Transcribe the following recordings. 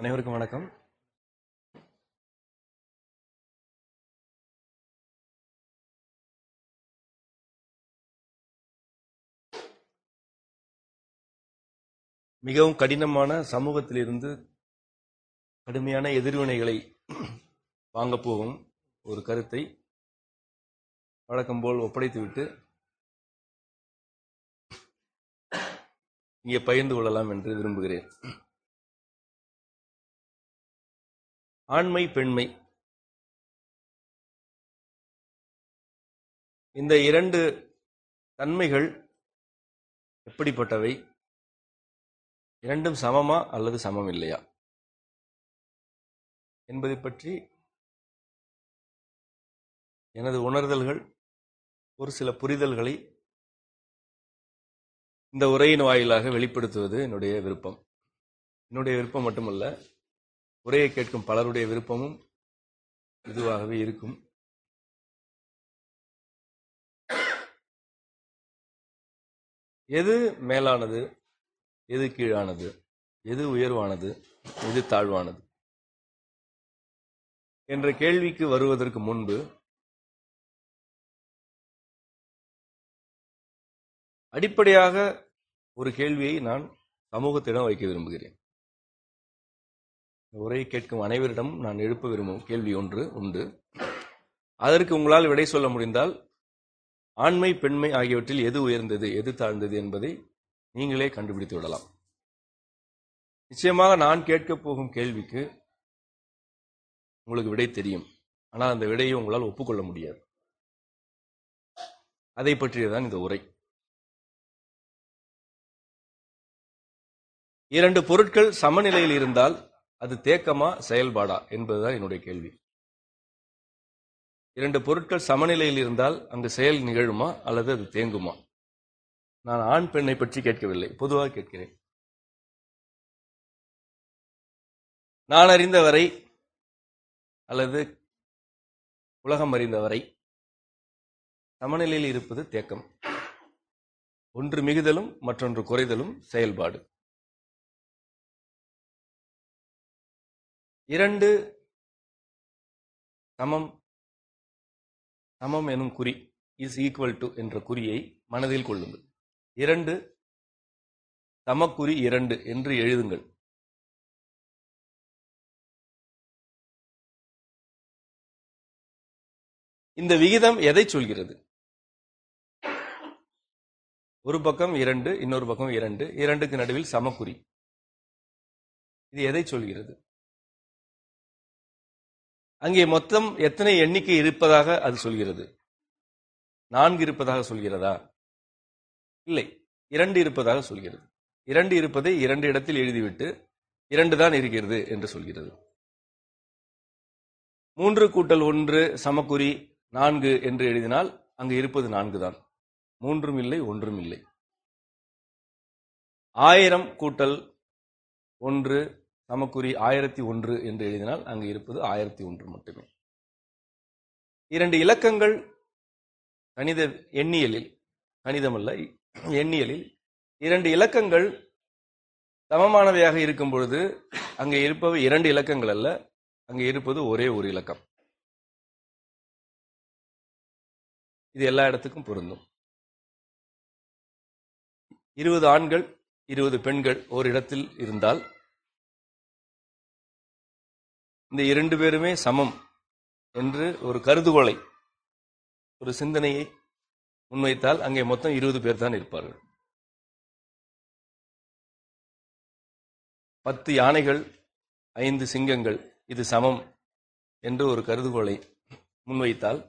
அனைவருக்கும் வணக்கம் மிகவும் கடினமான சமூகத்திலிருந்து கடுமையான எதிர்வினைகளை வாங்க போகும் ஒரு கருத்தை வழக்கம் போல் ஒப்படைத்துவிட்டு இங்கே பகிர்ந்து கொள்ளலாம் என்று விரும்புகிறேன் ஆண்மை பெண்மை இந்த இரண்டு தன்மைகள் எப்படிப்பட்டவை இரண்டும் சமமா அல்லது சமம் இல்லையா என்பதை பற்றி எனது உணர்தல்கள் ஒரு சில புரிதல்களை இந்த உரையின் வாயிலாக வெளிப்படுத்துவது என்னுடைய விருப்பம் என்னுடைய விருப்பம் மட்டுமல்ல உரையை கேட்கும் பலருடைய விருப்பமும் இதுவாகவே இருக்கும் எது மேலானது எது கீழானது எது உயர்வானது எது தாழ்வானது என்ற கேள்விக்கு வருவதற்கு முன்பு அடிப்படையாக ஒரு கேள்வியை நான் சமூகத்திடம் வைக்க விரும்புகிறேன் உரை கேட்கும் அனைவரிடம் நான் எழுப்ப விரும்பும் கேள்வி ஒன்று உண்டு அதற்கு உங்களால் விடை சொல்ல முடிந்தால் ஆண்மை பெண்மை ஆகியவற்றில் எது உயர்ந்தது எது தாழ்ந்தது என்பதை நீங்களே கண்டுபிடித்து விடலாம் நிச்சயமாக நான் கேட்கப் போகும் கேள்விக்கு உங்களுக்கு விடை தெரியும் ஆனால் அந்த விடையை உங்களால் ஒப்புக்கொள்ள முடியாது அதை பற்றியதான் இந்த உரை இரண்டு பொருட்கள் சமநிலையில் இருந்தால் அது தேக்கமா செயல்பாடா என்பதுதான் என்னுடைய கேள்வி இரண்டு பொருட்கள் சமநிலையில் இருந்தால் அங்கு செயல் நிகழுமா அல்லது அது தேங்குமா நான் ஆண் பெண்ணை பற்றி கேட்கவில்லை பொதுவாக கேட்கிறேன் நான் அறிந்தவரை அல்லது உலகம் அறிந்தவரை சமநிலையில் இருப்பது தேக்கம் ஒன்று மிகுதலும் மற்றொன்று குறைதலும் செயல்பாடு இரண்டு சமம் சமம் எனும் குறி இஸ் ஈக்குவல் டு என்ற குறியை மனதில் கொள்ளுங்கள் இரண்டு சமக்குறி இரண்டு என்று எழுதுங்கள் இந்த விகிதம் எதை சொல்கிறது ஒரு பக்கம் இரண்டு இன்னொரு பக்கம் இரண்டு இரண்டுக்கு நடுவில் சமக்குறி இது எதை சொல்கிறது அங்கே மொத்தம் எத்தனை எண்ணிக்கை இருப்பதாக அது சொல்கிறது நான்கு இருப்பதாக சொல்கிறதா இல்லை இரண்டு இருப்பதாக சொல்கிறது இரண்டு இருப்பதை இரண்டு இடத்தில் எழுதிவிட்டு இரண்டு தான் இருக்கிறது என்று சொல்கிறது மூன்று கூட்டல் ஒன்று சமக்குறி நான்கு என்று எழுதினால் அங்கு இருப்பது நான்கு தான் மூன்றும் இல்லை ஒன்றும் இல்லை ஆயிரம் கூட்டல் ஒன்று நமக்குரிய ஆயிரத்தி ஒன்று என்று எழுதினால் அங்கு இருப்பது ஆயிரத்தி ஒன்று மட்டுமே இரண்டு இலக்கங்கள் கணித எண்ணியலில் கணிதமல்ல எண்ணியலில் இரண்டு இலக்கங்கள் சமமானவையாக இருக்கும் பொழுது அங்கே இருப்பவை இரண்டு இலக்கங்கள் அல்ல அங்கே இருப்பது ஒரே ஒரு இலக்கம் இது எல்லா இடத்துக்கும் பொருந்தும் இருபது ஆண்கள் இருபது பெண்கள் ஒரு இடத்தில் இருந்தால் இந்த இரண்டு பேருமே சமம் என்று ஒரு கருதுகோளை ஒரு சிந்தனையை முன்வைத்தால் அங்கே மொத்தம் இருபது பேர் தான் இருப்பார்கள் பத்து யானைகள் ஐந்து சிங்கங்கள் இது சமம் என்று ஒரு கருதுகோளை முன்வைத்தால்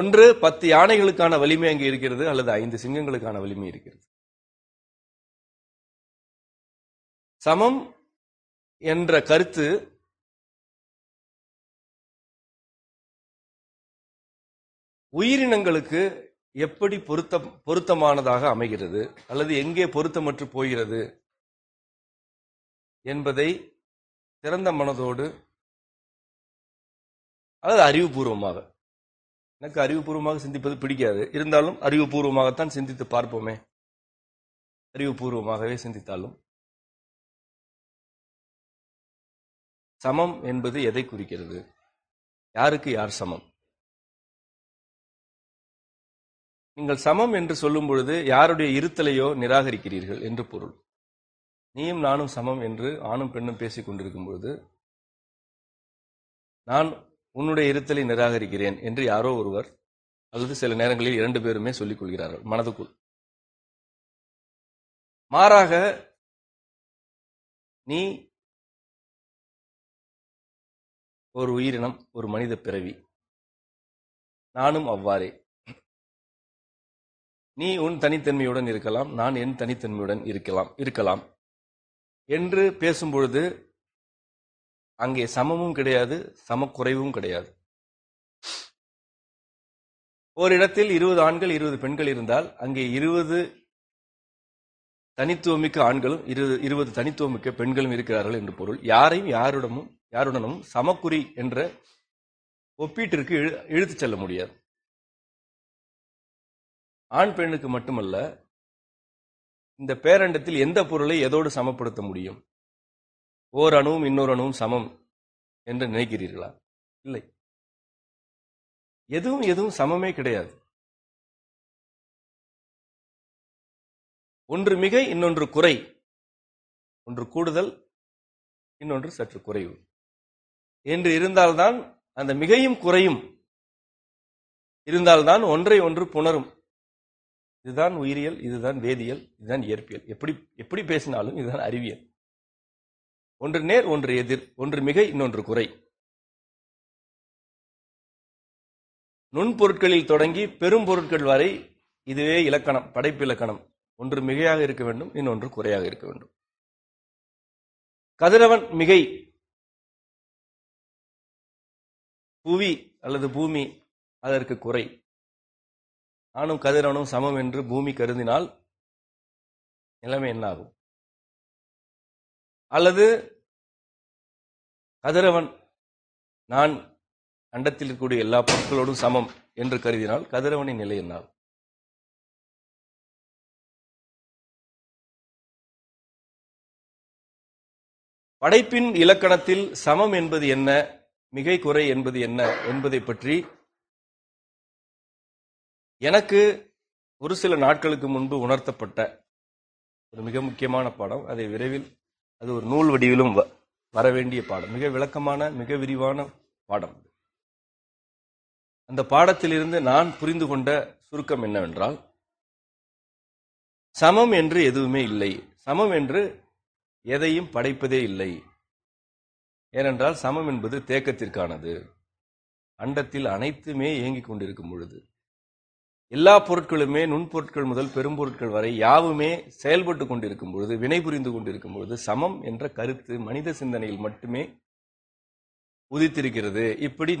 ஒன்று பத்து யானைகளுக்கான வலிமை அங்கே இருக்கிறது அல்லது ஐந்து சிங்கங்களுக்கான வலிமை இருக்கிறது சமம் என்ற கருத்து உயிரினங்களுக்கு எப்படி பொருத்த பொருத்தமானதாக அமைகிறது அல்லது எங்கே பொருத்தமற்று போகிறது என்பதை திறந்த மனதோடு அல்லது அறிவுபூர்வமாக எனக்கு அறிவுபூர்வமாக சிந்திப்பது பிடிக்காது இருந்தாலும் அறிவுபூர்வமாகத்தான் சிந்தித்து பார்ப்போமே அறிவுபூர்வமாகவே சிந்தித்தாலும் சமம் என்பது எதை குறிக்கிறது யாருக்கு யார் சமம் நீங்கள் சமம் என்று சொல்லும் பொழுது யாருடைய இருத்தலையோ நிராகரிக்கிறீர்கள் என்று பொருள் நீயும் நானும் சமம் என்று ஆணும் பெண்ணும் பேசிக் கொண்டிருக்கும் பொழுது நான் உன்னுடைய இருத்தலை நிராகரிக்கிறேன் என்று யாரோ ஒருவர் அல்லது சில நேரங்களில் இரண்டு பேருமே சொல்லிக் கொள்கிறார்கள் மனதுக்குள் மாறாக நீ ஒரு உயிரினம் ஒரு மனித பிறவி நானும் அவ்வாறே நீ உன் தனித்தன்மையுடன் இருக்கலாம் நான் என் தனித்தன்மையுடன் இருக்கலாம் இருக்கலாம் என்று பேசும்பொழுது அங்கே சமமும் கிடையாது சமக்குறைவும் கிடையாது ஓரிடத்தில் இருபது ஆண்கள் இருபது பெண்கள் இருந்தால் அங்கே இருபது தனித்துவமிக்க ஆண்களும் இருபது இருபது தனித்துவமிக்க பெண்களும் இருக்கிறார்கள் என்று பொருள் யாரையும் யாரிடமும் யாருடனும் சமக்குறி என்ற ஒப்பீட்டிற்கு இழு செல்ல முடியாது ஆண் பெண்ணுக்கு மட்டுமல்ல இந்த பேரண்டத்தில் எந்த பொருளை எதோடு சமப்படுத்த முடியும் ஓர் அணுவும் இன்னொரு அணுவும் சமம் என்று நினைக்கிறீர்களா இல்லை எதுவும் எதுவும் சமமே கிடையாது ஒன்று மிக இன்னொன்று குறை ஒன்று கூடுதல் இன்னொன்று சற்று குறைவு என்று இருந்தால்தான் அந்த மிகையும் குறையும் இருந்தால்தான் ஒன்றை ஒன்று புணரும் இதுதான் உயிரியல் இதுதான் வேதியியல் இதுதான் இயற்பியல் எப்படி எப்படி பேசினாலும் இதுதான் அறிவியல் ஒன்று நேர் ஒன்று எதிர் ஒன்று மிகை இன்னொன்று குறை நுண்பொருட்களில் தொடங்கி பெரும் பொருட்கள் வரை இதுவே இலக்கணம் படைப்பு இலக்கணம் ஒன்று மிகையாக இருக்க வேண்டும் இன்னொன்று குறையாக இருக்க வேண்டும் கதிரவன் மிகை புவி அல்லது பூமி அதற்கு குறை நானும் கதிரவனும் சமம் என்று பூமி கருதினால் நிலைமை என்னாகும் அல்லது கதிரவன் நான் அண்டத்தில் இருக்கக்கூடிய எல்லா பொருட்களோடும் சமம் என்று கருதினால் கதிரவனின் நிலை என்னாகும் படைப்பின் இலக்கணத்தில் சமம் என்பது என்ன மிகை குறை என்பது என்ன என்பதை பற்றி எனக்கு ஒரு சில நாட்களுக்கு முன்பு உணர்த்தப்பட்ட ஒரு மிக முக்கியமான பாடம் அதை விரைவில் அது ஒரு நூல் வடிவிலும் வர வேண்டிய பாடம் மிக விளக்கமான மிக விரிவான பாடம் அந்த பாடத்திலிருந்து நான் புரிந்து கொண்ட சுருக்கம் என்னவென்றால் சமம் என்று எதுவுமே இல்லை சமம் என்று எதையும் படைப்பதே இல்லை ஏனென்றால் சமம் என்பது தேக்கத்திற்கானது அண்டத்தில் அனைத்துமே இயங்கிக் கொண்டிருக்கும் பொழுது எல்லா பொருட்களுமே நுண்பொருட்கள் முதல் பெரும்பொருட்கள் வரை யாவுமே செயல்பட்டு கொண்டிருக்கும் பொழுது வினை புரிந்து கொண்டிருக்கும் பொழுது சமம் என்ற கருத்து மனித சிந்தனையில் மட்டுமே உதித்திருக்கிறது இப்படி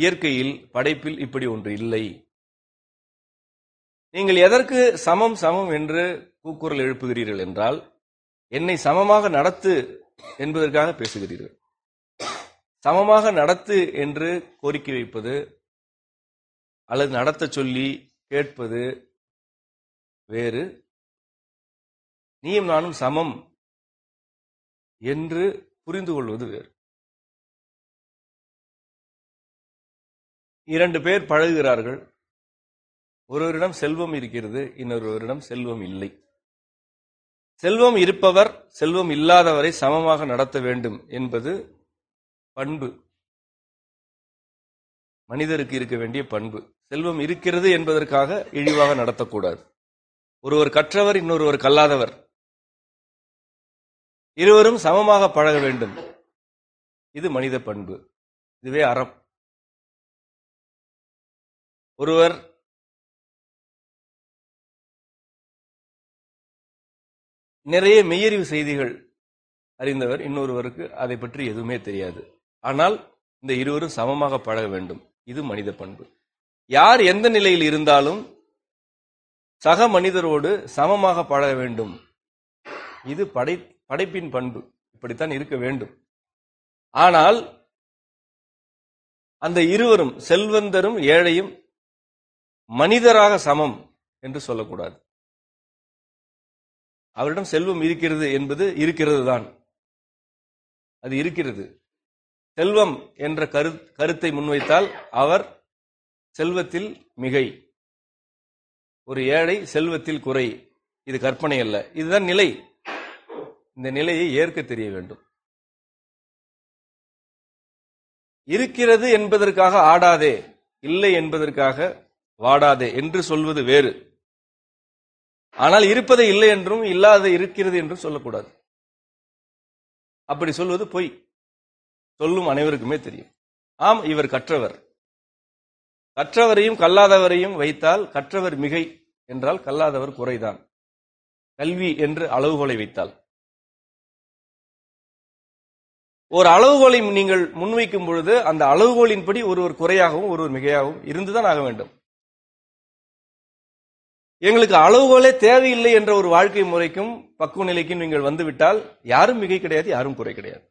இயற்கையில் படைப்பில் இப்படி ஒன்று இல்லை நீங்கள் எதற்கு சமம் சமம் என்று கூக்குரல் எழுப்புகிறீர்கள் என்றால் என்னை சமமாக நடத்து என்பதற்காக பேசுகிறீர்கள் சமமாக நடத்து என்று கோரிக்கை வைப்பது அல்லது நடத்த சொல்லி கேட்பது வேறு நீயும் நானும் சமம் என்று புரிந்து கொள்வது வேறு இரண்டு பேர் பழகுகிறார்கள் ஒருவரிடம் செல்வம் இருக்கிறது இன்னொருவரிடம் செல்வம் இல்லை செல்வம் இருப்பவர் செல்வம் இல்லாதவரை சமமாக நடத்த வேண்டும் என்பது பண்பு மனிதருக்கு இருக்க வேண்டிய பண்பு செல்வம் இருக்கிறது என்பதற்காக இழிவாக நடத்தக்கூடாது ஒருவர் கற்றவர் இன்னொருவர் கல்லாதவர் இருவரும் சமமாக பழக வேண்டும் இது மனித பண்பு இதுவே அறம் ஒருவர் நிறைய மெய்யறிவு செய்திகள் அறிந்தவர் இன்னொருவருக்கு அதை பற்றி எதுவுமே தெரியாது ஆனால் இந்த இருவரும் சமமாக பழக வேண்டும் இது மனித பண்பு யார் எந்த நிலையில் இருந்தாலும் சக மனிதரோடு சமமாக பழக வேண்டும் இது படை படைப்பின் பண்பு இப்படித்தான் இருக்க வேண்டும் ஆனால் அந்த இருவரும் செல்வந்தரும் ஏழையும் மனிதராக சமம் என்று சொல்லக்கூடாது அவரிடம் செல்வம் இருக்கிறது என்பது இருக்கிறது தான் அது இருக்கிறது செல்வம் என்ற கரு கருத்தை முன்வைத்தால் அவர் செல்வத்தில் மிகை ஒரு ஏழை செல்வத்தில் குறை இது கற்பனை அல்ல இதுதான் நிலை இந்த நிலையை ஏற்க தெரிய வேண்டும் இருக்கிறது என்பதற்காக ஆடாதே இல்லை என்பதற்காக வாடாதே என்று சொல்வது வேறு ஆனால் இருப்பதை இல்லை என்றும் இல்லாத இருக்கிறது என்றும் சொல்லக்கூடாது அப்படி சொல்வது பொய் சொல்லும் அனைவருக்குமே தெரியும் ஆம் இவர் கற்றவர் கற்றவரையும் கல்லாதவரையும் வைத்தால் கற்றவர் மிகை என்றால் கல்லாதவர் குறைதான் கல்வி என்று அளவுகோலை வைத்தால் ஒரு அளவுகோலை நீங்கள் முன்வைக்கும் பொழுது அந்த அளவுகோலின்படி ஒருவர் குறையாகவும் ஒருவர் மிகையாகவும் இருந்துதான் ஆக வேண்டும் எங்களுக்கு அளவுகோலே தேவையில்லை என்ற ஒரு வாழ்க்கை முறைக்கும் பக்குவ நிலைக்கும் நீங்கள் வந்துவிட்டால் யாரும் மிகை கிடையாது யாரும் குறை கிடையாது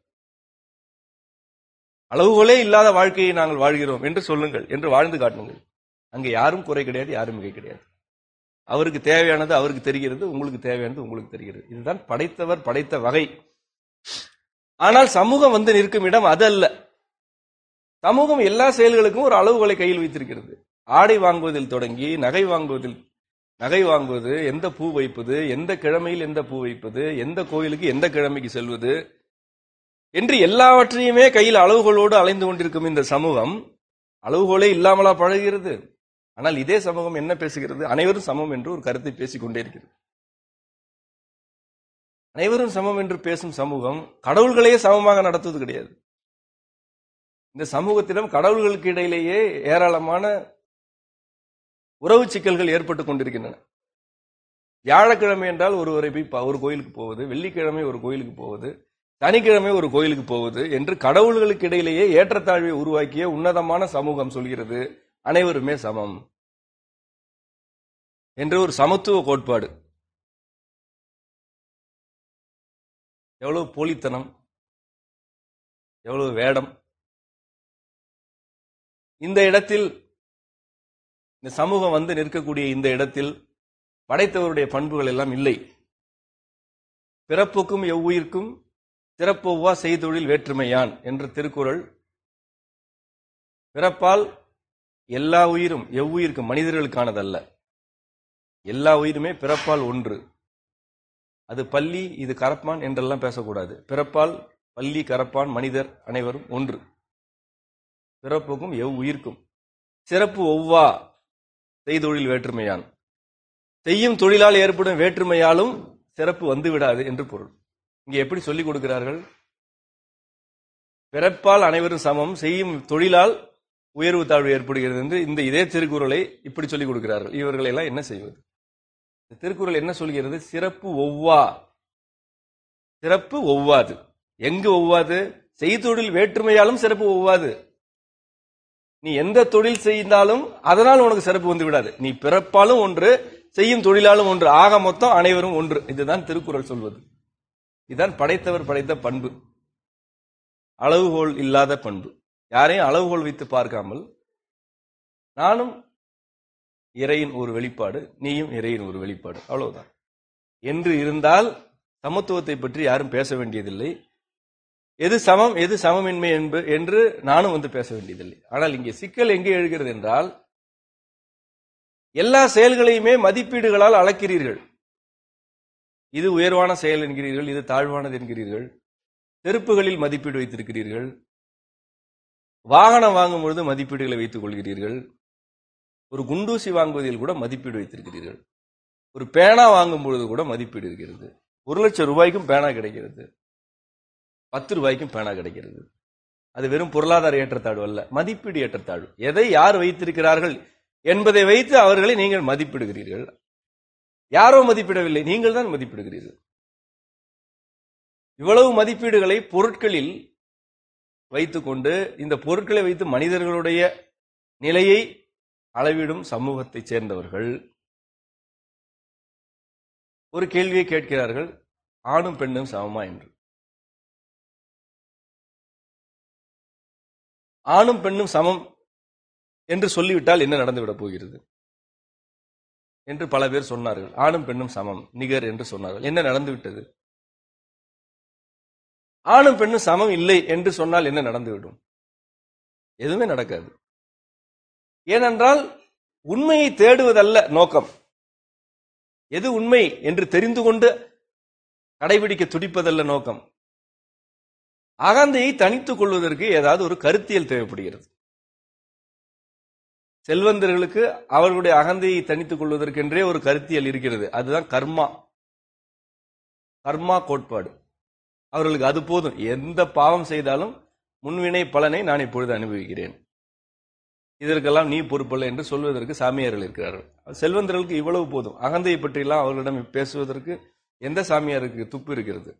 அளவுகளே இல்லாத வாழ்க்கையை நாங்கள் வாழ்கிறோம் என்று சொல்லுங்கள் என்று வாழ்ந்து காட்டுங்கள் அங்கே யாரும் குறை கிடையாது யாரும் மிகை கிடையாது அவருக்கு தேவையானது அவருக்கு தெரிகிறது உங்களுக்கு தேவையானது உங்களுக்கு தெரிகிறது இதுதான் படைத்தவர் படைத்த வகை ஆனால் சமூகம் வந்து நிற்கும் இடம் அது அல்ல சமூகம் எல்லா செயல்களுக்கும் ஒரு அளவுகளை கையில் வைத்திருக்கிறது ஆடை வாங்குவதில் தொடங்கி நகை வாங்குவதில் நகை வாங்குவது எந்த பூ வைப்பது எந்த கிழமையில் எந்த பூ வைப்பது எந்த கோயிலுக்கு எந்த கிழமைக்கு செல்வது என்று எல்லாவற்றையுமே கையில் அளவுகளோடு அலைந்து கொண்டிருக்கும் இந்த சமூகம் அளவுகோலே இல்லாமலா பழகிறது ஆனால் இதே சமூகம் என்ன பேசுகிறது அனைவரும் சமம் என்று ஒரு கருத்தை பேசிக் கொண்டே இருக்கிறது அனைவரும் சமம் என்று பேசும் சமூகம் கடவுள்களையே சமமாக நடத்துவது கிடையாது இந்த சமூகத்திடம் கடவுள்களுக்கு இடையிலேயே ஏராளமான உறவு சிக்கல்கள் ஏற்பட்டுக் கொண்டிருக்கின்றன வியாழக்கிழமை என்றால் ஒருவரை போய் ஒரு கோயிலுக்கு போவது வெள்ளிக்கிழமை ஒரு கோயிலுக்கு போவது சனிக்கிழமை ஒரு கோயிலுக்கு போகுது என்று கடவுள்களுக்கு இடையிலேயே ஏற்றத்தாழ்வை உருவாக்கிய உன்னதமான சமூகம் சொல்கிறது அனைவருமே சமம் என்று ஒரு சமத்துவ கோட்பாடு எவ்வளவு போலித்தனம் எவ்வளவு வேடம் இந்த இடத்தில் இந்த சமூகம் வந்து நிற்கக்கூடிய இந்த இடத்தில் படைத்தவருடைய பண்புகள் எல்லாம் இல்லை பிறப்புக்கும் எவ்வுயிருக்கும் திறப்பொவ்வா செய்தொழில் வேற்றுமையான் என்ற திருக்குறள் பிறப்பால் எல்லா உயிரும் எவ்வுயிருக்கும் மனிதர்களுக்கானதல்ல எல்லா உயிருமே பிறப்பால் ஒன்று அது பள்ளி இது கரப்பான் என்றெல்லாம் பேசக்கூடாது பிறப்பால் பள்ளி கரப்பான் மனிதர் அனைவரும் ஒன்று பிறப்புக்கும் எவ் உயிர்க்கும் சிறப்பு ஒவ்வா செய்தொழில் வேற்றுமையான் செய்யும் தொழிலால் ஏற்படும் வேற்றுமையாலும் சிறப்பு வந்துவிடாது என்று பொருள் இங்கே எப்படி சொல்லிக் கொடுக்கிறார்கள் பிறப்பால் அனைவரும் சமம் செய்யும் தொழிலால் உயர்வு தாழ்வு ஏற்படுகிறது என்று இந்த இதே திருக்குறளை இப்படி சொல்லிக் கொடுக்கிறார்கள் இவர்களை எல்லாம் என்ன செய்வது இந்த திருக்குறள் என்ன சொல்கிறது சிறப்பு ஒவ்வா சிறப்பு ஒவ்வாது எங்கு ஒவ்வாது செய்தொழில் வேற்றுமையாலும் சிறப்பு ஒவ்வாது நீ எந்த தொழில் செய்தாலும் அதனால் உனக்கு சிறப்பு வந்து விடாது நீ பிறப்பாலும் ஒன்று செய்யும் தொழிலாலும் ஒன்று ஆக மொத்தம் அனைவரும் ஒன்று இதுதான் திருக்குறள் சொல்வது இதுதான் படைத்தவர் படைத்த பண்பு அளவுகோல் இல்லாத பண்பு யாரையும் அளவுகோல் வைத்து பார்க்காமல் நானும் இறையின் ஒரு வெளிப்பாடு நீயும் இறையின் ஒரு வெளிப்பாடு அவ்வளவுதான் என்று இருந்தால் சமத்துவத்தை பற்றி யாரும் பேச வேண்டியதில்லை எது சமம் எது சமமின்மை என்பது என்று நானும் வந்து பேச வேண்டியதில்லை ஆனால் இங்கே சிக்கல் எங்கே எழுகிறது என்றால் எல்லா செயல்களையுமே மதிப்பீடுகளால் அழைக்கிறீர்கள் இது உயர்வான செயல் என்கிறீர்கள் இது தாழ்வானது என்கிறீர்கள் செருப்புகளில் மதிப்பீடு வைத்திருக்கிறீர்கள் வாகனம் வாங்கும் பொழுது மதிப்பீடுகளை வைத்துக் கொள்கிறீர்கள் ஒரு குண்டூசி வாங்குவதில் கூட மதிப்பீடு வைத்திருக்கிறீர்கள் ஒரு பேனா வாங்கும் பொழுது கூட மதிப்பீடு இருக்கிறது ஒரு லட்சம் ரூபாய்க்கும் பேனா கிடைக்கிறது பத்து ரூபாய்க்கும் பேனா கிடைக்கிறது அது வெறும் பொருளாதார ஏற்றத்தாழ்வு அல்ல மதிப்பீடு ஏற்றத்தாழ்வு எதை யார் வைத்திருக்கிறார்கள் என்பதை வைத்து அவர்களை நீங்கள் மதிப்பிடுகிறீர்கள் யாரோ மதிப்பிடவில்லை நீங்கள் தான் மதிப்பிடுகிறீர்கள் இவ்வளவு மதிப்பீடுகளை பொருட்களில் வைத்துக்கொண்டு இந்த பொருட்களை வைத்து மனிதர்களுடைய நிலையை அளவிடும் சமூகத்தைச் சேர்ந்தவர்கள் ஒரு கேள்வியை கேட்கிறார்கள் ஆணும் பெண்ணும் சமமா என்று ஆணும் பெண்ணும் சமம் என்று சொல்லிவிட்டால் என்ன நடந்துவிடப் போகிறது என்று பல பேர் சொன்னார்கள் ஆணும் பெண்ணும் சமம் நிகர் என்று சொன்னார்கள் என்ன நடந்துவிட்டது ஆணும் பெண்ணும் சமம் இல்லை என்று சொன்னால் என்ன நடந்துவிடும் எதுவுமே நடக்காது ஏனென்றால் உண்மையை தேடுவதல்ல நோக்கம் எது உண்மை என்று தெரிந்து கொண்டு கடைபிடிக்க துடிப்பதல்ல நோக்கம் அகந்தையை தனித்துக் கொள்வதற்கு ஏதாவது ஒரு கருத்தியல் தேவைப்படுகிறது செல்வந்தர்களுக்கு அவர்களுடைய அகந்தையை தனித்துக் கொள்வதற்கென்றே ஒரு கருத்தியல் இருக்கிறது அதுதான் கர்மா கர்மா கோட்பாடு அவர்களுக்கு அது போதும் எந்த பாவம் செய்தாலும் முன்வினை பலனை நான் இப்பொழுது அனுபவிக்கிறேன் இதற்கெல்லாம் நீ பொறுப்பல்ல என்று சொல்வதற்கு சாமியார்கள் இருக்கிறார்கள் செல்வந்தர்களுக்கு இவ்வளவு போதும் அகந்தையை பற்றியெல்லாம் அவர்களிடம் பேசுவதற்கு எந்த சாமியாருக்கு துப்பு இருக்கிறது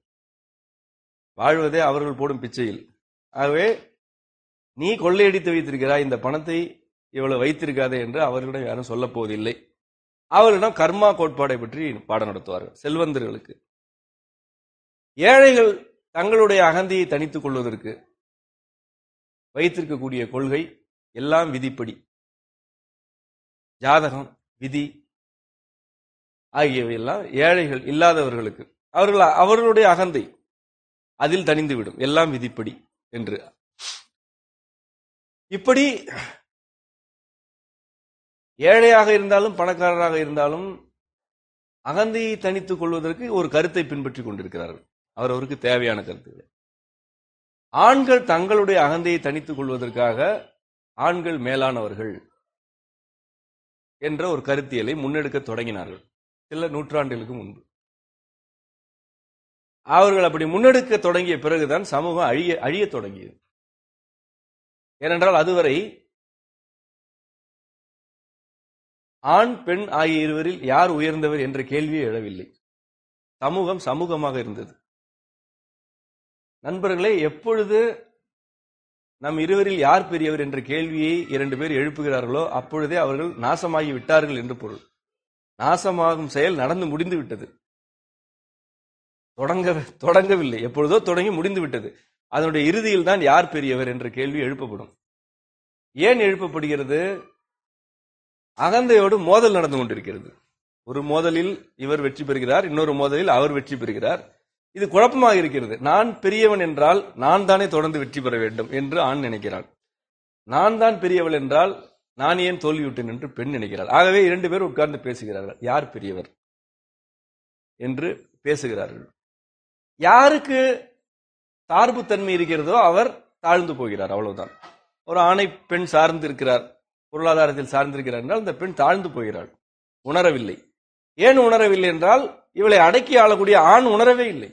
வாழ்வதே அவர்கள் போடும் பிச்சையில் ஆகவே நீ கொள்ளையடித்து வைத்திருக்கிறாய் இந்த பணத்தை இவ்வளவு வைத்திருக்காதே என்று அவர்களிடம் யாரும் சொல்ல போவதில்லை அவர்களிடம் கர்மா கோட்பாடை பற்றி பாடம் நடத்துவார்கள் செல்வந்தர்களுக்கு ஏழைகள் தங்களுடைய அகந்தியை தனித்துக் கொள்வதற்கு வைத்திருக்கக்கூடிய கொள்கை எல்லாம் விதிப்படி ஜாதகம் விதி ஆகியவையெல்லாம் ஏழைகள் இல்லாதவர்களுக்கு அவர்கள் அவர்களுடைய அகந்தை அதில் தனிந்துவிடும் எல்லாம் விதிப்படி என்று இப்படி ஏழையாக இருந்தாலும் பணக்காரராக இருந்தாலும் அகந்தியை தனித்துக் கொள்வதற்கு ஒரு கருத்தை பின்பற்றி கொண்டிருக்கிறார்கள் அவர் அவருக்கு தேவையான கருத்துக்களை ஆண்கள் தங்களுடைய அகந்தையை தனித்துக் கொள்வதற்காக ஆண்கள் மேலானவர்கள் என்ற ஒரு கருத்தியலை முன்னெடுக்க தொடங்கினார்கள் சில நூற்றாண்டுகளுக்கு முன்பு அவர்கள் அப்படி முன்னெடுக்க தொடங்கிய பிறகுதான் சமூகம் அழிய அழிய தொடங்கியது ஏனென்றால் அதுவரை ஆண் பெண் ஆகிய இருவரில் யார் உயர்ந்தவர் என்ற கேள்வியே எழவில்லை சமூகம் சமூகமாக இருந்தது நண்பர்களே எப்பொழுது நம் இருவரில் யார் பெரியவர் என்ற கேள்வியை இரண்டு பேர் எழுப்புகிறார்களோ அப்பொழுதே அவர்கள் நாசமாகி விட்டார்கள் என்று பொருள் நாசமாகும் செயல் நடந்து முடிந்து விட்டது தொடங்க தொடங்கவில்லை எப்பொழுதோ தொடங்கி முடிந்து விட்டது அதனுடைய இறுதியில் தான் யார் பெரியவர் என்ற கேள்வி எழுப்பப்படும் ஏன் எழுப்பப்படுகிறது அகந்தையோடு மோதல் நடந்து கொண்டிருக்கிறது ஒரு மோதலில் இவர் வெற்றி பெறுகிறார் இன்னொரு மோதலில் அவர் வெற்றி பெறுகிறார் இது குழப்பமாக இருக்கிறது நான் பெரியவன் என்றால் நான் தானே தொடர்ந்து வெற்றி பெற வேண்டும் என்று ஆண் நினைக்கிறான் நான் தான் பெரியவள் என்றால் நான் ஏன் தோல்வியுட்டேன் என்று பெண் நினைக்கிறாள் ஆகவே இரண்டு பேர் உட்கார்ந்து பேசுகிறார்கள் யார் பெரியவர் என்று பேசுகிறார்கள் யாருக்கு சார்புத்தன்மை இருக்கிறதோ அவர் தாழ்ந்து போகிறார் அவ்வளவுதான் ஒரு ஆணை பெண் சார்ந்து இருக்கிறார் பொருளாதாரத்தில் சார்ந்திருக்கிறார் என்றால் அந்த பெண் தாழ்ந்து போகிறாள் உணரவில்லை ஏன் உணரவில்லை என்றால் இவளை அடக்கி ஆளக்கூடிய ஆண் உணரவே இல்லை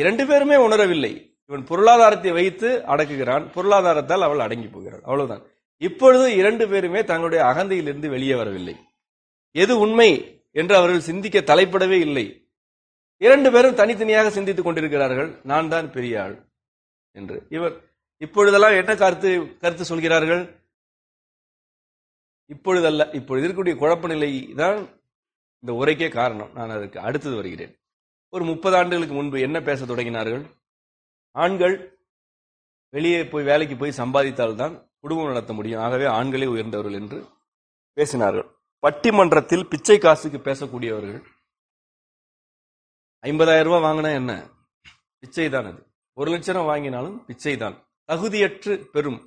இரண்டு பேருமே உணரவில்லை இவன் பொருளாதாரத்தை வைத்து அடக்குகிறான் பொருளாதாரத்தால் அவள் அடங்கி போகிறாள் அவ்வளவுதான் இப்பொழுது இரண்டு பேருமே தங்களுடைய அகந்தையிலிருந்து வெளியே வரவில்லை எது உண்மை என்று அவர்கள் சிந்திக்க தலைப்படவே இல்லை இரண்டு பேரும் தனித்தனியாக சிந்தித்துக் கொண்டிருக்கிறார்கள் நான் தான் பெரிய ஆள் என்று இவர் இப்பொழுதெல்லாம் என்ன கருத்து கருத்து சொல்கிறார்கள் இப்பொழுதல்ல இப்பொழுது இருக்கக்கூடிய குழப்ப நிலை தான் இந்த உரைக்கே காரணம் நான் அதுக்கு அடுத்தது வருகிறேன் ஒரு முப்பது ஆண்டுகளுக்கு முன்பு என்ன பேச தொடங்கினார்கள் ஆண்கள் வெளியே போய் வேலைக்கு போய் சம்பாதித்தால்தான் குடும்பம் நடத்த முடியும் ஆகவே ஆண்களே உயர்ந்தவர்கள் என்று பேசினார்கள் பட்டிமன்றத்தில் பிச்சை காசுக்கு பேசக்கூடியவர்கள் ஐம்பதாயிரம் ரூபாய் வாங்கினா என்ன பிச்சை தான் அது ஒரு லட்சம் வாங்கினாலும் பிச்சை தான் தகுதியற்று பெறும்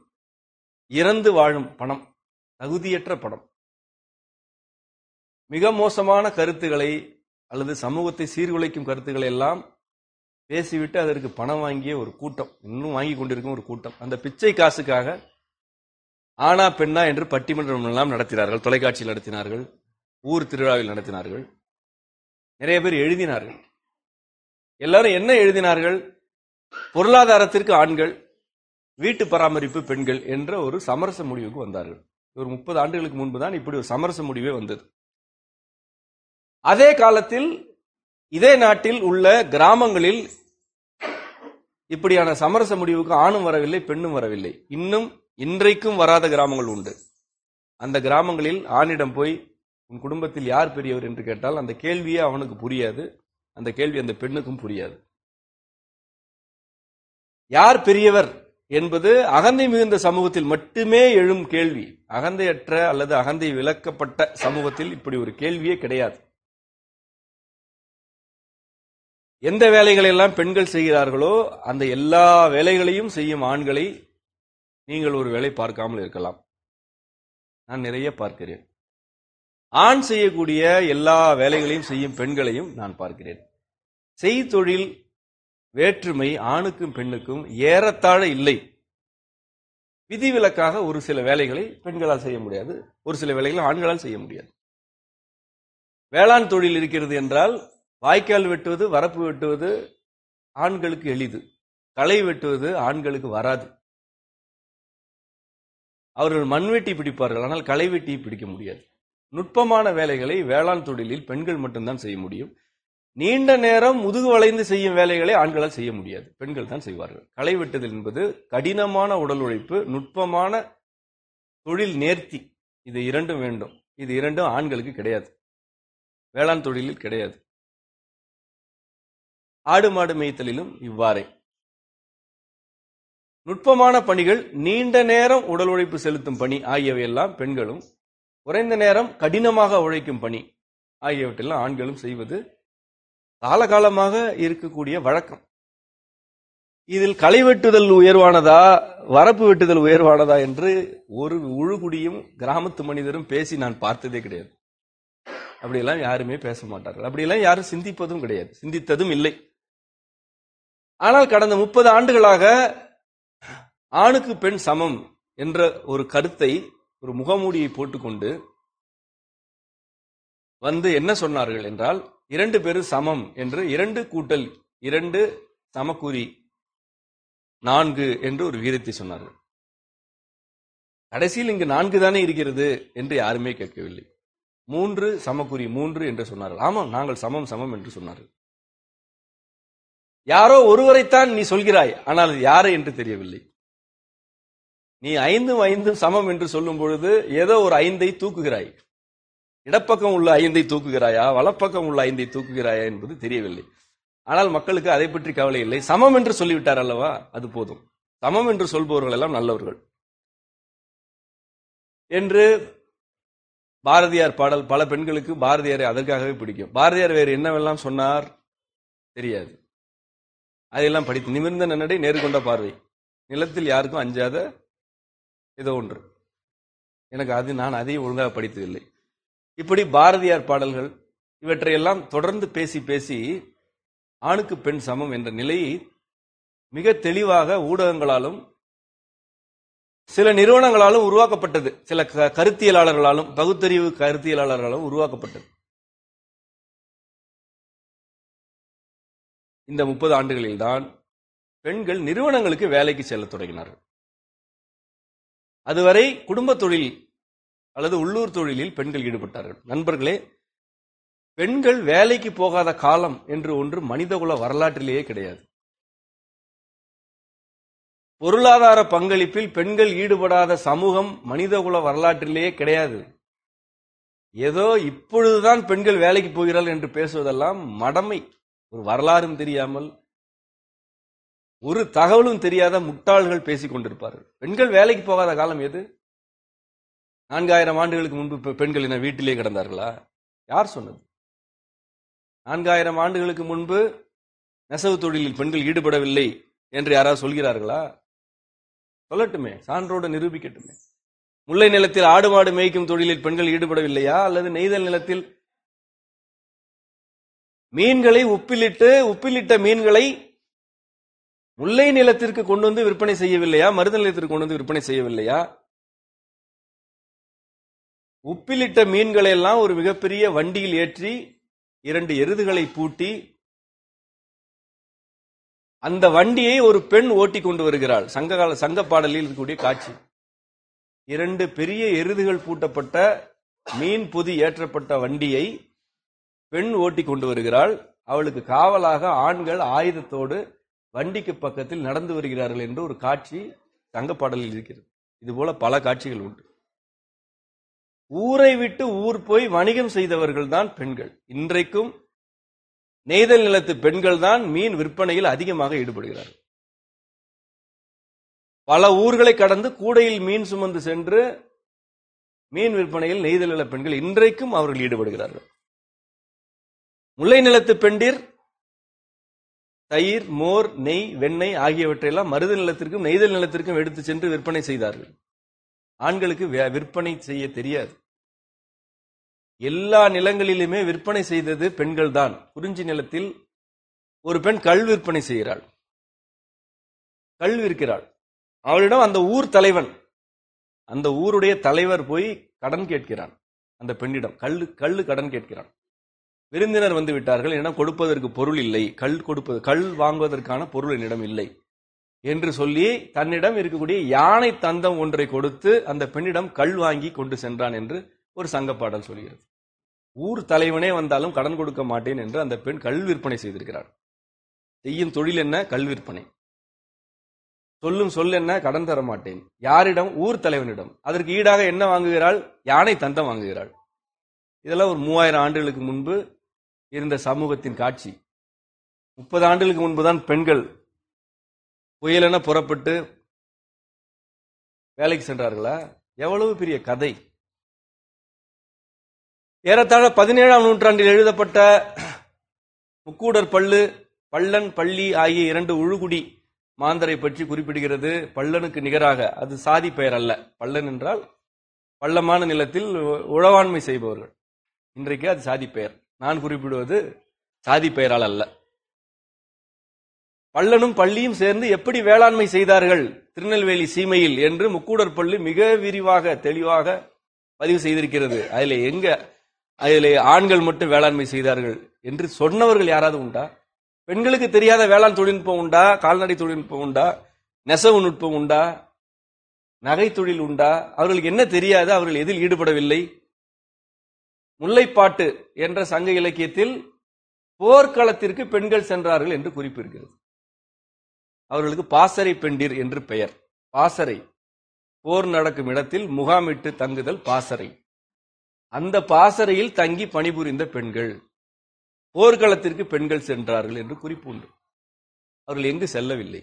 இறந்து வாழும் பணம் தகுதியற்ற படம் மிக மோசமான கருத்துக்களை அல்லது சமூகத்தை சீர்குலைக்கும் கருத்துக்களை எல்லாம் பேசிவிட்டு அதற்கு பணம் வாங்கிய ஒரு கூட்டம் இன்னும் வாங்கி கொண்டிருக்கும் ஒரு கூட்டம் அந்த பிச்சை காசுக்காக ஆனா பெண்ணா என்று பட்டிமன்றம் எல்லாம் நடத்தினார்கள் தொலைக்காட்சியில் நடத்தினார்கள் ஊர் திருவிழாவில் நடத்தினார்கள் நிறைய பேர் எழுதினார்கள் எல்லாரும் என்ன எழுதினார்கள் பொருளாதாரத்திற்கு ஆண்கள் வீட்டு பராமரிப்பு பெண்கள் என்ற ஒரு சமரச முடிவுக்கு வந்தார்கள் ஒரு முப்பது ஆண்டுகளுக்கு முன்பு தான் இப்படி ஒரு சமரச முடிவே வந்தது அதே காலத்தில் இதே நாட்டில் உள்ள கிராமங்களில் இப்படியான சமரச முடிவுக்கு ஆணும் வரவில்லை பெண்ணும் வரவில்லை இன்னும் இன்றைக்கும் வராத கிராமங்கள் உண்டு அந்த கிராமங்களில் ஆணிடம் போய் உன் குடும்பத்தில் யார் பெரியவர் என்று கேட்டால் அந்த கேள்வியே அவனுக்கு புரியாது அந்த கேள்வி அந்த பெண்ணுக்கும் புரியாது யார் பெரியவர் என்பது அகந்தை மிகுந்த சமூகத்தில் மட்டுமே எழும் கேள்வி அகந்தையற்ற அல்லது அகந்தை விளக்கப்பட்ட சமூகத்தில் இப்படி ஒரு கேள்வியே கிடையாது எந்த வேலைகளை எல்லாம் பெண்கள் செய்கிறார்களோ அந்த எல்லா வேலைகளையும் செய்யும் ஆண்களை நீங்கள் ஒரு வேலை பார்க்காமல் இருக்கலாம் நான் நிறைய பார்க்கிறேன் ஆண் செய்யக்கூடிய எல்லா வேலைகளையும் செய்யும் பெண்களையும் நான் பார்க்கிறேன் செய்தொழில் வேற்றுமை ஆணுக்கும் பெண்ணுக்கும் ஏறத்தாழ இல்லை விதிவிலக்காக ஒரு சில வேலைகளை பெண்களால் செய்ய முடியாது ஒரு சில வேலைகளை ஆண்களால் செய்ய முடியாது வேளாண் தொழில் இருக்கிறது என்றால் வாய்க்கால் வெட்டுவது வரப்பு வெட்டுவது ஆண்களுக்கு எளிது களை வெட்டுவது ஆண்களுக்கு வராது அவர்கள் மண்வெட்டி பிடிப்பார்கள் ஆனால் களை வெட்டி பிடிக்க முடியாது நுட்பமான வேலைகளை வேளாண் தொழிலில் பெண்கள் மட்டும்தான் செய்ய முடியும் நீண்ட நேரம் முதுகு வளைந்து செய்யும் வேலைகளை ஆண்களால் செய்ய முடியாது பெண்கள் தான் செய்வார்கள் களை வெட்டுதல் என்பது கடினமான உடல் உழைப்பு நுட்பமான தொழில் நேர்த்தி இது இரண்டும் வேண்டும் இது இரண்டும் ஆண்களுக்கு கிடையாது வேளாண் தொழிலில் கிடையாது ஆடு மாடு மேய்த்தலிலும் இவ்வாறே நுட்பமான பணிகள் நீண்ட நேரம் உடல் உழைப்பு செலுத்தும் பணி ஆகியவையெல்லாம் பெண்களும் குறைந்த நேரம் கடினமாக உழைக்கும் பணி ஆகியவற்றெல்லாம் ஆண்களும் செய்வது காலகாலமாக இருக்கக்கூடிய வழக்கம் இதில் களை வெட்டுதல் உயர்வானதா வரப்பு வெட்டுதல் உயர்வானதா என்று ஒரு உழுகுடியும் கிராமத்து மனிதரும் பேசி நான் பார்த்ததே கிடையாது அப்படியெல்லாம் யாருமே பேச மாட்டார்கள் அப்படியெல்லாம் யாரும் சிந்திப்பதும் கிடையாது சிந்தித்ததும் இல்லை ஆனால் கடந்த முப்பது ஆண்டுகளாக ஆணுக்கு பெண் சமம் என்ற ஒரு கருத்தை ஒரு முகமூடியை போட்டுக்கொண்டு வந்து என்ன சொன்னார்கள் என்றால் இரண்டு பேரும் சமம் என்று இரண்டு கூட்டல் இரண்டு சமக்குறி நான்கு என்று ஒரு வீரத்தை சொன்னார்கள் கடைசியில் இங்கு நான்கு தானே இருக்கிறது என்று யாருமே கேட்கவில்லை மூன்று சமக்குறி மூன்று என்று சொன்னார்கள் ஆமாம் நாங்கள் சமம் சமம் என்று சொன்னார்கள் யாரோ ஒருவரைத்தான் நீ சொல்கிறாய் ஆனால் யாரை என்று தெரியவில்லை நீ ஐந்தும் ஐந்தும் சமம் என்று சொல்லும் பொழுது ஏதோ ஒரு ஐந்தை தூக்குகிறாய் இடப்பக்கம் உள்ள ஐந்தை தூக்குகிறாயா வலப்பக்கம் உள்ள ஐந்தை தூக்குகிறாயா என்பது தெரியவில்லை ஆனால் மக்களுக்கு அதை பற்றி கவலை இல்லை சமம் என்று சொல்லிவிட்டார் அல்லவா அது போதும் சமம் என்று சொல்பவர்கள் எல்லாம் நல்லவர்கள் என்று பாரதியார் பாடல் பல பெண்களுக்கு பாரதியாரை அதற்காகவே பிடிக்கும் பாரதியார் வேறு என்னவெல்லாம் சொன்னார் தெரியாது அதையெல்லாம் படித்து நிமிர்ந்த நன்னடை நேர்கொண்ட பார்வை நிலத்தில் யாருக்கும் அஞ்சாத ஏதோ ஒன்று எனக்கு அது நான் அதையும் ஒழுங்காக படித்ததில்லை இப்படி பாரதியார் பாடல்கள் இவற்றையெல்லாம் தொடர்ந்து பேசி பேசி ஆணுக்கு பெண் சமம் என்ற நிலையை மிக தெளிவாக ஊடகங்களாலும் சில நிறுவனங்களாலும் உருவாக்கப்பட்டது சில கருத்தியலாளர்களாலும் பகுத்தறிவு கருத்தியலாளர்களாலும் உருவாக்கப்பட்டது இந்த முப்பது ஆண்டுகளில்தான் பெண்கள் நிறுவனங்களுக்கு வேலைக்கு செல்ல தொடங்கினார்கள் அதுவரை குடும்ப தொழில் அல்லது உள்ளூர் தொழிலில் பெண்கள் ஈடுபட்டார்கள் நண்பர்களே பெண்கள் வேலைக்கு போகாத காலம் என்று ஒன்று மனிதகுல வரலாற்றிலேயே கிடையாது பொருளாதார பங்களிப்பில் பெண்கள் ஈடுபடாத சமூகம் மனிதகுல வரலாற்றிலேயே கிடையாது ஏதோ இப்பொழுதுதான் பெண்கள் வேலைக்கு போகிறாள் என்று பேசுவதெல்லாம் மடமை ஒரு வரலாறும் தெரியாமல் ஒரு தகவலும் தெரியாத முட்டாள்கள் பேசிக் கொண்டிருப்பார்கள் பெண்கள் வேலைக்கு போகாத காலம் எது நான்காயிரம் ஆண்டுகளுக்கு முன்பு பெண்கள் என்ன வீட்டிலே கிடந்தார்களா யார் சொன்னது நான்காயிரம் ஆண்டுகளுக்கு முன்பு நெசவு தொழிலில் பெண்கள் ஈடுபடவில்லை என்று யாராவது சொல்கிறார்களா சொல்லட்டுமே சான்றோடு நிரூபிக்கட்டுமே முல்லை நிலத்தில் ஆடு மாடு மேய்க்கும் தொழிலில் பெண்கள் ஈடுபடவில்லையா அல்லது நெய்தல் நிலத்தில் மீன்களை உப்பிலிட்டு உப்பிலிட்ட மீன்களை முல்லை நிலத்திற்கு கொண்டு வந்து விற்பனை செய்யவில்லையா மருத நிலத்திற்கு கொண்டு வந்து விற்பனை செய்யவில்லையா உப்பிலிட்ட மீன்களை எல்லாம் ஒரு மிகப்பெரிய வண்டியில் ஏற்றி இரண்டு எருதுகளை பூட்டி அந்த வண்டியை ஒரு பெண் ஓட்டி கொண்டு வருகிறாள் சங்ககால சங்க பாடலில் இருக்கக்கூடிய காட்சி இரண்டு பெரிய எருதுகள் பூட்டப்பட்ட மீன் பொதி ஏற்றப்பட்ட வண்டியை பெண் ஓட்டி கொண்டு வருகிறாள் அவளுக்கு காவலாக ஆண்கள் ஆயுதத்தோடு வண்டிக்கு பக்கத்தில் நடந்து வருகிறார்கள் என்று ஒரு காட்சி தங்கப்பாடலில் இருக்கிறது போல பல காட்சிகள் உண்டு ஊரை விட்டு ஊர் போய் வணிகம் செய்தவர்கள் தான் பெண்கள் இன்றைக்கும் நெய்தல் நிலத்து பெண்கள் தான் மீன் விற்பனையில் அதிகமாக ஈடுபடுகிறார்கள் பல ஊர்களை கடந்து கூடையில் மீன் சுமந்து சென்று மீன் விற்பனையில் நெய்தல் நில பெண்கள் இன்றைக்கும் அவர்கள் ஈடுபடுகிறார்கள் முல்லை நிலத்து பெண்டிர் தயிர் மோர் நெய் வெண்ணெய் ஆகியவற்றையெல்லாம் மருத நிலத்திற்கும் நெய்தல் நிலத்திற்கும் எடுத்து சென்று விற்பனை செய்தார்கள் ஆண்களுக்கு விற்பனை செய்ய தெரியாது எல்லா நிலங்களிலுமே விற்பனை செய்தது பெண்கள் தான் குறிஞ்சி நிலத்தில் ஒரு பெண் கல் விற்பனை செய்கிறாள் கல் விற்கிறாள் அவளிடம் அந்த ஊர் தலைவன் அந்த ஊருடைய தலைவர் போய் கடன் கேட்கிறான் அந்த பெண்ணிடம் கல்லு கல்லு கடன் கேட்கிறான் விருந்தினர் வந்து விட்டார்கள் என கொடுப்பதற்கு பொருள் இல்லை கல் கொடுப்பது கல் வாங்குவதற்கான பொருள் என்னிடம் இல்லை என்று சொல்லி தன்னிடம் இருக்கக்கூடிய யானை தந்தம் ஒன்றை கொடுத்து அந்த பெண்ணிடம் கல் வாங்கி கொண்டு சென்றான் என்று ஒரு சங்க பாடல் சொல்கிறது ஊர் தலைவனே வந்தாலும் கடன் கொடுக்க மாட்டேன் என்று அந்த பெண் கல் விற்பனை செய்திருக்கிறார் செய்யும் தொழில் என்ன கல் விற்பனை சொல்லும் சொல் என்ன கடன் தர மாட்டேன் யாரிடம் ஊர் தலைவனிடம் அதற்கு ஈடாக என்ன வாங்குகிறாள் யானை தந்தம் வாங்குகிறாள் இதெல்லாம் ஒரு மூவாயிரம் ஆண்டுகளுக்கு முன்பு இருந்த சமூகத்தின் காட்சி முப்பது ஆண்டுகளுக்கு முன்புதான் பெண்கள் புயலன புறப்பட்டு வேலைக்கு சென்றார்களா எவ்வளவு பெரிய கதை ஏறத்தாழ பதினேழாம் நூற்றாண்டில் எழுதப்பட்ட முக்கூடர் பல்லு பள்ளன் பள்ளி ஆகிய இரண்டு உழுகுடி மாந்தரை பற்றி குறிப்பிடுகிறது பள்ளனுக்கு நிகராக அது சாதி பெயர் அல்ல பள்ளன் என்றால் பள்ளமான நிலத்தில் உழவாண்மை செய்பவர்கள் இன்றைக்கு அது சாதி பெயர் நான் குறிப்பிடுவது சாதி பெயரால் அல்ல பள்ளனும் பள்ளியும் சேர்ந்து எப்படி வேளாண்மை செய்தார்கள் திருநெல்வேலி சீமையில் என்று முக்கூடர் பள்ளி மிக விரிவாக தெளிவாக பதிவு செய்திருக்கிறது அதில் எங்க அதில் ஆண்கள் மட்டும் வேளாண்மை செய்தார்கள் என்று சொன்னவர்கள் யாராவது உண்டா பெண்களுக்கு தெரியாத வேளாண் தொழில்நுட்பம் உண்டா கால்நடை தொழில்நுட்பம் உண்டா நெசவு நுட்பம் உண்டா நகை தொழில் உண்டா அவர்களுக்கு என்ன தெரியாது அவர்கள் எதில் ஈடுபடவில்லை முல்லைப்பாட்டு என்ற சங்க இலக்கியத்தில் போர்க்களத்திற்கு பெண்கள் சென்றார்கள் என்று குறிப்பிருக்கிறது அவர்களுக்கு பாசறை பெண்டிர் என்று பெயர் பாசறை போர் நடக்கும் இடத்தில் முகாமிட்டு தங்குதல் பாசறை அந்த பாசறையில் தங்கி பணிபுரிந்த பெண்கள் போர்க்களத்திற்கு பெண்கள் சென்றார்கள் என்று குறிப்பு உண்டு அவர்கள் எங்கு செல்லவில்லை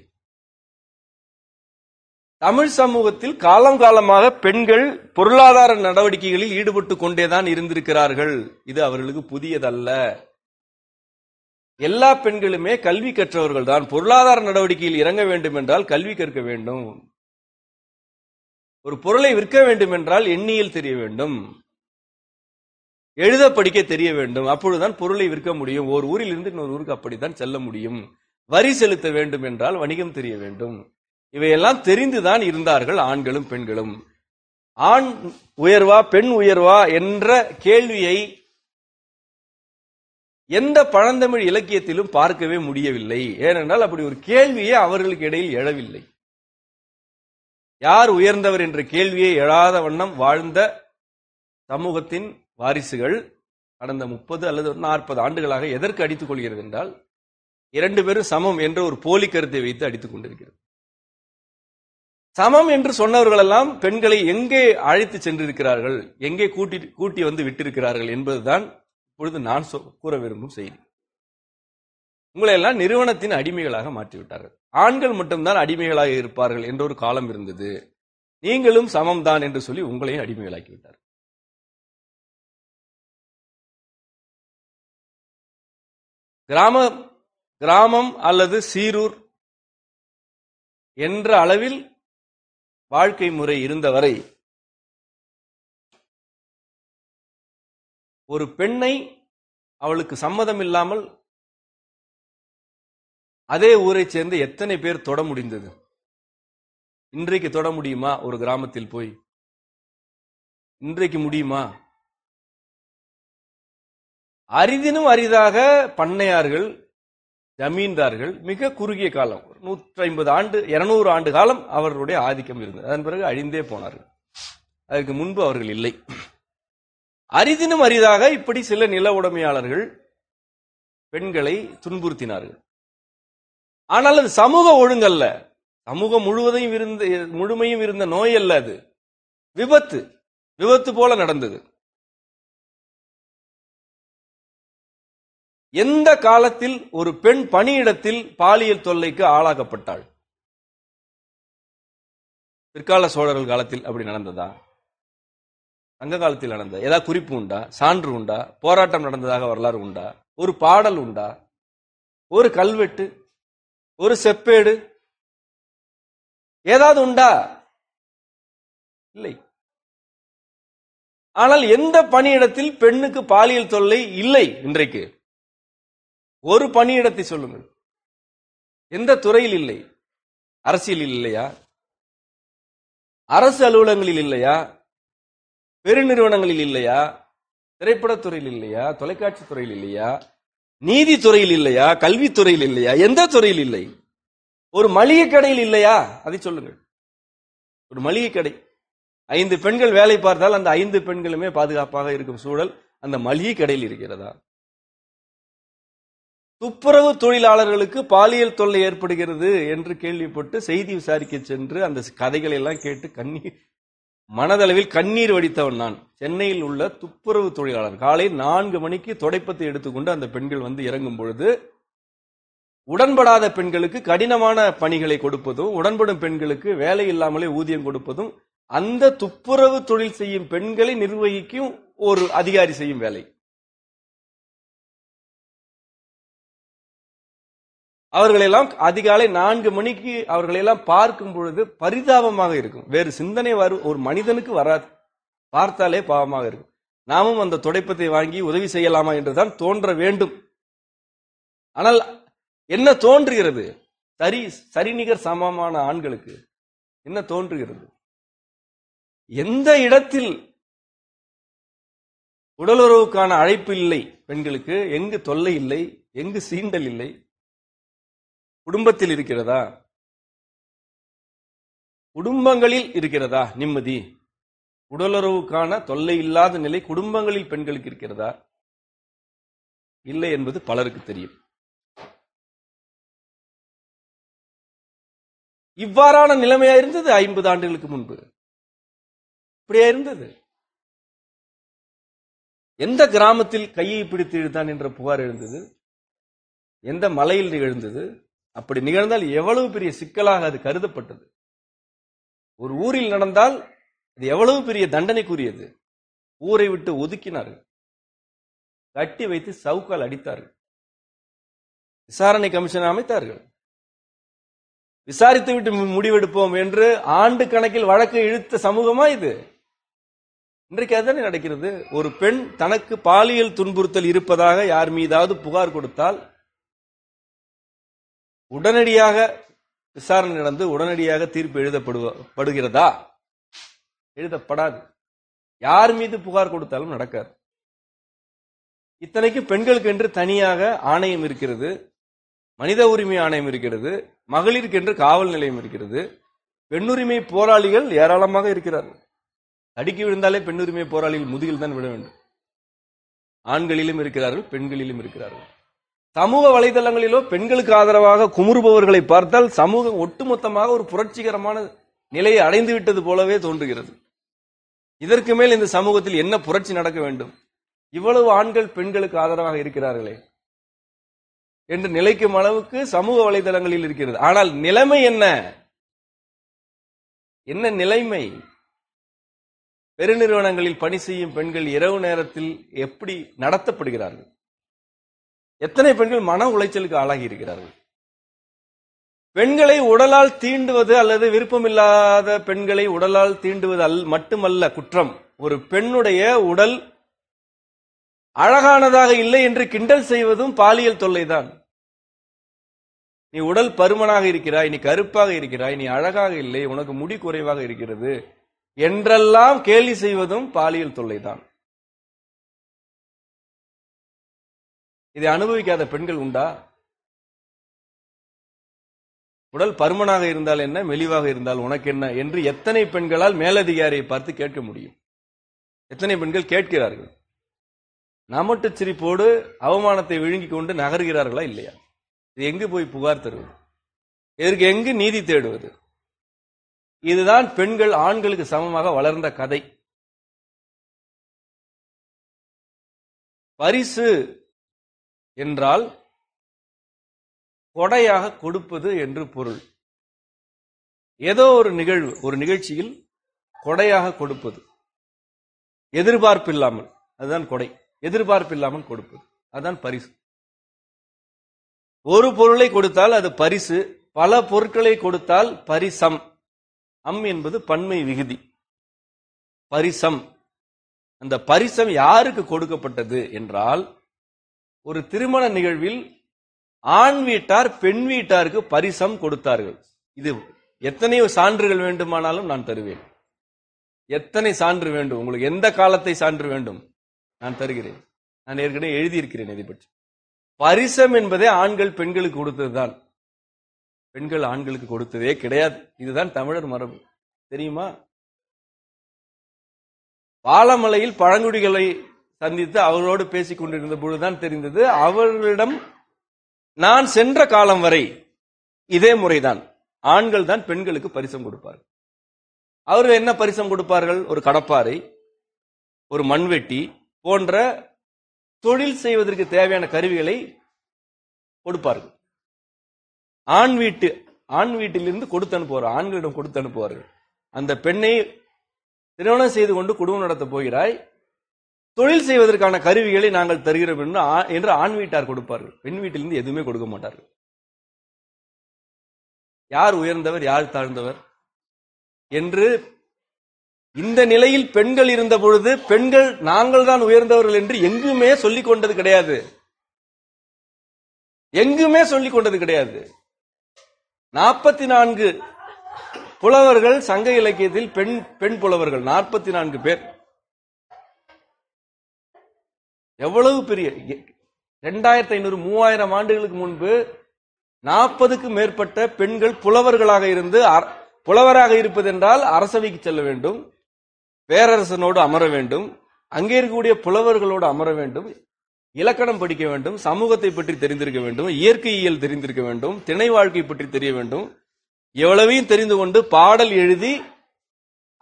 தமிழ் சமூகத்தில் காலம் காலமாக பெண்கள் பொருளாதார நடவடிக்கைகளில் ஈடுபட்டு கொண்டேதான் இருந்திருக்கிறார்கள் இது அவர்களுக்கு புதியதல்ல எல்லா பெண்களுமே கல்வி கற்றவர்கள் தான் பொருளாதார நடவடிக்கையில் இறங்க வேண்டும் என்றால் கல்வி கற்க வேண்டும் ஒரு பொருளை விற்க வேண்டும் என்றால் எண்ணியில் தெரிய வேண்டும் எழுத படிக்க தெரிய வேண்டும் அப்பொழுதுதான் பொருளை விற்க முடியும் ஒரு ஊரில் இருந்து இன்னொரு ஊருக்கு அப்படித்தான் செல்ல முடியும் வரி செலுத்த வேண்டும் என்றால் வணிகம் தெரிய வேண்டும் இவையெல்லாம் தெரிந்துதான் இருந்தார்கள் ஆண்களும் பெண்களும் ஆண் உயர்வா பெண் உயர்வா என்ற கேள்வியை எந்த பழந்தமிழ் இலக்கியத்திலும் பார்க்கவே முடியவில்லை ஏனென்றால் அப்படி ஒரு கேள்வியே அவர்களுக்கு இடையில் எழவில்லை யார் உயர்ந்தவர் என்ற கேள்வியை எழாத வண்ணம் வாழ்ந்த சமூகத்தின் வாரிசுகள் கடந்த முப்பது அல்லது நாற்பது ஆண்டுகளாக எதற்கு அடித்துக் கொள்கிறது என்றால் இரண்டு பேரும் சமம் என்ற ஒரு போலி கருத்தை வைத்து அடித்துக் கொண்டிருக்கிறது சமம் என்று சொன்னவர்களெல்லாம் பெண்களை எங்கே அழைத்து சென்றிருக்கிறார்கள் எங்கே கூட்டி கூட்டி வந்து விட்டிருக்கிறார்கள் என்பதுதான் இப்பொழுது நான் கூற விரும்பும் செய்தி உங்களை எல்லாம் நிறுவனத்தின் அடிமைகளாக மாற்றிவிட்டார்கள் ஆண்கள் மட்டும்தான் அடிமைகளாக இருப்பார்கள் என்ற ஒரு காலம் இருந்தது நீங்களும் சமம் தான் என்று சொல்லி உங்களையும் அடிமைகளாக்கி விட்டார் கிராம கிராமம் அல்லது சீரூர் என்ற அளவில் வாழ்க்கை முறை இருந்தவரை ஒரு பெண்ணை அவளுக்கு சம்மதம் இல்லாமல் அதே ஊரை சேர்ந்த எத்தனை பேர் தொட முடிந்தது இன்றைக்கு தொட முடியுமா ஒரு கிராமத்தில் போய் இன்றைக்கு முடியுமா அரிதினும் அரிதாக பண்ணையார்கள் ஜமீன்தார்கள் மிக குறுகிய காலம் நூற்றி ஐம்பது ஆண்டு இருநூறு ஆண்டு காலம் அவர்களுடைய ஆதிக்கம் இருந்தது அதன் பிறகு அழிந்தே போனார்கள் அதற்கு முன்பு அவர்கள் இல்லை அரிதினும் அரிதாக இப்படி சில நில உடைமையாளர்கள் பெண்களை துன்புறுத்தினார்கள் ஆனால் அது சமூக ஒழுங்கல்ல சமூகம் முழுவதையும் இருந்த முழுமையும் இருந்த நோய் அல்ல அது விபத்து விபத்து போல நடந்தது எந்த காலத்தில் ஒரு பெண் பணியிடத்தில் பாலியல் தொல்லைக்கு ஆளாக்கப்பட்டாள் பிற்கால சோழர்கள் காலத்தில் அப்படி நடந்ததா சங்க காலத்தில் நடந்த ஏதாவது குறிப்பு உண்டா சான்று உண்டா போராட்டம் நடந்ததாக வரலாறு உண்டா ஒரு பாடல் உண்டா ஒரு கல்வெட்டு ஒரு செப்பேடு ஏதாவது உண்டா இல்லை ஆனால் எந்த பணியிடத்தில் பெண்ணுக்கு பாலியல் தொல்லை இல்லை இன்றைக்கு ஒரு பணியிடத்தை சொல்லுங்கள் எந்த துறையில் இல்லை அரசியலில் இல்லையா அரசு அலுவலகங்களில் இல்லையா பெருநிறுவனங்களில் இல்லையா திரைப்படத்துறையில் இல்லையா தொலைக்காட்சி துறையில் இல்லையா நீதித்துறையில் இல்லையா கல்வித்துறையில் இல்லையா எந்த துறையில் இல்லை ஒரு மளிகை கடையில் இல்லையா அதை சொல்லுங்கள் ஒரு மளிகை கடை ஐந்து பெண்கள் வேலை பார்த்தால் அந்த ஐந்து பெண்களுமே பாதுகாப்பாக இருக்கும் சூழல் அந்த மளிகை கடையில் இருக்கிறதா துப்புரவு தொழிலாளர்களுக்கு பாலியல் தொல்லை ஏற்படுகிறது என்று கேள்விப்பட்டு செய்தி விசாரிக்க சென்று அந்த கதைகளை எல்லாம் கேட்டு கண்ணீர் மனதளவில் கண்ணீர் வடித்தவன் நான் சென்னையில் உள்ள துப்புரவு தொழிலாளர் காலை நான்கு மணிக்கு துடைப்பத்தை எடுத்துக்கொண்டு அந்த பெண்கள் வந்து இறங்கும் பொழுது உடன்படாத பெண்களுக்கு கடினமான பணிகளை கொடுப்பதும் உடன்படும் பெண்களுக்கு வேலை இல்லாமலே ஊதியம் கொடுப்பதும் அந்த துப்புரவு தொழில் செய்யும் பெண்களை நிர்வகிக்கும் ஒரு அதிகாரி செய்யும் வேலை அவர்களெல்லாம் அதிகாலை நான்கு மணிக்கு அவர்களெல்லாம் பார்க்கும் பொழுது பரிதாபமாக இருக்கும் வேறு சிந்தனை வரும் ஒரு மனிதனுக்கு வராது பார்த்தாலே பாவமாக இருக்கும் நாமும் அந்த துடைப்பத்தை வாங்கி உதவி செய்யலாமா என்றுதான் தோன்ற வேண்டும் ஆனால் என்ன தோன்றுகிறது சரி சரிநிகர் சமமான ஆண்களுக்கு என்ன தோன்றுகிறது எந்த இடத்தில் உடலுறவுக்கான அழைப்பு இல்லை பெண்களுக்கு எங்கு தொல்லை இல்லை எங்கு சீண்டல் இல்லை குடும்பத்தில் இருக்கிறதா குடும்பங்களில் இருக்கிறதா நிம்மதி உடலுறவுக்கான தொல்லை இல்லாத நிலை குடும்பங்களில் பெண்களுக்கு இருக்கிறதா இல்லை என்பது பலருக்கு தெரியும் இவ்வாறான நிலைமையா இருந்தது ஐம்பது ஆண்டுகளுக்கு முன்பு இப்படியா இருந்தது எந்த கிராமத்தில் கையை பிடித்து இழுத்தான் என்ற புகார் எழுந்தது எந்த மலையில் எழுந்தது அப்படி நிகழ்ந்தால் எவ்வளவு பெரிய சிக்கலாக அது கருதப்பட்டது ஒரு ஊரில் நடந்தால் அது எவ்வளவு பெரிய தண்டனைக்குரியது ஊரை விட்டு ஒதுக்கினார்கள் கட்டி வைத்து சவுக்கால் அடித்தார்கள் விசாரணை கமிஷன் அமைத்தார்கள் விசாரித்து விட்டு முடிவெடுப்போம் என்று ஆண்டு கணக்கில் வழக்கு இழுத்த சமூகமா இது இன்றைக்கு அதுதானே நடக்கிறது ஒரு பெண் தனக்கு பாலியல் துன்புறுத்தல் இருப்பதாக யார் மீதாவது புகார் கொடுத்தால் உடனடியாக விசாரணை நடந்து உடனடியாக தீர்ப்பு எழுதப்படுகிறதா எழுதப்படாது யார் மீது புகார் கொடுத்தாலும் நடக்காது இத்தனைக்கு பெண்களுக்கு என்று தனியாக ஆணையம் இருக்கிறது மனித உரிமை ஆணையம் இருக்கிறது மகளிருக்கென்று காவல் நிலையம் இருக்கிறது பெண்ணுரிமை போராளிகள் ஏராளமாக இருக்கிறார்கள் தடுக்கி விழுந்தாலே பெண்ணுரிமை போராளிகள் முதுகில் தான் விட வேண்டும் ஆண்களிலும் இருக்கிறார்கள் பெண்களிலும் இருக்கிறார்கள் சமூக வலைதளங்களிலோ பெண்களுக்கு ஆதரவாக குமுறுபவர்களை பார்த்தால் சமூகம் ஒட்டுமொத்தமாக ஒரு புரட்சிகரமான நிலையை அடைந்து விட்டது போலவே தோன்றுகிறது இதற்கு மேல் இந்த சமூகத்தில் என்ன புரட்சி நடக்க வேண்டும் இவ்வளவு ஆண்கள் பெண்களுக்கு ஆதரவாக இருக்கிறார்களே என்று நிலைக்கும் அளவுக்கு சமூக வலைதளங்களில் இருக்கிறது ஆனால் நிலைமை என்ன என்ன நிலைமை பெருநிறுவனங்களில் பணி செய்யும் பெண்கள் இரவு நேரத்தில் எப்படி நடத்தப்படுகிறார்கள் எத்தனை பெண்கள் மன உளைச்சலுக்கு ஆளாகி இருக்கிறார்கள் பெண்களை உடலால் தீண்டுவது அல்லது விருப்பமில்லாத பெண்களை உடலால் தீண்டுவது அல் மட்டுமல்ல குற்றம் ஒரு பெண்ணுடைய உடல் அழகானதாக இல்லை என்று கிண்டல் செய்வதும் பாலியல் தொல்லைதான் நீ உடல் பருமனாக இருக்கிறாய் நீ கருப்பாக இருக்கிறாய் நீ அழகாக இல்லை உனக்கு முடி குறைவாக இருக்கிறது என்றெல்லாம் கேலி செய்வதும் பாலியல் தொல்லைதான் இதை அனுபவிக்காத பெண்கள் உண்டா உடல் பருமனாக இருந்தால் என்ன மெலிவாக இருந்தால் உனக்கு என்ன என்று எத்தனை பெண்களால் மேலதிகாரியை பார்த்து கேட்க முடியும் எத்தனை பெண்கள் கேட்கிறார்கள் நமட்டு சிரிப்போடு அவமானத்தை விழுங்கிக் கொண்டு நகர்கிறார்களா இல்லையா இது எங்கு போய் புகார் தருவது இதற்கு எங்கு நீதி தேடுவது இதுதான் பெண்கள் ஆண்களுக்கு சமமாக வளர்ந்த கதை பரிசு என்றால் கொடையாக கொடுப்பது என்று பொருள் ஏதோ ஒரு நிகழ்வு ஒரு நிகழ்ச்சியில் கொடையாக கொடுப்பது எதிர்பார்ப்பு இல்லாமல் அதுதான் கொடை எதிர்பார்ப்பு இல்லாமல் கொடுப்பது அதுதான் பரிசு ஒரு பொருளை கொடுத்தால் அது பரிசு பல பொருட்களை கொடுத்தால் பரிசம் அம் என்பது பன்மை விகுதி பரிசம் அந்த பரிசம் யாருக்கு கொடுக்கப்பட்டது என்றால் ஒரு திருமண நிகழ்வில் ஆண் வீட்டார் பெண் வீட்டாருக்கு பரிசம் கொடுத்தார்கள் இது எத்தனையோ சான்றுகள் வேண்டுமானாலும் நான் தருவேன் எத்தனை சான்று வேண்டும் உங்களுக்கு எந்த காலத்தை சான்று வேண்டும் நான் தருகிறேன் நான் ஏற்கனவே எழுதியிருக்கிறேன் இதை பற்றி பரிசம் என்பதே ஆண்கள் பெண்களுக்கு கொடுத்தது தான் பெண்கள் ஆண்களுக்கு கொடுத்ததே கிடையாது இதுதான் தமிழர் மரபு தெரியுமா பாலமலையில் பழங்குடிகளை சந்தித்து அவரோடு பேசிக் கொண்டிருந்த பொழுதுதான் தெரிந்தது அவர்களிடம் நான் சென்ற காலம் வரை இதே முறைதான் ஆண்கள் தான் பெண்களுக்கு பரிசம் கொடுப்பார்கள் அவர்கள் என்ன பரிசம் கொடுப்பார்கள் ஒரு கடப்பாறை ஒரு மண்வெட்டி போன்ற தொழில் செய்வதற்கு தேவையான கருவிகளை கொடுப்பார்கள் ஆண் வீட்டு ஆண் வீட்டிலிருந்து கொடுத்து அனுப்புவார் ஆண்களிடம் கொடுத்து அனுப்புவார்கள் அந்த பெண்ணை திருமணம் செய்து கொண்டு குடும்பம் நடத்த போகிறாய் தொழில் செய்வதற்கான கருவிகளை நாங்கள் தருகிறோம் என்று என்று ஆண் வீட்டார் கொடுப்பார்கள் பெண் வீட்டிலிருந்து எதுவுமே கொடுக்க மாட்டார்கள் யார் உயர்ந்தவர் யார் தாழ்ந்தவர் என்று இந்த நிலையில் பெண்கள் இருந்த பொழுது பெண்கள் நாங்கள் தான் உயர்ந்தவர்கள் என்று எங்குமே சொல்லிக் கொண்டது கிடையாது எங்குமே சொல்லிக் கொண்டது கிடையாது நாற்பத்தி நான்கு புலவர்கள் சங்க இலக்கியத்தில் பெண் பெண் புலவர்கள் நாற்பத்தி நான்கு பேர் எவ்வளவு பெரிய ரெண்டாயிரத்தி ஐநூறு மூவாயிரம் ஆண்டுகளுக்கு முன்பு நாற்பதுக்கு மேற்பட்ட பெண்கள் புலவர்களாக இருந்து புலவராக இருப்பது என்றால் அரசவைக்கு செல்ல வேண்டும் பேரரசனோடு அமர வேண்டும் அங்கே இருக்கக்கூடிய புலவர்களோடு அமர வேண்டும் இலக்கணம் படிக்க வேண்டும் சமூகத்தை பற்றி தெரிந்திருக்க வேண்டும் இயற்கையியல் தெரிந்திருக்க வேண்டும் திணை வாழ்க்கை பற்றி தெரிய வேண்டும் எவ்வளவையும் தெரிந்து கொண்டு பாடல் எழுதி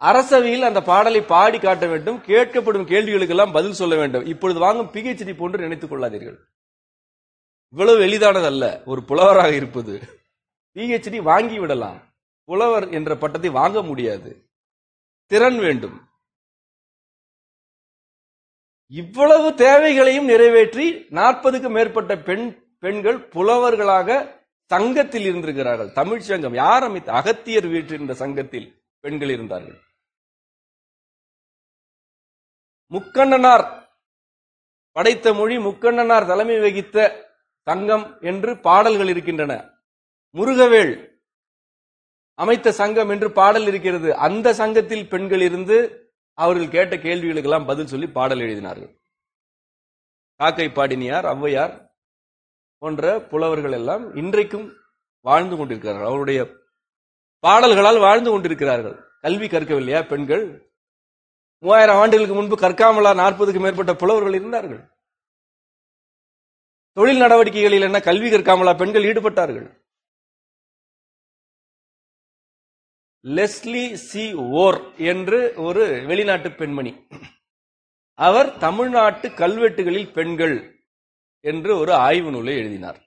அரசவையில் அந்த பாடலை பாடி காட்ட வேண்டும் கேட்கப்படும் கேள்விகளுக்கெல்லாம் பதில் சொல்ல வேண்டும் இப்பொழுது வாங்கும் பிஹெச்டி போன்று நினைத்துக் கொள்ளாதீர்கள் இவ்வளவு எளிதானதல்ல ஒரு புலவராக இருப்பது பிஹெச்டி வாங்கி விடலாம் புலவர் என்ற பட்டத்தை வாங்க முடியாது திறன் வேண்டும் இவ்வளவு தேவைகளையும் நிறைவேற்றி நாற்பதுக்கு மேற்பட்ட பெண் பெண்கள் புலவர்களாக சங்கத்தில் இருந்திருக்கிறார்கள் தமிழ்ச்சங்கம் யார் அமைத்த அகத்தியர் வீட்டிருந்த சங்கத்தில் பெண்கள் இருந்தார்கள் முக்கண்ணனார் படைத்த மொழி முக்கண்ணனார் தலைமை வகித்த சங்கம் என்று பாடல்கள் இருக்கின்றன முருகவேல் அமைத்த சங்கம் என்று பாடல் இருக்கிறது அந்த சங்கத்தில் பெண்கள் இருந்து அவர்கள் கேட்ட கேள்விகளுக்கெல்லாம் பதில் சொல்லி பாடல் எழுதினார்கள் காக்கை பாடினியார் ஔவையார் போன்ற புலவர்கள் எல்லாம் இன்றைக்கும் வாழ்ந்து கொண்டிருக்கிறார்கள் அவருடைய பாடல்களால் வாழ்ந்து கொண்டிருக்கிறார்கள் கல்வி கற்கவில்லையா பெண்கள் மூவாயிரம் ஆண்டுகளுக்கு முன்பு கற்காமலா நாற்பதுக்கு மேற்பட்ட புலவர்கள் இருந்தார்கள் தொழில் நடவடிக்கைகளில் என்ன கல்வி கற்காமலா பெண்கள் ஈடுபட்டார்கள் லெஸ்லி சி ஓர் என்று ஒரு வெளிநாட்டு பெண்மணி அவர் தமிழ்நாட்டு கல்வெட்டுகளில் பெண்கள் என்று ஒரு ஆய்வு நூலை எழுதினார்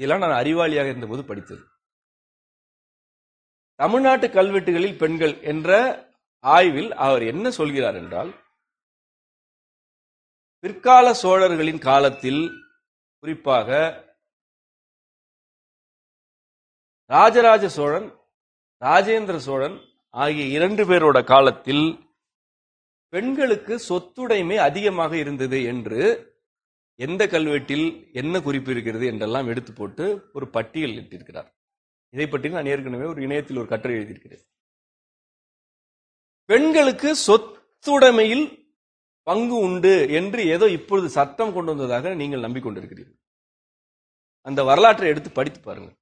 இதெல்லாம் நான் அறிவாளியாக இருந்தபோது படித்தது தமிழ்நாட்டு கல்வெட்டுகளில் பெண்கள் என்ற ஆய்வில் அவர் என்ன சொல்கிறார் என்றால் பிற்கால சோழர்களின் காலத்தில் குறிப்பாக ராஜராஜ சோழன் ராஜேந்திர சோழன் ஆகிய இரண்டு பேரோட காலத்தில் பெண்களுக்கு சொத்துடைமை அதிகமாக இருந்தது என்று எந்த கல்வெட்டில் என்ன குறிப்பு இருக்கிறது என்றெல்லாம் எடுத்து போட்டு ஒரு பட்டியல் இட்டிருக்கிறார் இதை பற்றி நான் ஏற்கனவே ஒரு இணையத்தில் ஒரு கட்டுரை எழுதியிருக்கிறேன் பெண்களுக்கு சொத்துடைமையில் பங்கு உண்டு என்று ஏதோ இப்பொழுது சட்டம் கொண்டு வந்ததாக நீங்கள் நம்பிக்கொண்டிருக்கிறீர்கள் அந்த வரலாற்றை எடுத்து படித்து பாருங்கள்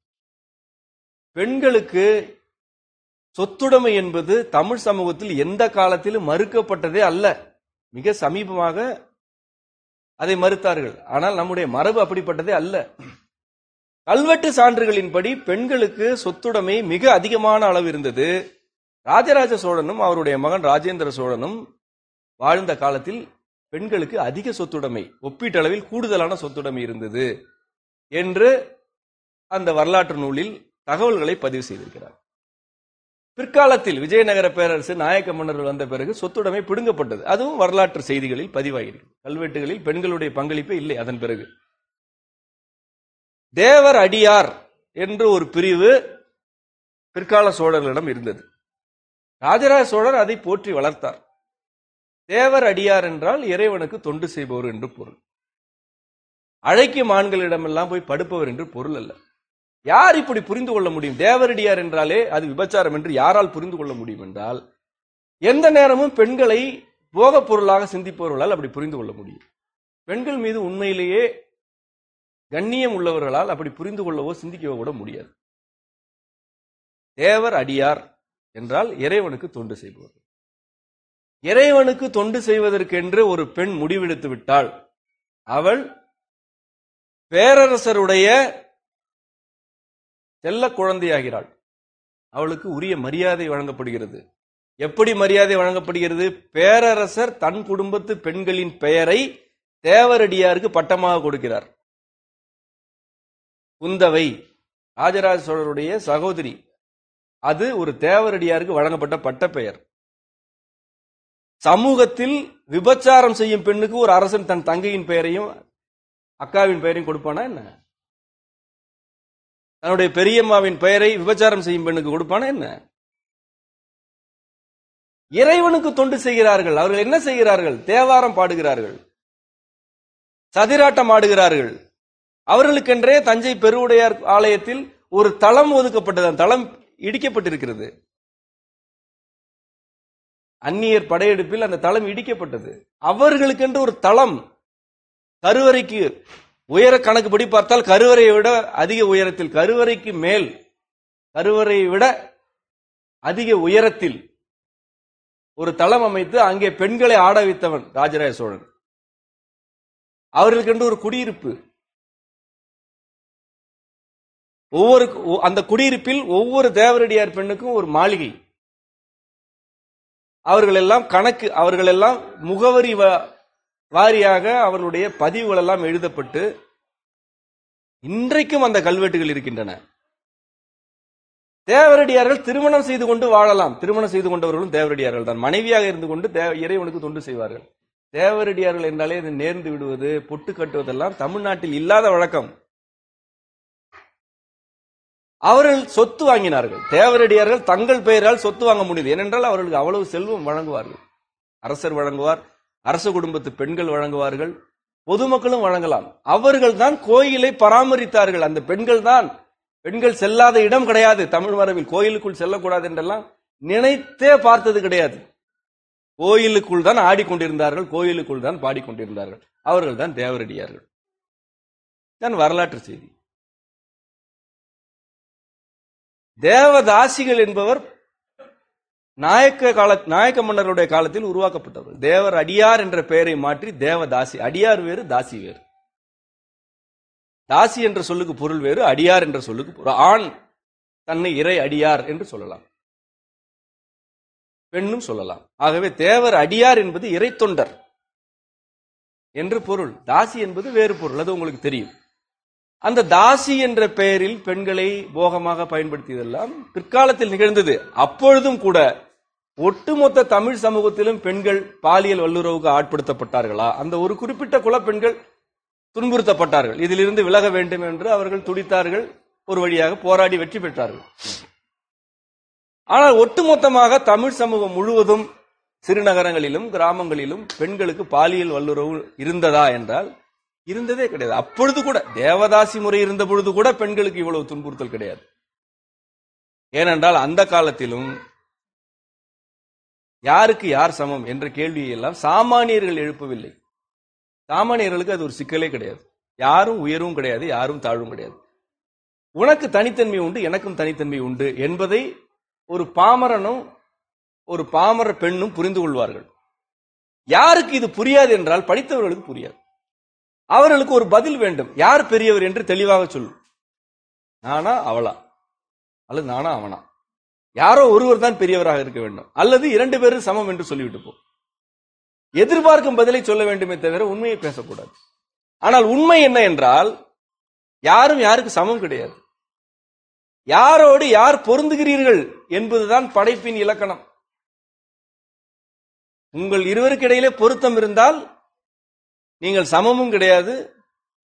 பெண்களுக்கு சொத்துடைமை என்பது தமிழ் சமூகத்தில் எந்த காலத்திலும் மறுக்கப்பட்டதே அல்ல மிக சமீபமாக அதை மறுத்தார்கள் ஆனால் நம்முடைய மரபு அப்படிப்பட்டதே அல்ல கல்வெட்டு சான்றுகளின்படி பெண்களுக்கு சொத்துடைமை மிக அதிகமான அளவு இருந்தது ராஜராஜ சோழனும் அவருடைய மகன் ராஜேந்திர சோழனும் வாழ்ந்த காலத்தில் பெண்களுக்கு அதிக சொத்துடைமை ஒப்பீட்டளவில் கூடுதலான சொத்துடைமை இருந்தது என்று அந்த வரலாற்று நூலில் தகவல்களை பதிவு செய்திருக்கிறார் பிற்காலத்தில் விஜயநகர பேரரசு நாயக்க மன்னர்கள் வந்த பிறகு சொத்துடைமை பிடுங்கப்பட்டது அதுவும் வரலாற்று செய்திகளில் பதிவாகியிருக்கு கல்வெட்டுகளில் பெண்களுடைய பங்களிப்பு இல்லை அதன் பிறகு தேவர் அடியார் என்று ஒரு பிரிவு பிற்கால சோழர்களிடம் இருந்தது ராஜராஜ சோழர் அதை போற்றி வளர்த்தார் தேவர் அடியார் என்றால் இறைவனுக்கு தொண்டு செய்பவர் என்று பொருள் அழைக்கும் ஆண்களிடமெல்லாம் போய் படுப்பவர் என்று பொருள் அல்ல யார் இப்படி புரிந்து கொள்ள முடியும் தேவரடியார் என்றாலே அது விபச்சாரம் என்று யாரால் புரிந்து கொள்ள முடியும் என்றால் எந்த நேரமும் பெண்களை போகப் பொருளாக சிந்திப்பவர்களால் அப்படி புரிந்து கொள்ள முடியும் பெண்கள் மீது உண்மையிலேயே கண்ணியம் உள்ளவர்களால் அப்படி புரிந்து கொள்ளவோ சிந்திக்கவோ கூட முடியாது தேவர் அடியார் என்றால் இறைவனுக்கு தொண்டு செய்பவர்கள் இறைவனுக்கு தொண்டு செய்வதற்கென்று ஒரு பெண் முடிவெடுத்து விட்டாள் அவள் பேரரசருடைய செல்ல குழந்தையாகிறாள் அவளுக்கு உரிய மரியாதை வழங்கப்படுகிறது எப்படி மரியாதை வழங்கப்படுகிறது பேரரசர் தன் குடும்பத்து பெண்களின் பெயரை தேவரடியாருக்கு பட்டமாக கொடுக்கிறார் குந்தவை ராஜராஜ சோழருடைய சகோதரி அது ஒரு தேவரடியாருக்கு வழங்கப்பட்ட பட்டப்பெயர் சமூகத்தில் விபச்சாரம் செய்யும் பெண்ணுக்கு ஒரு அரசன் தன் தங்கையின் பெயரையும் அக்காவின் பெயரையும் கொடுப்பானா என்ன தன்னுடைய பெரியம்மாவின் பெயரை விபச்சாரம் செய்யும் பெண்ணுக்கு கொடுப்பானா என்ன இறைவனுக்கு தொண்டு செய்கிறார்கள் அவர்கள் என்ன செய்கிறார்கள் தேவாரம் பாடுகிறார்கள் சதிராட்டம் ஆடுகிறார்கள் அவர்களுக்கென்றே தஞ்சை பெருவுடையார் ஆலயத்தில் ஒரு தளம் ஒதுக்கப்பட்டது தளம் இடிக்கப்பட்டிருக்கிறது அந்நியர் படையெடுப்பில் அந்த தளம் இடிக்கப்பட்டது அவர்களுக்கென்று ஒரு தளம் கருவறைக்கு உயர கணக்குப்படி பார்த்தால் கருவறையை விட அதிக உயரத்தில் கருவறைக்கு மேல் கருவறையை விட அதிக உயரத்தில் ஒரு தளம் அமைத்து அங்கே பெண்களை ஆடவித்தவன் ராஜராஜ சோழன் அவர்களுக்கென்று ஒரு குடியிருப்பு ஒவ்வொரு அந்த குடியிருப்பில் ஒவ்வொரு தேவரடியார் பெண்ணுக்கும் ஒரு மாளிகை அவர்கள் எல்லாம் கணக்கு அவர்கள் எல்லாம் முகவரி வாரியாக அவர்களுடைய பதிவுகள் எல்லாம் எழுதப்பட்டு இன்றைக்கும் அந்த கல்வெட்டுகள் இருக்கின்றன தேவரடியார்கள் திருமணம் செய்து கொண்டு வாழலாம் திருமணம் செய்து கொண்டவர்களும் தேவரடியார்கள் தான் மனைவியாக இருந்து கொண்டு தேவ இறைவனுக்கு தொண்டு செய்வார்கள் தேவரடியார்கள் என்றாலே நேர்ந்து விடுவது பொட்டு கட்டுவதெல்லாம் தமிழ்நாட்டில் இல்லாத வழக்கம் அவர்கள் சொத்து வாங்கினார்கள் தேவரடியார்கள் தங்கள் பெயரால் சொத்து வாங்க முடியுது ஏனென்றால் அவர்களுக்கு அவ்வளவு செல்வம் வழங்குவார்கள் அரசர் வழங்குவார் அரச குடும்பத்து பெண்கள் வழங்குவார்கள் பொதுமக்களும் வழங்கலாம் அவர்கள் தான் கோயிலை பராமரித்தார்கள் அந்த பெண்கள் தான் பெண்கள் செல்லாத இடம் கிடையாது தமிழ் மரபில் கோயிலுக்குள் செல்லக்கூடாது என்றெல்லாம் நினைத்தே பார்த்தது கிடையாது கோயிலுக்குள் தான் ஆடிக்கொண்டிருந்தார்கள் கோயிலுக்குள் தான் பாடிக்கொண்டிருந்தார்கள் அவர்கள் தான் தேவரடியார்கள் தான் வரலாற்று செய்தி தேவதாசிகள் என்பவர் நாயக்க கால நாயக்க மன்னருடைய காலத்தில் உருவாக்கப்பட்டவர் தேவர் அடியார் என்ற பெயரை மாற்றி தேவதாசி அடியார் வேறு தாசி வேறு தாசி என்ற சொல்லுக்கு பொருள் வேறு அடியார் என்ற சொல்லுக்கு ஒரு ஆண் தன்னை இறை அடியார் என்று சொல்லலாம் பெண்ணும் சொல்லலாம் ஆகவே தேவர் அடியார் என்பது இறை தொண்டர் என்று பொருள் தாசி என்பது வேறு பொருள் அது உங்களுக்கு தெரியும் அந்த தாசி என்ற பெயரில் பெண்களை போகமாக பயன்படுத்தியதெல்லாம் பிற்காலத்தில் நிகழ்ந்தது அப்பொழுதும் கூட ஒட்டுமொத்த தமிழ் சமூகத்திலும் பெண்கள் பாலியல் வல்லுறவுக்கு ஆட்படுத்தப்பட்டார்களா அந்த ஒரு குறிப்பிட்ட குல பெண்கள் துன்புறுத்தப்பட்டார்கள் இதிலிருந்து விலக வேண்டும் என்று அவர்கள் துடித்தார்கள் ஒரு வழியாக போராடி வெற்றி பெற்றார்கள் ஆனால் ஒட்டுமொத்தமாக தமிழ் சமூகம் முழுவதும் சிறுநகரங்களிலும் கிராமங்களிலும் பெண்களுக்கு பாலியல் வல்லுறவு இருந்ததா என்றால் இருந்ததே கிடையாது அப்பொழுது கூட தேவதாசி முறை இருந்த பொழுது கூட பெண்களுக்கு இவ்வளவு துன்புறுத்தல் கிடையாது ஏனென்றால் அந்த காலத்திலும் யாருக்கு யார் சமம் என்ற கேள்வியை எல்லாம் சாமானியர்கள் எழுப்பவில்லை சாமானியர்களுக்கு அது ஒரு சிக்கலே கிடையாது யாரும் உயரும் கிடையாது யாரும் தாழ்வும் கிடையாது உனக்கு தனித்தன்மை உண்டு எனக்கும் தனித்தன்மை உண்டு என்பதை ஒரு பாமரனும் ஒரு பாமர பெண்ணும் புரிந்து கொள்வார்கள் யாருக்கு இது புரியாது என்றால் படித்தவர்களுக்கு புரியாது அவர்களுக்கு ஒரு பதில் வேண்டும் யார் பெரியவர் என்று தெளிவாக சொல்லும் நானா அவளா அல்லது நானா அவனா யாரோ ஒருவர் தான் பெரியவராக இருக்க வேண்டும் அல்லது இரண்டு பேரும் சமம் என்று சொல்லிவிட்டு போ எதிர்பார்க்கும் பதிலை சொல்ல வேண்டுமே தவிர உண்மையை பேசக்கூடாது ஆனால் உண்மை என்ன என்றால் யாரும் யாருக்கு சமம் கிடையாது யாரோடு யார் பொருந்துகிறீர்கள் என்பதுதான் படைப்பின் இலக்கணம் உங்கள் இருவருக்கு இடையிலே பொருத்தம் இருந்தால் நீங்கள் சமமும் கிடையாது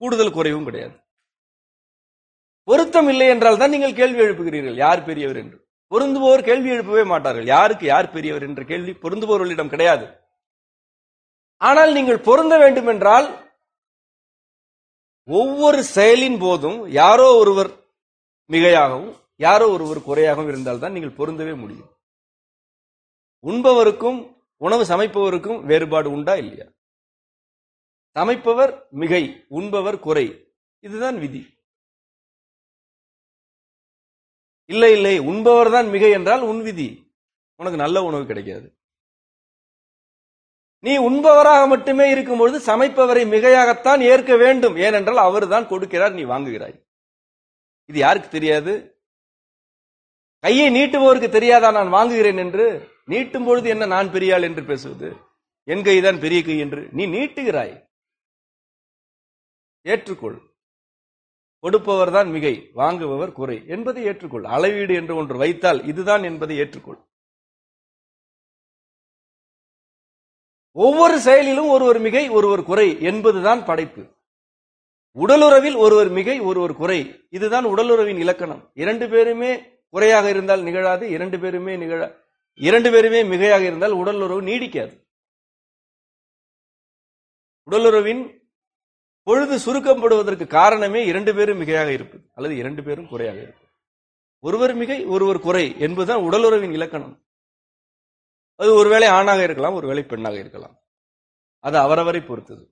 கூடுதல் குறைவும் கிடையாது பொருத்தம் இல்லை என்றால் தான் நீங்கள் கேள்வி எழுப்புகிறீர்கள் யார் பெரியவர் என்று பொருந்துபவர் கேள்வி எழுப்பவே மாட்டார்கள் யாருக்கு யார் பெரியவர் என்ற கேள்வி பொருந்துபவர்களிடம் கிடையாது ஆனால் நீங்கள் பொருந்த வேண்டும் என்றால் ஒவ்வொரு செயலின் போதும் யாரோ ஒருவர் மிகையாகவும் யாரோ ஒருவர் குறையாகவும் இருந்தால் தான் நீங்கள் பொருந்தவே முடியும் உண்பவருக்கும் உணவு சமைப்பவருக்கும் வேறுபாடு உண்டா இல்லையா சமைப்பவர் மிகை உண்பவர் குறை இதுதான் விதி இல்லை இல்லை உண்பவர் தான் மிகை என்றால் உன் விதி உனக்கு நல்ல உணவு கிடைக்காது நீ உண்பவராக மட்டுமே இருக்கும் பொழுது சமைப்பவரை மிகையாகத்தான் ஏற்க வேண்டும் ஏனென்றால் அவர் தான் கொடுக்கிறார் நீ வாங்குகிறாய் இது யாருக்கு தெரியாது கையை நீட்டுபவருக்கு தெரியாதா நான் வாங்குகிறேன் என்று நீட்டும் பொழுது என்ன நான் பெரியாள் என்று பேசுவது என் கைதான் பெரிய கை என்று நீ நீட்டுகிறாய் ஏற்றுக்கொள் கொடுப்பவர் தான் மிகை வாங்குபவர் குறை என்பதை ஏற்றுக்கொள் அளவீடு என்று ஒன்று வைத்தால் இதுதான் என்பதை ஏற்றுக்கொள் ஒவ்வொரு செயலிலும் ஒருவர் மிகை ஒருவர் குறை என்பதுதான் படைப்பு உடலுறவில் ஒருவர் மிகை ஒருவர் குறை இதுதான் உடலுறவின் இலக்கணம் இரண்டு பேருமே குறையாக இருந்தால் நிகழாது இரண்டு பேருமே நிகழ இரண்டு பேருமே மிகையாக இருந்தால் உடலுறவு நீடிக்காது உடலுறவின் பொழுது சுருக்கப்படுவதற்கு காரணமே இரண்டு பேரும் மிகையாக இருப்பது அல்லது இரண்டு பேரும் குறையாக இருப்பது ஒருவர் மிகை ஒருவர் குறை என்பதுதான் உடலுறவின் இலக்கணம் அது ஒருவேளை ஆணாக இருக்கலாம் ஒருவேளை பெண்ணாக இருக்கலாம் அது அவரவரை பொறுத்தது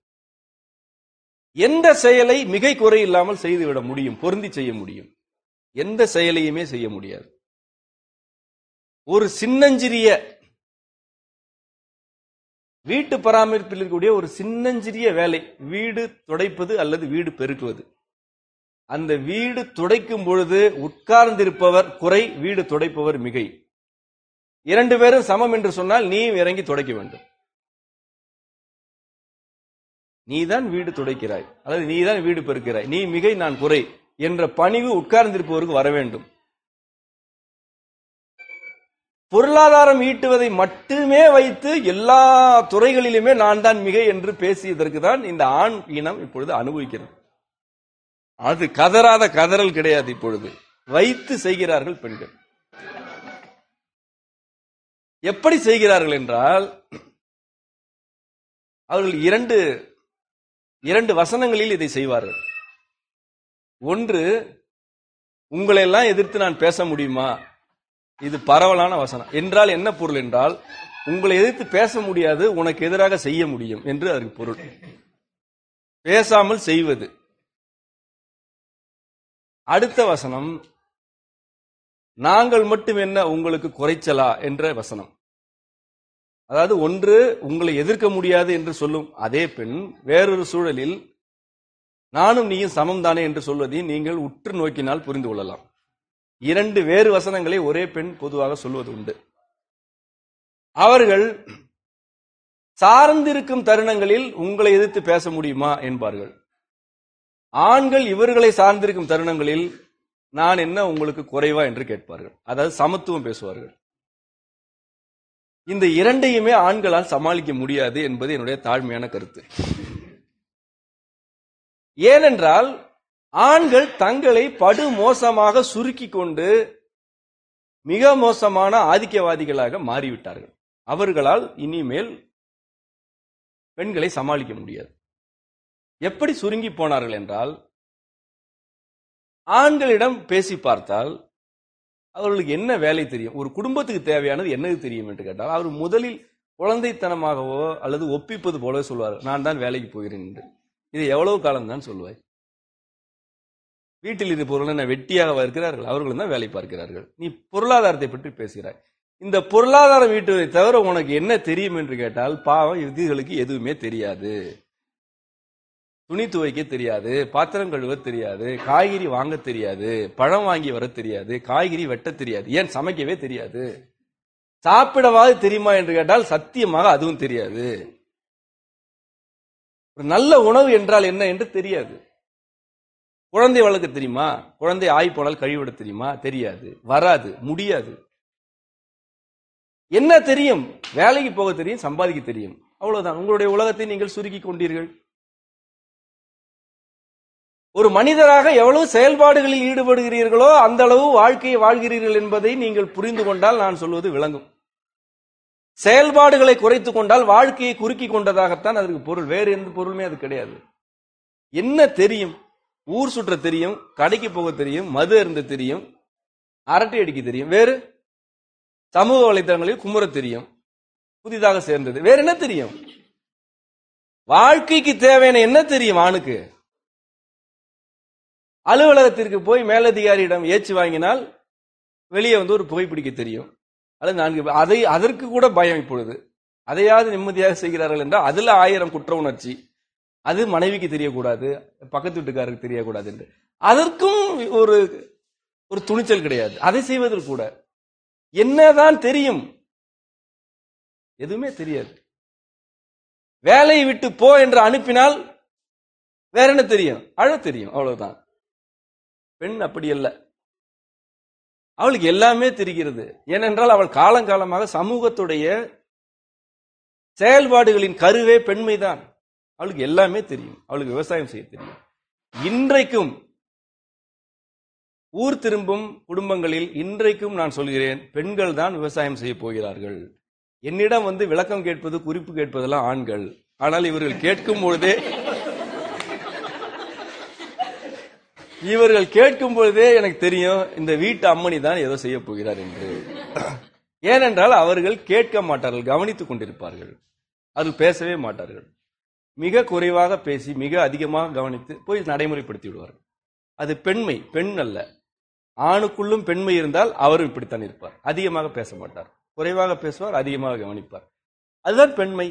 எந்த செயலை மிகை குறை இல்லாமல் செய்துவிட முடியும் பொருந்தி செய்ய முடியும் எந்த செயலையுமே செய்ய முடியாது ஒரு சின்னஞ்சிறிய வீட்டு பராமரிப்பில் இருக்கக்கூடிய ஒரு சின்னஞ்சிறிய வேலை வீடு துடைப்பது அல்லது வீடு பெருக்குவது அந்த வீடு துடைக்கும் பொழுது உட்கார்ந்திருப்பவர் குறை வீடு துடைப்பவர் மிகை இரண்டு பேரும் சமம் என்று சொன்னால் நீ இறங்கி துடைக்க வேண்டும் நீ தான் வீடு துடைக்கிறாய் அதாவது நீ தான் வீடு பெருக்கிறாய் நீ மிகை நான் குறை என்ற பணிவு உட்கார்ந்திருப்பவருக்கு வர வேண்டும் பொருளாதாரம் ஈட்டுவதை மட்டுமே வைத்து எல்லா துறைகளிலுமே நான் தான் மிக என்று பேசியதற்கு தான் இந்த ஆண் இனம் இப்பொழுது அனுபவிக்கிறது அது கதறாத கதறல் கிடையாது இப்பொழுது வைத்து செய்கிறார்கள் பெண்கள் எப்படி செய்கிறார்கள் என்றால் அவர்கள் இரண்டு இரண்டு வசனங்களில் இதை செய்வார்கள் ஒன்று உங்களை எல்லாம் எதிர்த்து நான் பேச முடியுமா இது பரவலான வசனம் என்றால் என்ன பொருள் என்றால் உங்களை எதிர்த்து பேச முடியாது உனக்கு எதிராக செய்ய முடியும் என்று அதற்கு பொருள் பேசாமல் செய்வது அடுத்த வசனம் நாங்கள் மட்டும் என்ன உங்களுக்கு குறைச்சலா என்ற வசனம் அதாவது ஒன்று உங்களை எதிர்க்க முடியாது என்று சொல்லும் அதே பெண் வேறொரு சூழலில் நானும் நீயும் சமம் தானே என்று சொல்வதை நீங்கள் உற்று நோக்கினால் புரிந்து கொள்ளலாம் இரண்டு வேறு வசனங்களை ஒரே பெண் பொதுவாக சொல்வது உண்டு அவர்கள் சார்ந்திருக்கும் தருணங்களில் உங்களை எதிர்த்து பேச முடியுமா என்பார்கள் ஆண்கள் இவர்களை சார்ந்திருக்கும் தருணங்களில் நான் என்ன உங்களுக்கு குறைவா என்று கேட்பார்கள் அதாவது சமத்துவம் பேசுவார்கள் இந்த இரண்டையுமே ஆண்களால் சமாளிக்க முடியாது என்பது என்னுடைய தாழ்மையான கருத்து ஏனென்றால் ஆண்கள் தங்களை படு மோசமாக சுருக்கி கொண்டு மிக மோசமான ஆதிக்கவாதிகளாக மாறிவிட்டார்கள் அவர்களால் இனிமேல் பெண்களை சமாளிக்க முடியாது எப்படி சுருங்கி போனார்கள் என்றால் ஆண்களிடம் பேசி பார்த்தால் அவர்களுக்கு என்ன வேலை தெரியும் ஒரு குடும்பத்துக்கு தேவையானது என்னது தெரியும் என்று கேட்டால் அவர் முதலில் குழந்தைத்தனமாகவோ அல்லது ஒப்பிப்பது போலவே சொல்வார் நான் தான் வேலைக்கு போகிறேன் என்று இது எவ்வளவு காலம் தான் சொல்லுவாய் வீட்டில் இருப்பவர்கள் என்ன வெட்டியாக இருக்கிறார்கள் அவர்களும் தான் வேலை பார்க்கிறார்கள் நீ பொருளாதாரத்தை பற்றி பேசுகிறாய் இந்த பொருளாதாரம் வீட்டுவதை தவிர உனக்கு என்ன தெரியும் என்று கேட்டால் பாவம் இதுகளுக்கு எதுவுமே தெரியாது துணி துவைக்க தெரியாது பாத்திரம் கழுவ தெரியாது காய்கறி வாங்க தெரியாது பழம் வாங்கி வர தெரியாது காய்கறி வெட்ட தெரியாது ஏன் சமைக்கவே தெரியாது சாப்பிடவாது தெரியுமா என்று கேட்டால் சத்தியமாக அதுவும் தெரியாது ஒரு நல்ல உணவு என்றால் என்ன என்று தெரியாது குழந்தை வளர்க்க தெரியுமா குழந்தை ஆய் போனால் கழிவிட தெரியுமா தெரியாது வராது முடியாது என்ன தெரியும் வேலைக்கு போக தெரியும் சம்பாதிக்க தெரியும் அவ்வளவுதான் உங்களுடைய உலகத்தை நீங்கள் சுருக்கி கொண்டீர்கள் ஒரு மனிதராக எவ்வளவு செயல்பாடுகளில் ஈடுபடுகிறீர்களோ அந்த அளவு வாழ்க்கையை வாழ்கிறீர்கள் என்பதை நீங்கள் புரிந்து கொண்டால் நான் சொல்வது விளங்கும் செயல்பாடுகளை குறைத்துக் கொண்டால் வாழ்க்கையை குறுக்கி கொண்டதாகத்தான் அதற்கு பொருள் வேறு எந்த பொருளுமே அது கிடையாது என்ன தெரியும் ஊர் சுற்ற தெரியும் கடைக்கு போக தெரியும் மது அருந்த தெரியும் அரட்டை அடிக்க தெரியும் வேறு சமூக வலைத்தளங்களில் குமுற தெரியும் புதிதாக சேர்ந்தது வேற என்ன தெரியும் வாழ்க்கைக்கு தேவையான என்ன தெரியும் ஆணுக்கு அலுவலகத்திற்கு போய் மேலதிகாரியிடம் ஏச்சு வாங்கினால் வெளியே வந்து ஒரு புகைப்பிடிக்க தெரியும் அல்லது நான்கு அதை அதற்கு கூட பயம் இப்பொழுது அதையாவது நிம்மதியாக செய்கிறார்கள் என்றால் அதுல ஆயிரம் குற்ற உணர்ச்சி அது மனைவிக்கு தெரியக்கூடாது பக்கத்து வீட்டுக்காரருக்கு தெரியக்கூடாது என்று அதற்கும் ஒரு ஒரு துணிச்சல் கிடையாது அதை செய்வதற்கு கூட என்னதான் தெரியும் எதுவுமே தெரியாது வேலையை விட்டு போ என்று அனுப்பினால் வேற என்ன தெரியும் அழ தெரியும் அவ்வளவுதான் பெண் அப்படி அல்ல அவளுக்கு எல்லாமே தெரிகிறது ஏனென்றால் அவள் காலங்காலமாக சமூகத்துடைய செயல்பாடுகளின் கருவே பெண்மைதான் அவளுக்கு எல்லாமே தெரியும் அவளுக்கு விவசாயம் செய்ய தெரியும் இன்றைக்கும் ஊர் திரும்பும் குடும்பங்களில் இன்றைக்கும் நான் சொல்கிறேன் பெண்கள் தான் விவசாயம் செய்ய போகிறார்கள் என்னிடம் வந்து விளக்கம் கேட்பது குறிப்பு கேட்பதெல்லாம் ஆண்கள் ஆனால் இவர்கள் கேட்கும் பொழுதே இவர்கள் கேட்கும் பொழுதே எனக்கு தெரியும் இந்த வீட்டு அம்மணி தான் ஏதோ செய்ய போகிறார் என்று ஏனென்றால் அவர்கள் கேட்க மாட்டார்கள் கவனித்துக் கொண்டிருப்பார்கள் அது பேசவே மாட்டார்கள் மிக குறைவாக பேசி மிக அதிகமாக கவனித்து போய் நடைமுறைப்படுத்தி விடுவார் அது பெண்மை பெண் அல்ல ஆணுக்குள்ளும் பெண்மை இருந்தால் அவரும் இப்படித்தான் இருப்பார் அதிகமாக பேச மாட்டார் குறைவாக பேசுவார் அதிகமாக கவனிப்பார் அதுதான் பெண்மை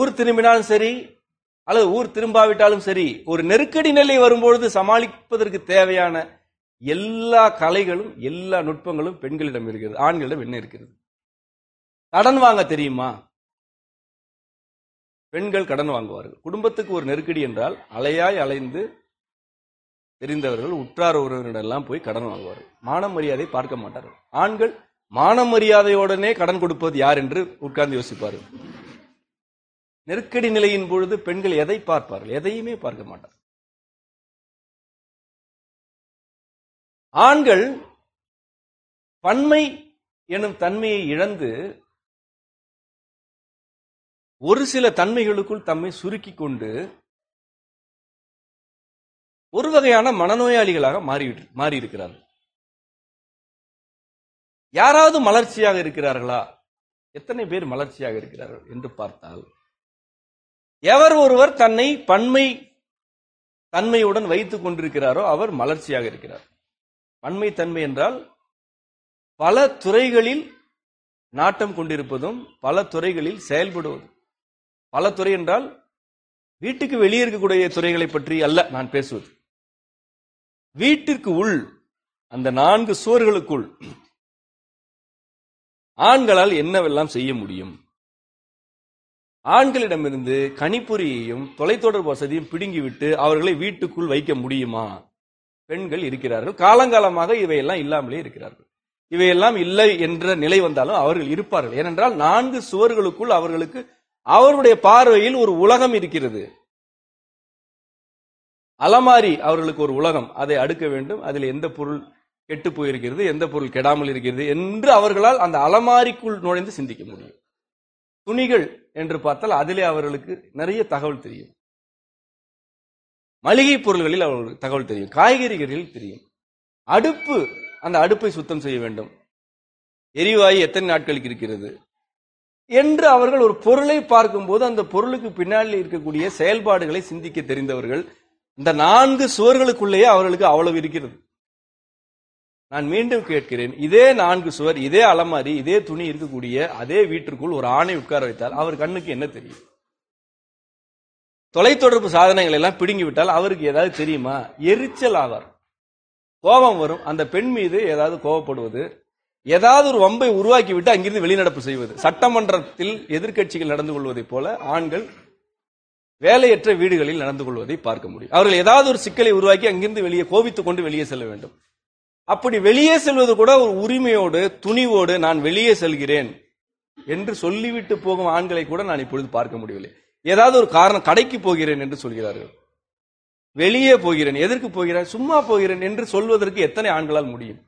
ஊர் திரும்பினாலும் சரி அல்லது ஊர் திரும்பாவிட்டாலும் சரி ஒரு நெருக்கடி நிலை வரும்பொழுது சமாளிப்பதற்கு தேவையான எல்லா கலைகளும் எல்லா நுட்பங்களும் பெண்களிடம் இருக்கிறது ஆண்களிடம் என்ன இருக்கிறது கடன் வாங்க தெரியுமா பெண்கள் கடன் வாங்குவார்கள் குடும்பத்துக்கு ஒரு நெருக்கடி என்றால் அலையாய் அலைந்து தெரிந்தவர்கள் உற்றார் உறவினரெல்லாம் போய் கடன் வாங்குவார்கள் மான மரியாதை பார்க்க மாட்டார்கள் ஆண்கள் மான மரியாதையுடனே கடன் கொடுப்பது யார் என்று உட்கார்ந்து யோசிப்பார்கள் நெருக்கடி நிலையின் பொழுது பெண்கள் எதை பார்ப்பார்கள் எதையுமே பார்க்க மாட்டார்கள் ஆண்கள் பன்மை எனும் தன்மையை இழந்து ஒரு சில தன்மைகளுக்குள் தம்மை சுருக்கி கொண்டு ஒரு வகையான மனநோயாளிகளாக மாறி மாறி இருக்கிறார்கள் யாராவது மலர்ச்சியாக இருக்கிறார்களா எத்தனை பேர் மலர்ச்சியாக இருக்கிறார்கள் என்று பார்த்தால் எவர் ஒருவர் தன்னை பன்மை தன்மையுடன் வைத்துக் கொண்டிருக்கிறாரோ அவர் மலர்ச்சியாக இருக்கிறார் பன்மை தன்மை என்றால் பல துறைகளில் நாட்டம் கொண்டிருப்பதும் பல துறைகளில் செயல்படுவதும் பல துறை என்றால் வீட்டுக்கு வெளியே இருக்கக்கூடிய துறைகளை பற்றி அல்ல நான் பேசுவது வீட்டிற்கு உள் அந்த நான்கு சுவர்களுக்குள் ஆண்களால் என்னவெல்லாம் செய்ய முடியும் ஆண்களிடமிருந்து கணிப்பொறியையும் தொலைத்தொடர்பு வசதியும் பிடுங்கிவிட்டு அவர்களை வீட்டுக்குள் வைக்க முடியுமா பெண்கள் இருக்கிறார்கள் காலங்காலமாக இவையெல்லாம் இல்லாமலே இருக்கிறார்கள் இவையெல்லாம் இல்லை என்ற நிலை வந்தாலும் அவர்கள் இருப்பார்கள் ஏனென்றால் நான்கு சுவர்களுக்குள் அவர்களுக்கு அவருடைய பார்வையில் ஒரு உலகம் இருக்கிறது அலமாரி அவர்களுக்கு ஒரு உலகம் அதை அடுக்க வேண்டும் அதில் எந்த பொருள் கெட்டு போயிருக்கிறது எந்த பொருள் கெடாமல் இருக்கிறது என்று அவர்களால் அந்த அலமாரிக்குள் நுழைந்து சிந்திக்க முடியும் துணிகள் என்று பார்த்தால் அதிலே அவர்களுக்கு நிறைய தகவல் தெரியும் மளிகை பொருள்களில் அவர்களுக்கு தகவல் தெரியும் காய்கறிகளில் தெரியும் அடுப்பு அந்த அடுப்பை சுத்தம் செய்ய வேண்டும் எரிவாயு எத்தனை நாட்களுக்கு இருக்கிறது என்று அவர்கள் ஒரு பொருளை பார்க்கும்போது அந்த பொருளுக்கு பின்னாடி இருக்கக்கூடிய செயல்பாடுகளை சிந்திக்க தெரிந்தவர்கள் இந்த நான்கு சுவர்களுக்குள்ளேயே அவர்களுக்கு அவ்வளவு இருக்கிறது நான் மீண்டும் கேட்கிறேன் இதே நான்கு சுவர் இதே அலமாரி இதே துணி இருக்கக்கூடிய அதே வீட்டிற்குள் ஒரு ஆணை உட்கார வைத்தால் அவர் கண்ணுக்கு என்ன தெரியும் தொலைத்தொடர்பு சாதனங்கள் எல்லாம் பிடுங்கி விட்டால் அவருக்கு ஏதாவது தெரியுமா எரிச்சல் ஆவார் கோபம் வரும் அந்த பெண் மீது ஏதாவது கோபப்படுவது ஏதாவது ஒரு வம்பை உருவாக்கி விட்டு அங்கிருந்து வெளிநடப்பு செய்வது சட்டமன்றத்தில் எதிர்கட்சிகள் நடந்து கொள்வதைப் போல ஆண்கள் வேலையற்ற வீடுகளில் நடந்து கொள்வதை பார்க்க முடியும் அவர்கள் ஏதாவது ஒரு சிக்கலை உருவாக்கி அங்கிருந்து வெளியே கோபித்துக் கொண்டு வெளியே செல்ல வேண்டும் அப்படி வெளியே செல்வது கூட ஒரு உரிமையோடு துணிவோடு நான் வெளியே செல்கிறேன் என்று சொல்லிவிட்டு போகும் ஆண்களை கூட நான் இப்பொழுது பார்க்க முடியவில்லை ஏதாவது ஒரு காரணம் கடைக்கு போகிறேன் என்று சொல்கிறார்கள் வெளியே போகிறேன் எதற்கு போகிறேன் சும்மா போகிறேன் என்று சொல்வதற்கு எத்தனை ஆண்களால் முடியும்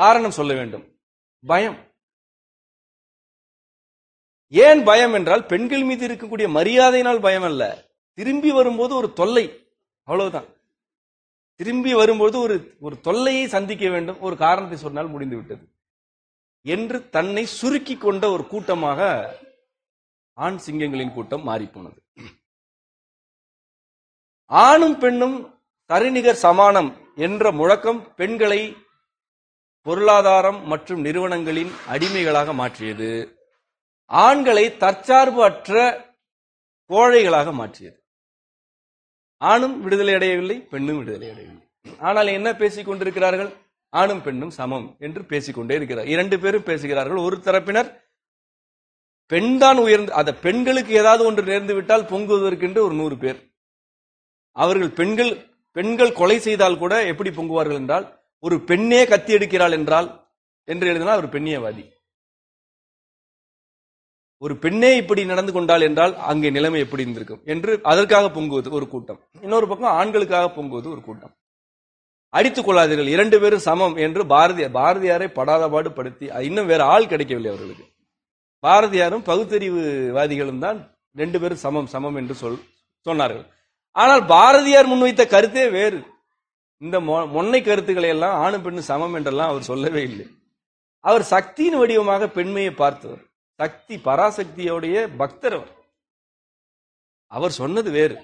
காரணம் சொல்ல வேண்டும் பயம் ஏன் பயம் என்றால் பெண்கள் மீது இருக்கக்கூடிய மரியாதையினால் பயம் அல்ல திரும்பி வரும்போது ஒரு தொல்லை அவ்வளவுதான் திரும்பி வரும்போது ஒரு ஒரு தொல்லையை சந்திக்க வேண்டும் ஒரு காரணத்தை சொன்னால் முடிந்து விட்டது என்று தன்னை சுருக்கி கொண்ட ஒரு கூட்டமாக ஆண் சிங்கங்களின் கூட்டம் மாறிப்போனது ஆணும் பெண்ணும் தரிநிகர் சமானம் என்ற முழக்கம் பெண்களை பொருளாதாரம் மற்றும் நிறுவனங்களின் அடிமைகளாக மாற்றியது ஆண்களை தற்சார்பு அற்ற கோழைகளாக மாற்றியது ஆணும் விடுதலை அடையவில்லை பெண்ணும் விடுதலை அடையவில்லை ஆனால் என்ன பேசிக் கொண்டிருக்கிறார்கள் ஆணும் பெண்ணும் சமம் என்று பேசிக்கொண்டே இருக்கிறார் இரண்டு பேரும் பேசுகிறார்கள் ஒரு தரப்பினர் பெண்தான் உயர்ந்து அந்த பெண்களுக்கு ஏதாவது ஒன்று நேர்ந்து விட்டால் பொங்குவதற்கென்று ஒரு நூறு பேர் அவர்கள் பெண்கள் பெண்கள் கொலை செய்தால் கூட எப்படி பொங்குவார்கள் என்றால் ஒரு பெண்ணே கத்தி எடுக்கிறாள் என்றால் என்று எழுதினால் ஒரு பெண்ணியவாதி ஒரு பெண்ணே இப்படி நடந்து கொண்டாள் என்றால் அங்கே நிலைமை எப்படி இருந்திருக்கும் என்று அதற்காக பொங்குவது ஒரு கூட்டம் இன்னொரு பக்கம் ஆண்களுக்காக பொங்குவது ஒரு கூட்டம் அடித்துக் கொள்ளாதீர்கள் இரண்டு பேரும் சமம் என்று பாரதியார் பாரதியாரை படாதபாடு படுத்தி இன்னும் வேற ஆள் கிடைக்கவில்லை அவர்களுக்கு பாரதியாரும் பகுத்தறிவுவாதிகளும் தான் ரெண்டு பேரும் சமம் சமம் என்று சொல் சொன்னார்கள் ஆனால் பாரதியார் முன்வைத்த கருத்தே வேறு இந்த மொன்னை கருத்துக்களை எல்லாம் ஆணும் பெண்ணு சமம் என்றெல்லாம் அவர் சொல்லவே இல்லை அவர் சக்தியின் வடிவமாக பெண்மையை பார்த்தவர் சக்தி பராசக்தியோடைய பக்தர் அவர் அவர் சொன்னது வேறு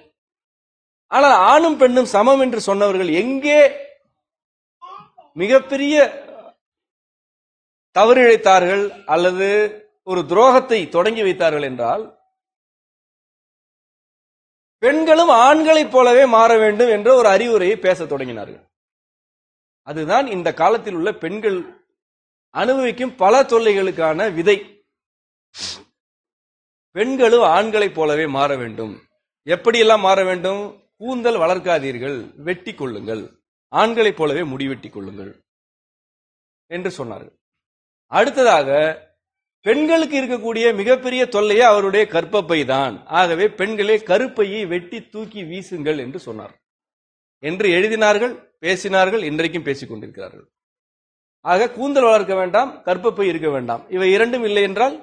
ஆனால் ஆணும் பெண்ணும் சமம் என்று சொன்னவர்கள் எங்கே மிகப்பெரிய தவறிழைத்தார்கள் அல்லது ஒரு துரோகத்தை தொடங்கி வைத்தார்கள் என்றால் பெண்களும் ஆண்களைப் போலவே மாற வேண்டும் என்ற ஒரு அறிவுரையை பேச தொடங்கினார்கள் அதுதான் இந்த காலத்தில் உள்ள பெண்கள் அனுபவிக்கும் பல தொல்லைகளுக்கான விதை பெண்களும் ஆண்களைப் போலவே மாற வேண்டும் எப்படியெல்லாம் மாற வேண்டும் கூந்தல் வளர்க்காதீர்கள் வெட்டி கொள்ளுங்கள் ஆண்களைப் போலவே முடிவெட்டி கொள்ளுங்கள் என்று சொன்னார்கள் அடுத்ததாக பெண்களுக்கு இருக்கக்கூடிய மிகப்பெரிய தொல்லையே அவருடைய கற்பப்பை தான் ஆகவே பெண்களே கருப்பையை வெட்டி தூக்கி வீசுங்கள் என்று சொன்னார் என்று எழுதினார்கள் பேசினார்கள் இன்றைக்கும் பேசிக் கொண்டிருக்கிறார்கள் ஆக கூந்தல் வளர்க்க வேண்டாம் கற்பப்பை இருக்க வேண்டாம் இவை இரண்டும் இல்லை என்றால்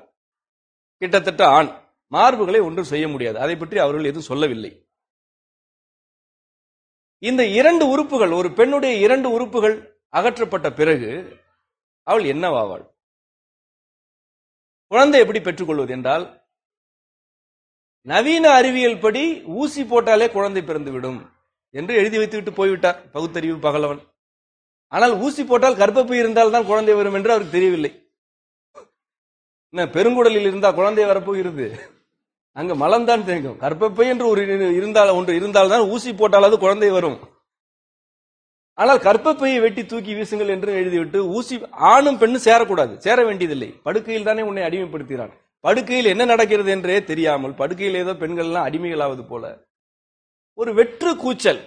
கிட்டத்தட்ட ஆண் மார்புகளை ஒன்றும் செய்ய முடியாது அதை பற்றி அவர்கள் எதுவும் சொல்லவில்லை இந்த இரண்டு உறுப்புகள் ஒரு பெண்ணுடைய இரண்டு உறுப்புகள் அகற்றப்பட்ட பிறகு அவள் என்னவாவாள் குழந்தை எப்படி பெற்றுக்கொள்வது என்றால் நவீன அறிவியல் படி ஊசி போட்டாலே குழந்தை பிறந்துவிடும் என்று எழுதி வைத்துவிட்டு போய்விட்டார் பகுத்தறிவு பகலவன் ஆனால் ஊசி போட்டால் கர்ப்பப்பை இருந்தால் தான் குழந்தை வரும் என்று அவருக்கு தெரியவில்லை என்ன பெருங்குடலில் இருந்தால் குழந்தை வரப்போகிறது அங்க மலம் தான் தேங்கும் கர்ப்பப்பை என்று ஒரு இருந்தால் ஒன்று இருந்தால்தான் ஊசி போட்டாலாவது குழந்தை வரும் ஆனால் கற்பப்பையை வெட்டி தூக்கி வீசுங்கள் என்று எழுதிவிட்டு ஊசி ஆணும் பெண்ணும் சேரக்கூடாது சேர வேண்டியதில்லை படுக்கையில் தானே உன்னை அடிமைப்படுத்துகிறான் படுக்கையில் என்ன நடக்கிறது என்றே தெரியாமல் படுக்கையில் ஏதோ பெண்கள்லாம் அடிமைகளாவது போல ஒரு வெற்று கூச்சல்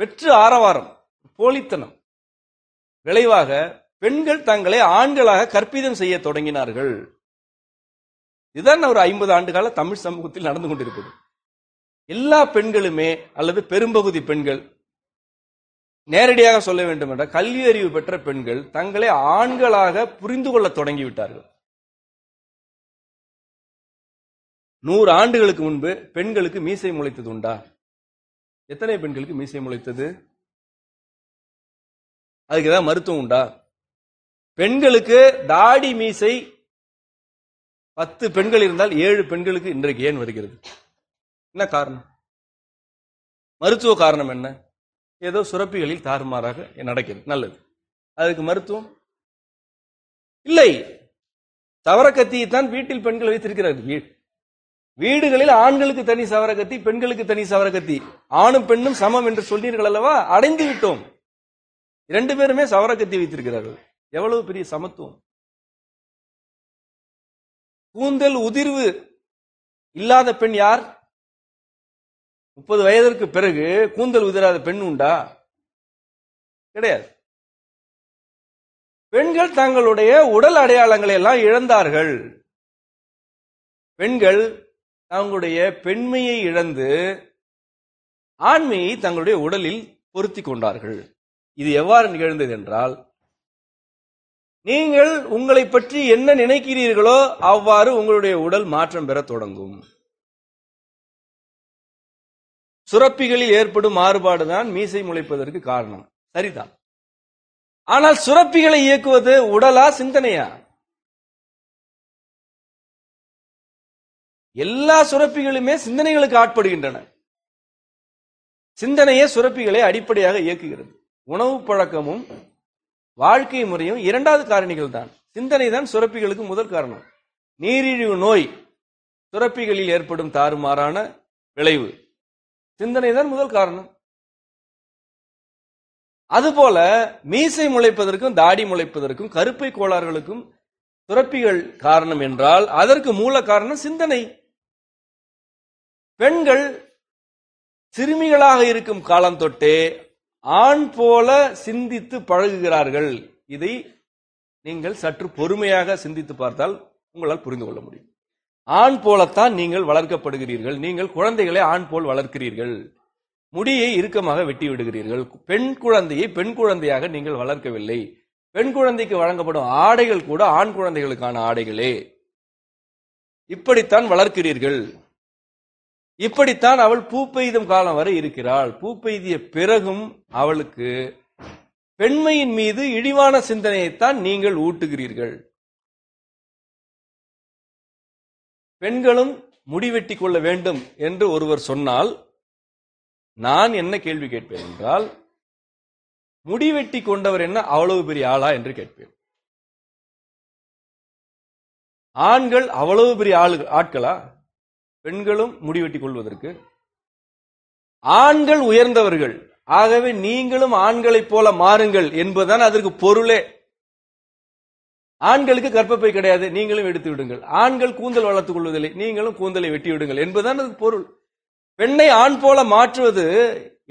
வெற்று ஆரவாரம் போலித்தனம் விளைவாக பெண்கள் தங்களை ஆண்களாக கற்பிதம் செய்ய தொடங்கினார்கள் இதுதான் ஒரு ஐம்பது ஆண்டு கால தமிழ் சமூகத்தில் நடந்து கொண்டிருப்பது எல்லா பெண்களுமே அல்லது பெரும்பகுதி பெண்கள் நேரடியாக சொல்ல வேண்டும் என்றால் கல்வி அறிவு பெற்ற பெண்கள் தங்களை ஆண்களாக புரிந்து கொள்ள தொடங்கிவிட்டார்கள் நூறு ஆண்டுகளுக்கு முன்பு பெண்களுக்கு மீசை முளைத்தது உண்டா எத்தனை பெண்களுக்கு மீசை முளைத்தது அதுக்கு ஏதாவது மருத்துவம் உண்டா பெண்களுக்கு தாடி மீசை பத்து பெண்கள் இருந்தால் ஏழு பெண்களுக்கு இன்றைக்கு ஏன் வருகிறது என்ன காரணம் மருத்துவ காரணம் என்ன ஏதோ சுரப்பிகளில் தாறுமாறாக நடக்கிறது நல்லது அதுக்கு மருத்துவம் இல்லை சவர கத்தியை தான் வீட்டில் பெண்கள் வைத்திருக்கிறார்கள் வீடுகளில் ஆண்களுக்கு தனி சவர கத்தி பெண்களுக்கு தனி சவர கத்தி ஆணும் பெண்ணும் சமம் என்று சொன்னீர்கள் அல்லவா அடைந்து விட்டோம் இரண்டு பேருமே சவர கத்தி வைத்திருக்கிறார்கள் எவ்வளவு பெரிய சமத்துவம் கூந்தல் உதிர்வு இல்லாத பெண் யார் முப்பது வயதிற்கு பிறகு கூந்தல் உதிராத பெண் உண்டா கிடையாது பெண்கள் தங்களுடைய உடல் அடையாளங்களை எல்லாம் இழந்தார்கள் பெண்கள் தங்களுடைய பெண்மையை இழந்து ஆண்மையை தங்களுடைய உடலில் பொருத்தி கொண்டார்கள் இது எவ்வாறு நிகழ்ந்தது என்றால் நீங்கள் உங்களை பற்றி என்ன நினைக்கிறீர்களோ அவ்வாறு உங்களுடைய உடல் மாற்றம் பெற தொடங்கும் சுரப்பிகளில் ஏற்படும் மாறுபாடு தான் மீசை முளைப்பதற்கு காரணம் சரிதான் ஆனால் சுரப்பிகளை இயக்குவது உடலா சிந்தனையா எல்லா சுரப்பிகளுமே சிந்தனைகளுக்கு ஆட்படுகின்றன சிந்தனையே சுரப்பிகளை அடிப்படையாக இயக்குகிறது உணவு பழக்கமும் வாழ்க்கை முறையும் இரண்டாவது காரணிகள் தான் சிந்தனை தான் சுரப்பிகளுக்கு முதல் காரணம் நீரிழிவு நோய் சுரப்பிகளில் ஏற்படும் தாறுமாறான விளைவு சிந்தனை தான் முதல் காரணம் அதுபோல மீசை முளைப்பதற்கும் தாடி முளைப்பதற்கும் கருப்பை கோளாறுகளுக்கும் துறப்பிகள் காரணம் என்றால் அதற்கு மூல காரணம் சிந்தனை பெண்கள் சிறுமிகளாக இருக்கும் காலம் தொட்டே ஆண் போல சிந்தித்து பழகுகிறார்கள் இதை நீங்கள் சற்று பொறுமையாக சிந்தித்து பார்த்தால் உங்களால் புரிந்து கொள்ள முடியும் ஆண் போலத்தான் நீங்கள் வளர்க்கப்படுகிறீர்கள் நீங்கள் குழந்தைகளை ஆண் போல் வளர்க்கிறீர்கள் முடியை இறுக்கமாக வெட்டி விடுகிறீர்கள் பெண் குழந்தையை பெண் குழந்தையாக நீங்கள் வளர்க்கவில்லை பெண் குழந்தைக்கு வழங்கப்படும் ஆடைகள் கூட ஆண் குழந்தைகளுக்கான ஆடைகளே இப்படித்தான் வளர்க்கிறீர்கள் இப்படித்தான் அவள் பூ பெய்தும் காலம் வரை இருக்கிறாள் பூ பெய்திய பிறகும் அவளுக்கு பெண்மையின் மீது இழிவான சிந்தனையைத்தான் நீங்கள் ஊட்டுகிறீர்கள் பெண்களும் முடிவெட்டி கொள்ள வேண்டும் என்று ஒருவர் சொன்னால் நான் என்ன கேள்வி கேட்பேன் என்றால் முடிவெட்டி கொண்டவர் என்ன அவ்வளவு பெரிய ஆளா என்று கேட்பேன் ஆண்கள் அவ்வளவு பெரிய ஆளு ஆட்களா பெண்களும் முடிவெட்டி கொள்வதற்கு ஆண்கள் உயர்ந்தவர்கள் ஆகவே நீங்களும் ஆண்களைப் போல மாறுங்கள் என்பதுதான் அதற்கு பொருளே ஆண்களுக்கு கர்ப்பப்பை கிடையாது நீங்களும் எடுத்து விடுங்கள் ஆண்கள் கூந்தல் வளர்த்துக் கொள்வதில்லை நீங்களும் கூந்தலை வெட்டி விடுங்கள் என்பதுதான் அதுக்கு பொருள் பெண்ணை ஆண் போல மாற்றுவது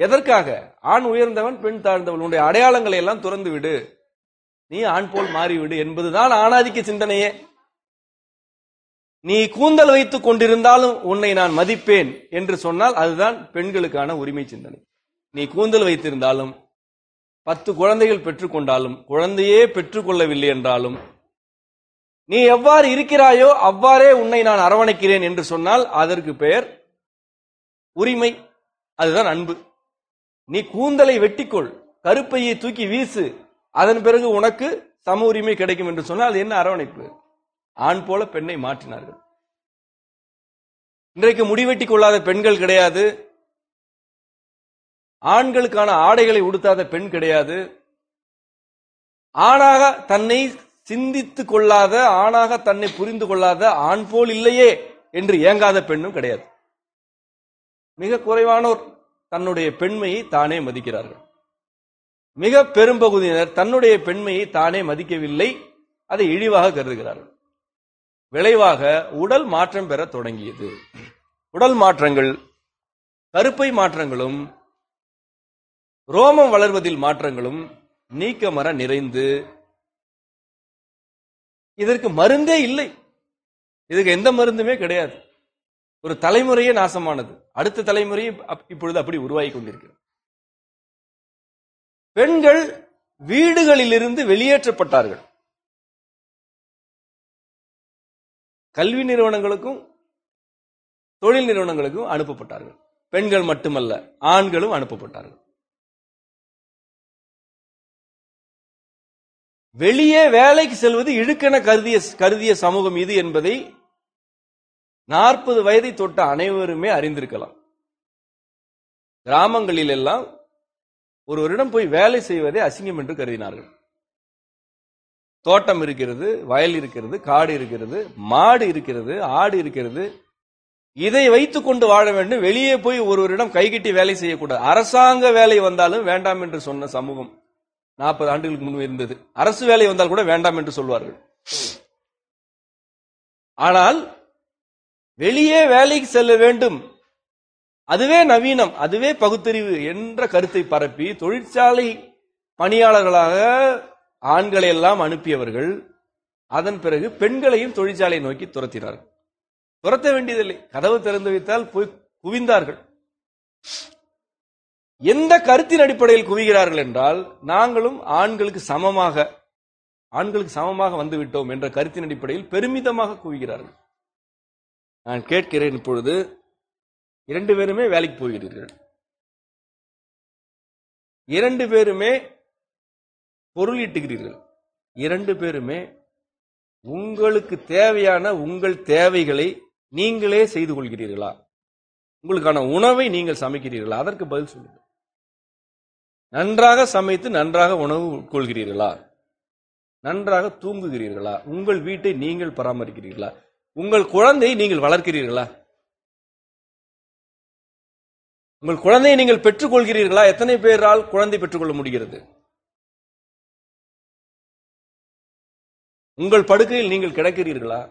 எதற்காக ஆண் உயர்ந்தவன் பெண் தாழ்ந்தவன் உன்னுடைய அடையாளங்களை எல்லாம் துறந்து விடு நீ ஆண் போல் மாறிவிடு என்பதுதான் ஆணாதிக்க சிந்தனையே நீ கூந்தல் வைத்துக் கொண்டிருந்தாலும் உன்னை நான் மதிப்பேன் என்று சொன்னால் அதுதான் பெண்களுக்கான உரிமை சிந்தனை நீ கூந்தல் வைத்திருந்தாலும் பத்து குழந்தைகள் பெற்றுக்கொண்டாலும் குழந்தையே பெற்றுக்கொள்ளவில்லை என்றாலும் நீ எவ்வாறு இருக்கிறாயோ அவ்வாறே உன்னை நான் அரவணைக்கிறேன் என்று சொன்னால் அதற்கு பெயர் உரிமை அதுதான் அன்பு நீ கூந்தலை வெட்டிக்கொள் கருப்பையை தூக்கி வீசு அதன் பிறகு உனக்கு சம உரிமை கிடைக்கும் என்று சொன்னால் அது என்ன அரவணைப்பு ஆண் போல பெண்ணை மாற்றினார்கள் இன்றைக்கு முடிவெட்டி கொள்ளாத பெண்கள் கிடையாது ஆண்களுக்கான ஆடைகளை உடுத்தாத பெண் கிடையாது ஆணாக தன்னை சிந்தித்து கொள்ளாத ஆணாக தன்னை புரிந்து கொள்ளாத ஆண் போல் இல்லையே என்று ஏங்காத பெண்ணும் கிடையாது மிக குறைவானோர் தன்னுடைய பெண்மையை தானே மதிக்கிறார்கள் மிக பெரும்பகுதியினர் தன்னுடைய பெண்மையை தானே மதிக்கவில்லை அதை இழிவாக கருதுகிறார்கள் விளைவாக உடல் மாற்றம் பெற தொடங்கியது உடல் மாற்றங்கள் கருப்பை மாற்றங்களும் ரோமம் வளர்வதில் மாற்றங்களும் மர நிறைந்து இதற்கு மருந்தே இல்லை இதுக்கு எந்த மருந்துமே கிடையாது ஒரு தலைமுறையே நாசமானது அடுத்த தலைமுறையை இப்பொழுது அப்படி உருவாகி கொண்டிருக்கிறது பெண்கள் வீடுகளிலிருந்து வெளியேற்றப்பட்டார்கள் கல்வி நிறுவனங்களுக்கும் தொழில் நிறுவனங்களுக்கும் அனுப்பப்பட்டார்கள் பெண்கள் மட்டுமல்ல ஆண்களும் அனுப்பப்பட்டார்கள் வெளியே வேலைக்கு செல்வது இழுக்கென கருதிய கருதிய சமூகம் இது என்பதை நாற்பது வயதை தொட்ட அனைவருமே அறிந்திருக்கலாம் கிராமங்களில் எல்லாம் ஒருவரிடம் போய் வேலை செய்வதே அசிங்கம் என்று கருதினார்கள் தோட்டம் இருக்கிறது வயல் இருக்கிறது காடு இருக்கிறது மாடு இருக்கிறது ஆடு இருக்கிறது இதை வைத்துக் கொண்டு வாழ வேண்டும் வெளியே போய் ஒருவரிடம் கைகட்டி வேலை செய்யக்கூடாது அரசாங்க வேலை வந்தாலும் வேண்டாம் என்று சொன்ன சமூகம் நாற்பது ஆண்டுகளுக்கு முன்பு இருந்தது அரசு வேலை வந்தால் கூட வேண்டாம் என்று சொல்வார்கள் ஆனால் வெளியே வேலைக்கு செல்ல வேண்டும் அதுவே நவீனம் அதுவே பகுத்தறிவு என்ற கருத்தை பரப்பி தொழிற்சாலை பணியாளர்களாக ஆண்களை எல்லாம் அனுப்பியவர்கள் அதன் பிறகு பெண்களையும் தொழிற்சாலை நோக்கி துரத்தினார்கள் துரத்த வேண்டியதில்லை கதவு திறந்து வைத்தால் போய் குவிந்தார்கள் எந்த கருத்தின் அடிப்படையில் குவிகிறார்கள் என்றால் நாங்களும் ஆண்களுக்கு சமமாக ஆண்களுக்கு சமமாக வந்துவிட்டோம் என்ற கருத்தின் அடிப்படையில் பெருமிதமாக குவிகிறார்கள் நான் கேட்கிறேன் இப்பொழுது இரண்டு பேருமே வேலைக்கு போகிறீர்கள் இரண்டு பேருமே பொருள் ஈட்டுகிறீர்கள் இரண்டு பேருமே உங்களுக்கு தேவையான உங்கள் தேவைகளை நீங்களே செய்து கொள்கிறீர்களா உங்களுக்கான உணவை நீங்கள் சமைக்கிறீர்களா அதற்கு பதில் சொல்லுங்கள் நன்றாக சமைத்து நன்றாக உணவு உட்கொள்கிறீர்களா நன்றாக தூங்குகிறீர்களா உங்கள் வீட்டை நீங்கள் பராமரிக்கிறீர்களா உங்கள் குழந்தையை நீங்கள் வளர்க்கிறீர்களா உங்கள் குழந்தையை நீங்கள் பெற்றுக்கொள்கிறீர்களா எத்தனை பேரால் குழந்தை பெற்றுக்கொள்ள முடிகிறது உங்கள் படுக்கையில் நீங்கள் கிடக்கிறீர்களா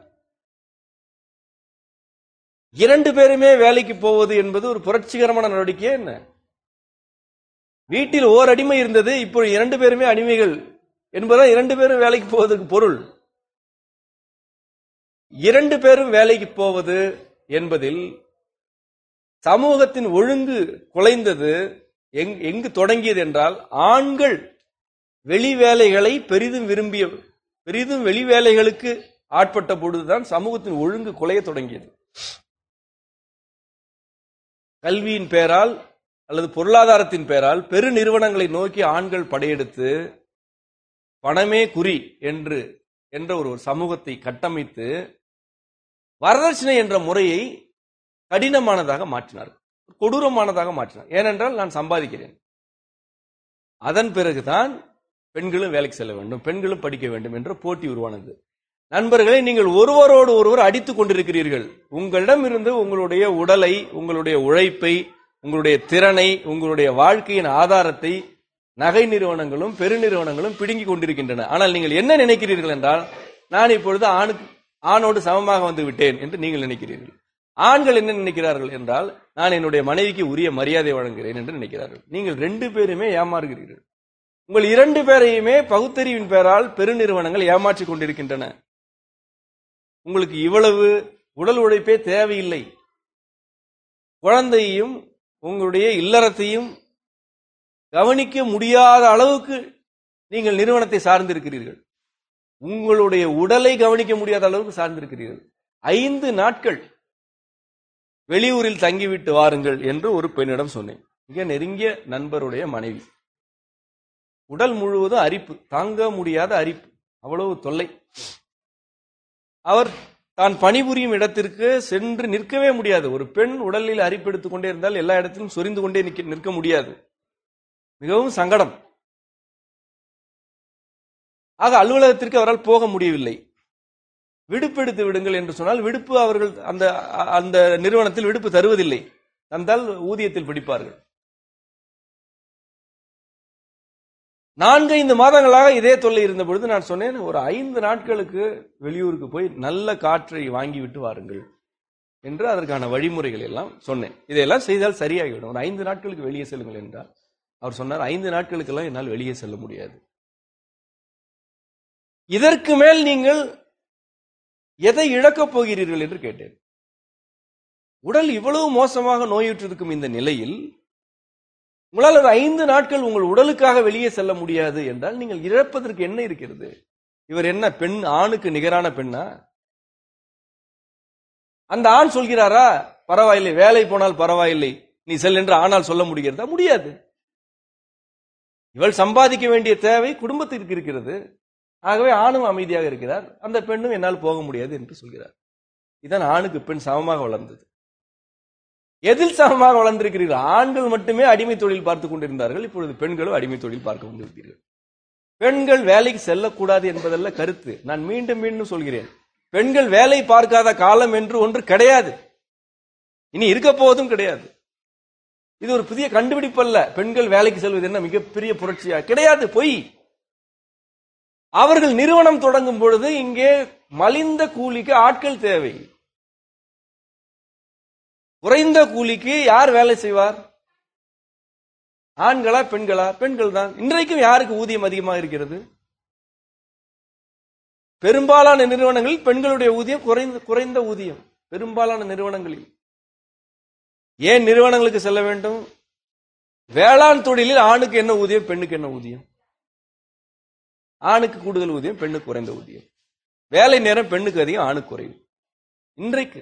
இரண்டு பேருமே வேலைக்கு போவது என்பது ஒரு புரட்சிகரமான நடவடிக்கையே என்ன வீட்டில் ஓர் அடிமை இருந்தது இப்போ இரண்டு பேருமே அடிமைகள் என்பதால் இரண்டு பேரும் வேலைக்கு போவதற்கு பொருள் இரண்டு பேரும் வேலைக்கு போவது என்பதில் சமூகத்தின் ஒழுங்கு குலைந்தது எங் எங்கு தொடங்கியது என்றால் ஆண்கள் வெளி வேலைகளை பெரிதும் விரும்பிய பெரிதும் வெளி வேலைகளுக்கு ஆட்பட்ட பொழுதுதான் சமூகத்தின் ஒழுங்கு குலைய தொடங்கியது கல்வியின் பெயரால் அல்லது பொருளாதாரத்தின் பெயரால் பெரு நிறுவனங்களை நோக்கி ஆண்கள் படையெடுத்து பணமே குறி என்று என்ற ஒரு சமூகத்தை கட்டமைத்து வரதட்சணை என்ற முறையை கடினமானதாக மாற்றினார் கொடூரமானதாக மாற்றினார் ஏனென்றால் நான் சம்பாதிக்கிறேன் அதன் பிறகுதான் பெண்களும் வேலைக்கு செல்ல வேண்டும் பெண்களும் படிக்க வேண்டும் என்ற போட்டி உருவானது நண்பர்களை நீங்கள் ஒருவரோடு ஒருவர் அடித்துக் கொண்டிருக்கிறீர்கள் உங்களிடம் இருந்து உங்களுடைய உடலை உங்களுடைய உழைப்பை உங்களுடைய திறனை உங்களுடைய வாழ்க்கையின் ஆதாரத்தை நகை நிறுவனங்களும் பெருநிறுவனங்களும் பிடுங்கிக் கொண்டிருக்கின்றன ஆனால் நீங்கள் என்ன நினைக்கிறீர்கள் என்றால் நான் இப்பொழுது ஆணுக்கு ஆணோடு சமமாக வந்து விட்டேன் என்று நீங்கள் நினைக்கிறீர்கள் ஆண்கள் என்ன நினைக்கிறார்கள் என்றால் நான் என்னுடைய மனைவிக்கு உரிய மரியாதை வழங்குகிறேன் என்று நினைக்கிறார்கள் நீங்கள் ரெண்டு பேருமே ஏமாறுகிறீர்கள் உங்கள் இரண்டு பேரையுமே பகுத்தறிவின் பெயரால் பெருநிறுவனங்கள் ஏமாற்றிக் கொண்டிருக்கின்றன உங்களுக்கு இவ்வளவு உடல் உழைப்பே தேவையில்லை குழந்தையும் உங்களுடைய இல்லறத்தையும் கவனிக்க முடியாத அளவுக்கு நீங்கள் நிறுவனத்தை சார்ந்திருக்கிறீர்கள் உங்களுடைய உடலை கவனிக்க முடியாத அளவுக்கு சார்ந்திருக்கிறீர்கள் ஐந்து நாட்கள் வெளியூரில் தங்கிவிட்டு வாருங்கள் என்று ஒரு பெண்ணிடம் சொன்னேன் மிக நெருங்கிய நண்பருடைய மனைவி உடல் முழுவதும் அரிப்பு தாங்க முடியாத அரிப்பு அவ்வளவு தொல்லை அவர் தான் பணிபுரியும் இடத்திற்கு சென்று நிற்கவே முடியாது ஒரு பெண் உடலில் அரிப்பெடுத்துக் கொண்டே இருந்தால் எல்லா இடத்திலும் சொரிந்து கொண்டே நிற்க நிற்க முடியாது மிகவும் சங்கடம் ஆக அலுவலகத்திற்கு அவரால் போக முடியவில்லை விடுப்பெடுத்து விடுங்கள் என்று சொன்னால் விடுப்பு அவர்கள் அந்த அந்த நிறுவனத்தில் விடுப்பு தருவதில்லை தந்தால் ஊதியத்தில் பிடிப்பார்கள் நான்கு ஐந்து மாதங்களாக இதே தொல்லை இருந்த பொழுது நான் சொன்னேன் ஒரு ஐந்து நாட்களுக்கு வெளியூருக்கு போய் நல்ல காற்றை வாங்கிவிட்டு வாருங்கள் என்று அதற்கான வழிமுறைகள் எல்லாம் சொன்னேன் இதையெல்லாம் செய்தால் சரியாகிவிடும் ஒரு ஐந்து நாட்களுக்கு வெளியே செல்லுங்கள் என்றார் அவர் சொன்னார் ஐந்து நாட்களுக்கெல்லாம் என்னால் வெளியே செல்ல முடியாது இதற்கு மேல் நீங்கள் எதை இழக்கப் போகிறீர்கள் என்று கேட்டேன் உடல் இவ்வளவு மோசமாக நோயுற்றிருக்கும் இந்த நிலையில் உங்களால் ஒரு ஐந்து நாட்கள் உங்கள் உடலுக்காக வெளியே செல்ல முடியாது என்றால் நீங்கள் இழப்பதற்கு என்ன இருக்கிறது இவர் என்ன பெண் ஆணுக்கு நிகரான பெண்ணா அந்த ஆண் சொல்கிறாரா பரவாயில்லை வேலை போனால் பரவாயில்லை நீ செல் என்று ஆனால் சொல்ல முடிகிறதா முடியாது இவள் சம்பாதிக்க வேண்டிய தேவை குடும்பத்திற்கு இருக்கிறது ஆகவே ஆணும் அமைதியாக இருக்கிறார் அந்த பெண்ணும் என்னால் போக முடியாது என்று சொல்கிறார் இதான் ஆணுக்கு பெண் சமமாக வளர்ந்தது எதில் சமமாக வளர்ந்திருக்கிறீர்கள் ஆண்கள் மட்டுமே அடிமை தொழில் பார்த்து கொண்டிருந்தார்கள் இப்பொழுது பெண்களும் அடிமை தொழில் பார்க்க வந்திருக்கிறீர்கள் பெண்கள் வேலைக்கு செல்லக்கூடாது என்பதல்ல கருத்து நான் மீண்டும் மீண்டும் சொல்கிறேன் பெண்கள் வேலை பார்க்காத காலம் என்று ஒன்று கிடையாது இனி இருக்க போவதும் கிடையாது இது ஒரு புதிய கண்டுபிடிப்பு அல்ல பெண்கள் வேலைக்கு செல்வது என்ன மிகப்பெரிய புரட்சியா கிடையாது பொய் அவர்கள் நிறுவனம் தொடங்கும் பொழுது இங்கே மலிந்த கூலிக்கு ஆட்கள் தேவை குறைந்த கூலிக்கு யார் வேலை செய்வார் ஆண்களா பெண்களா பெண்கள் தான் இன்றைக்கும் யாருக்கு ஊதியம் அதிகமாக இருக்கிறது பெரும்பாலான நிறுவனங்களில் பெண்களுடைய ஊதியம் குறைந்த குறைந்த ஊதியம் பெரும்பாலான நிறுவனங்களில் ஏன் நிறுவனங்களுக்கு செல்ல வேண்டும் வேளாண் தொழிலில் ஆணுக்கு என்ன ஊதியம் பெண்ணுக்கு என்ன ஊதியம் ஆணுக்கு கூடுதல் ஊதியம் பெண்ணுக்கு குறைந்த ஊதியம் வேலை நேரம் பெண்ணுக்கு அதிகம் ஆணுக்கு குறைவு இன்றைக்கு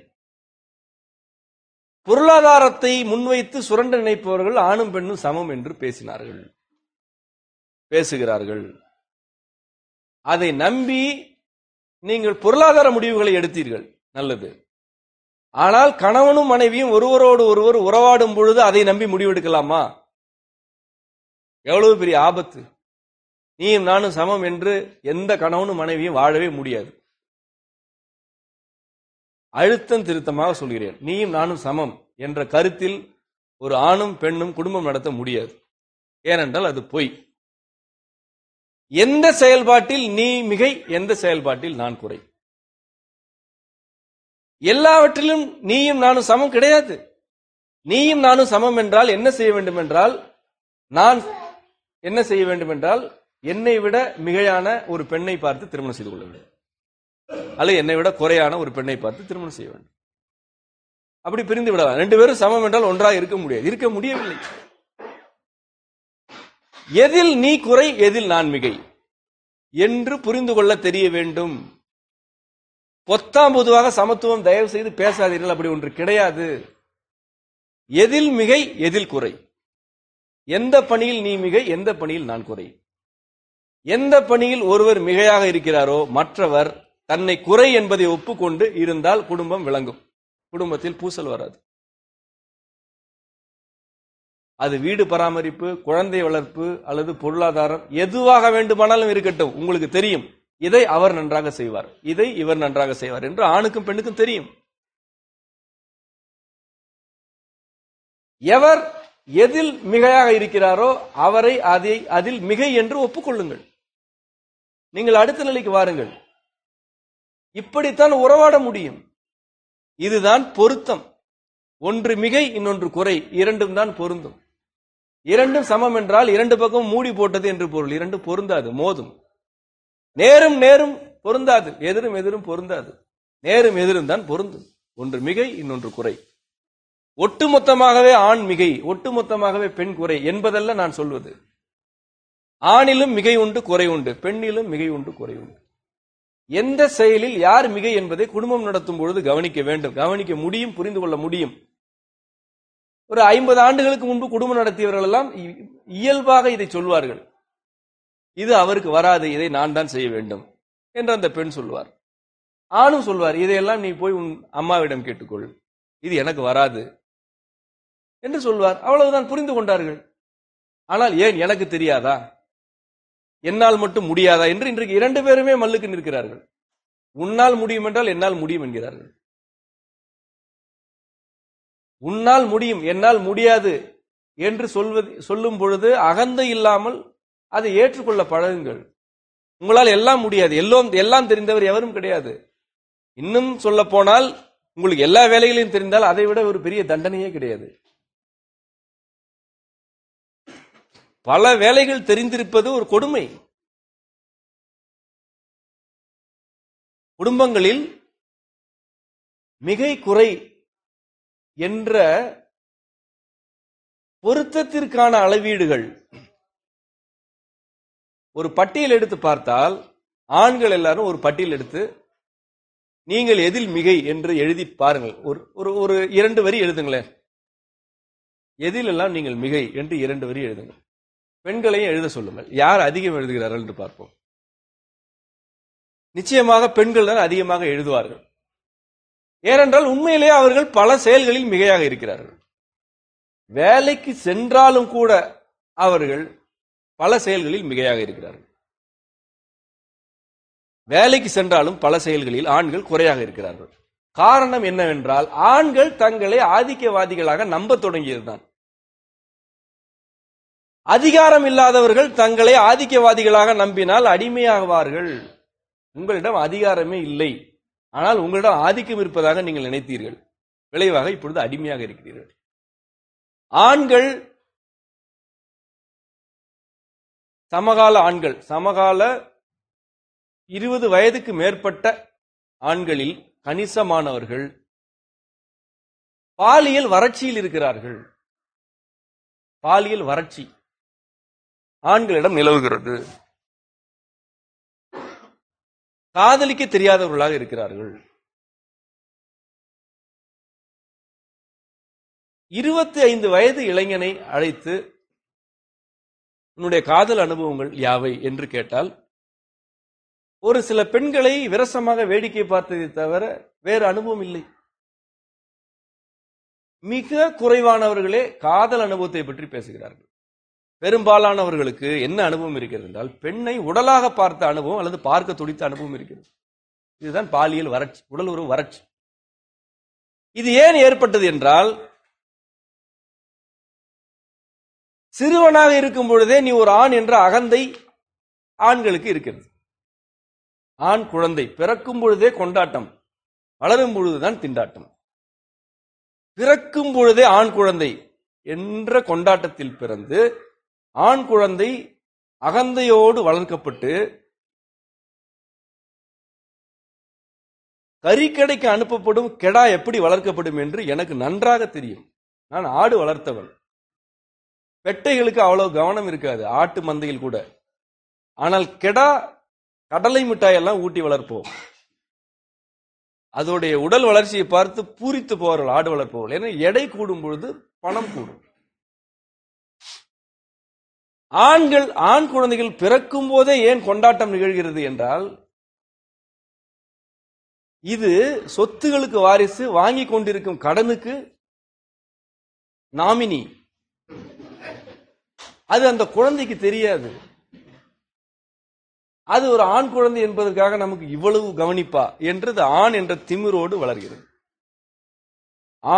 பொருளாதாரத்தை முன்வைத்து சுரண்ட நினைப்பவர்கள் ஆணும் பெண்ணும் சமம் என்று பேசினார்கள் பேசுகிறார்கள் அதை நம்பி நீங்கள் பொருளாதார முடிவுகளை எடுத்தீர்கள் நல்லது ஆனால் கணவனும் மனைவியும் ஒருவரோடு ஒருவர் உறவாடும் பொழுது அதை நம்பி முடிவெடுக்கலாமா எவ்வளவு பெரிய ஆபத்து நீயும் நானும் சமம் என்று எந்த கணவனும் மனைவியும் வாழவே முடியாது அழுத்தம் திருத்தமாக சொல்கிறேன் நீயும் நானும் சமம் என்ற கருத்தில் ஒரு ஆணும் பெண்ணும் குடும்பம் நடத்த முடியாது ஏனென்றால் அது பொய் எந்த செயல்பாட்டில் நீ மிகை எந்த செயல்பாட்டில் நான் குறை எல்லாவற்றிலும் நீயும் நானும் சமம் கிடையாது நீயும் நானும் சமம் என்றால் என்ன செய்ய வேண்டும் என்றால் நான் என்ன செய்ய வேண்டும் என்றால் என்னை விட மிகையான ஒரு பெண்ணை பார்த்து திருமணம் செய்து கொள்ள வேண்டும் அல்ல என்னை விட குறையான ஒரு பெண்ணை பார்த்து திருமணம் செய்ய வேண்டும் அப்படி பிரிந்து விடலாம் ரெண்டு பேரும் சமம் என்றால் ஒன்றாக இருக்க முடியாது இருக்க முடியவில்லை எதில் நீ குறை எதில் நான் மிகை என்று புரிந்து கொள்ள தெரிய வேண்டும் பொத்தாம் பொதுவாக சமத்துவம் தயவு செய்து பேசாதீர்கள் அப்படி ஒன்று கிடையாது எதில் மிகை எதில் குறை எந்த பணியில் நீ மிகை எந்த பணியில் நான் குறை எந்த பணியில் ஒருவர் மிகையாக இருக்கிறாரோ மற்றவர் தன்னை குறை என்பதை ஒப்புக்கொண்டு இருந்தால் குடும்பம் விளங்கும் குடும்பத்தில் பூசல் வராது அது வீடு பராமரிப்பு குழந்தை வளர்ப்பு அல்லது பொருளாதாரம் எதுவாக வேண்டுமானாலும் இருக்கட்டும் உங்களுக்கு தெரியும் இதை அவர் நன்றாக செய்வார் இதை இவர் நன்றாக செய்வார் என்று ஆணுக்கும் பெண்ணுக்கும் தெரியும் எவர் எதில் மிகையாக இருக்கிறாரோ அவரை அதை அதில் மிகை என்று ஒப்புக்கொள்ளுங்கள் நீங்கள் அடுத்த நிலைக்கு வாருங்கள் இப்படித்தான் உறவாட முடியும் இதுதான் பொருத்தம் ஒன்று மிகை இன்னொன்று குறை இரண்டும் தான் பொருந்தும் இரண்டும் சமம் என்றால் இரண்டு பக்கம் மூடி போட்டது என்று பொருள் இரண்டும் பொருந்தாது மோதும் நேரும் நேரும் பொருந்தாது எதிரும் எதிரும் பொருந்தாது நேரும் எதிரும் தான் பொருந்தும் ஒன்று மிகை இன்னொன்று குறை ஒட்டுமொத்தமாகவே ஆண் மிகை ஒட்டுமொத்தமாகவே பெண் குறை என்பதல்ல நான் சொல்வது ஆணிலும் மிகை உண்டு குறை உண்டு பெண்ணிலும் மிகை உண்டு குறை உண்டு எந்த செயலில் யார் மிகை என்பதை குடும்பம் நடத்தும் பொழுது கவனிக்க வேண்டும் கவனிக்க முடியும் புரிந்து கொள்ள முடியும் ஒரு ஐம்பது ஆண்டுகளுக்கு முன்பு குடும்பம் நடத்தியவர்கள் எல்லாம் இயல்பாக இதை சொல்வார்கள் இது அவருக்கு வராது இதை நான் தான் செய்ய வேண்டும் என்று அந்த பெண் சொல்வார் ஆணும் சொல்வார் இதையெல்லாம் நீ போய் உன் அம்மாவிடம் கேட்டுக்கொள் இது எனக்கு வராது என்று சொல்வார் அவ்வளவுதான் புரிந்து கொண்டார்கள் ஆனால் ஏன் எனக்கு தெரியாதா என்னால் மட்டும் முடியாதா என்று இன்றைக்கு இரண்டு பேருமே மல்லுக்கு நிற்கிறார்கள் உன்னால் முடியும் என்றால் என்னால் முடியும் என்கிறார்கள் உன்னால் முடியும் என்னால் முடியாது என்று சொல்வது சொல்லும் பொழுது அகந்த இல்லாமல் அதை ஏற்றுக்கொள்ள பழகுங்கள் உங்களால் எல்லாம் முடியாது எல்லோ எல்லாம் தெரிந்தவர் எவரும் கிடையாது இன்னும் சொல்ல போனால் உங்களுக்கு எல்லா வேலைகளையும் தெரிந்தால் அதை விட ஒரு பெரிய தண்டனையே கிடையாது பல வேலைகள் தெரிந்திருப்பது ஒரு கொடுமை குடும்பங்களில் மிகை குறை என்ற பொருத்தத்திற்கான அளவீடுகள் ஒரு பட்டியல் எடுத்து பார்த்தால் ஆண்கள் எல்லாரும் ஒரு பட்டியல் எடுத்து நீங்கள் எதில் மிகை என்று எழுதி பாருங்கள் ஒரு ஒரு ஒரு இரண்டு வரி எழுதுங்களேன் எதிலெல்லாம் நீங்கள் மிகை என்று இரண்டு வரி எழுதுங்கள் பெண்களையும் எழுத சொல்லுங்கள் யார் அதிகம் எழுதுகிறார்கள் என்று பார்ப்போம் நிச்சயமாக பெண்கள் தான் அதிகமாக எழுதுவார்கள் ஏனென்றால் உண்மையிலே அவர்கள் பல செயல்களில் மிகையாக இருக்கிறார்கள் வேலைக்கு சென்றாலும் கூட அவர்கள் பல செயல்களில் மிகையாக இருக்கிறார்கள் வேலைக்கு சென்றாலும் பல செயல்களில் ஆண்கள் குறையாக இருக்கிறார்கள் காரணம் என்னவென்றால் ஆண்கள் தங்களை ஆதிக்கவாதிகளாக நம்ப தொடங்கியதுதான் அதிகாரம் இல்லாதவர்கள் தங்களை ஆதிக்கவாதிகளாக நம்பினால் அடிமையாகுவார்கள் உங்களிடம் அதிகாரமே இல்லை ஆனால் உங்களிடம் ஆதிக்கம் இருப்பதாக நீங்கள் நினைத்தீர்கள் விளைவாக இப்பொழுது அடிமையாக இருக்கிறீர்கள் ஆண்கள் சமகால ஆண்கள் சமகால இருபது வயதுக்கு மேற்பட்ட ஆண்களில் கணிசமானவர்கள் பாலியல் வறட்சியில் இருக்கிறார்கள் பாலியல் வறட்சி ஆண்களிடம் நிலவுகிறது காதலிக்க தெரியாதவர்களாக இருக்கிறார்கள் இருபத்தி ஐந்து வயது இளைஞனை அழைத்து உன்னுடைய காதல் அனுபவங்கள் யாவை என்று கேட்டால் ஒரு சில பெண்களை விரசமாக வேடிக்கை பார்த்ததை தவிர வேறு அனுபவம் இல்லை மிக குறைவானவர்களே காதல் அனுபவத்தை பற்றி பேசுகிறார்கள் பெரும்பாலானவர்களுக்கு என்ன அனுபவம் இருக்கிறது என்றால் பெண்ணை உடலாக பார்த்த அனுபவம் அல்லது பார்க்க துடித்த அனுபவம் இருக்கிறது இதுதான் பாலியல் வறட்சி உடல் உறவு வறட்சி இது ஏன் ஏற்பட்டது என்றால் சிறுவனாக இருக்கும் பொழுதே நீ ஒரு ஆண் என்ற அகந்தை ஆண்களுக்கு இருக்கிறது ஆண் குழந்தை பிறக்கும் பொழுதே கொண்டாட்டம் வளரும் பொழுதுதான் திண்டாட்டம் பிறக்கும் பொழுதே ஆண் குழந்தை என்ற கொண்டாட்டத்தில் பிறந்து ஆண் குழந்தை அகந்தையோடு வளர்க்கப்பட்டு கறிக்கடைக்கு அனுப்பப்படும் கெடா எப்படி வளர்க்கப்படும் என்று எனக்கு நன்றாக தெரியும் நான் ஆடு வளர்த்தவன் பெட்டைகளுக்கு அவ்வளவு கவனம் இருக்காது ஆட்டு மந்தையில் கூட ஆனால் கெடா கடலை மிட்டாய் எல்லாம் ஊட்டி வளர்ப்போம் அதோடைய உடல் வளர்ச்சியை பார்த்து பூரித்து போவார்கள் ஆடு வளர்ப்பவர்கள் ஏன்னா எடை கூடும் பொழுது பணம் கூடும் ஆண்கள் ஆண் குழந்தைகள் பிறக்கும் போதே ஏன் கொண்டாட்டம் நிகழ்கிறது என்றால் இது சொத்துகளுக்கு வாரிசு வாங்கி கொண்டிருக்கும் கடனுக்கு நாமினி அது அந்த குழந்தைக்கு தெரியாது அது ஒரு ஆண் குழந்தை என்பதற்காக நமக்கு இவ்வளவு கவனிப்பா என்றது ஆண் என்ற திமிரோடு வளர்கிறது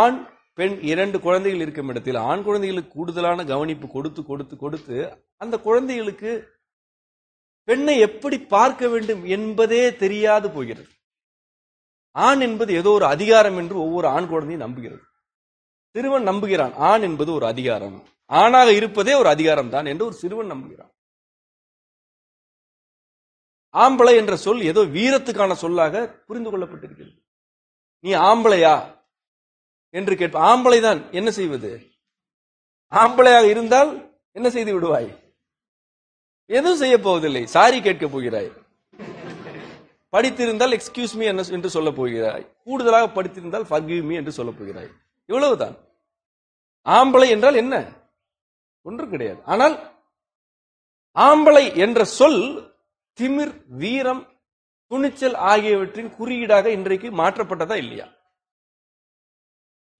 ஆண் பெண் இரண்டு குழந்தைகள் இருக்கும் இடத்தில் ஆண் குழந்தைகளுக்கு கூடுதலான கவனிப்பு கொடுத்து கொடுத்து கொடுத்து அந்த குழந்தைகளுக்கு பெண்ணை எப்படி பார்க்க வேண்டும் என்பதே தெரியாது போகிறது ஆண் என்பது ஏதோ ஒரு அதிகாரம் என்று ஒவ்வொரு ஆண் குழந்தையும் நம்புகிறது சிறுவன் நம்புகிறான் ஆண் என்பது ஒரு அதிகாரம் ஆணாக இருப்பதே ஒரு அதிகாரம் தான் என்று ஒரு சிறுவன் நம்புகிறான் ஆம்பளை என்ற சொல் ஏதோ வீரத்துக்கான சொல்லாக புரிந்து கொள்ளப்பட்டிருக்கிறது நீ ஆம்பளையா என்று கேட்ப ஆம்பளை தான் என்ன செய்வது ஆம்பளையாக இருந்தால் என்ன செய்து விடுவாய் எதுவும் செய்ய போவதில்லை சாரி கேட்க போகிறாய் படித்திருந்தால் எக்ஸ்கியூஸ் மீ என்ன என்று சொல்ல போகிறாய் கூடுதலாக படித்திருந்தால் ஃபர்கிவ் மீ என்று சொல்ல போகிறாய் இவ்வளவுதான் ஆம்பளை என்றால் என்ன ஒன்றும் கிடையாது ஆனால் ஆம்பளை என்ற சொல் திமிர் வீரம் துணிச்சல் ஆகியவற்றின் குறியீடாக இன்றைக்கு மாற்றப்பட்டதா இல்லையா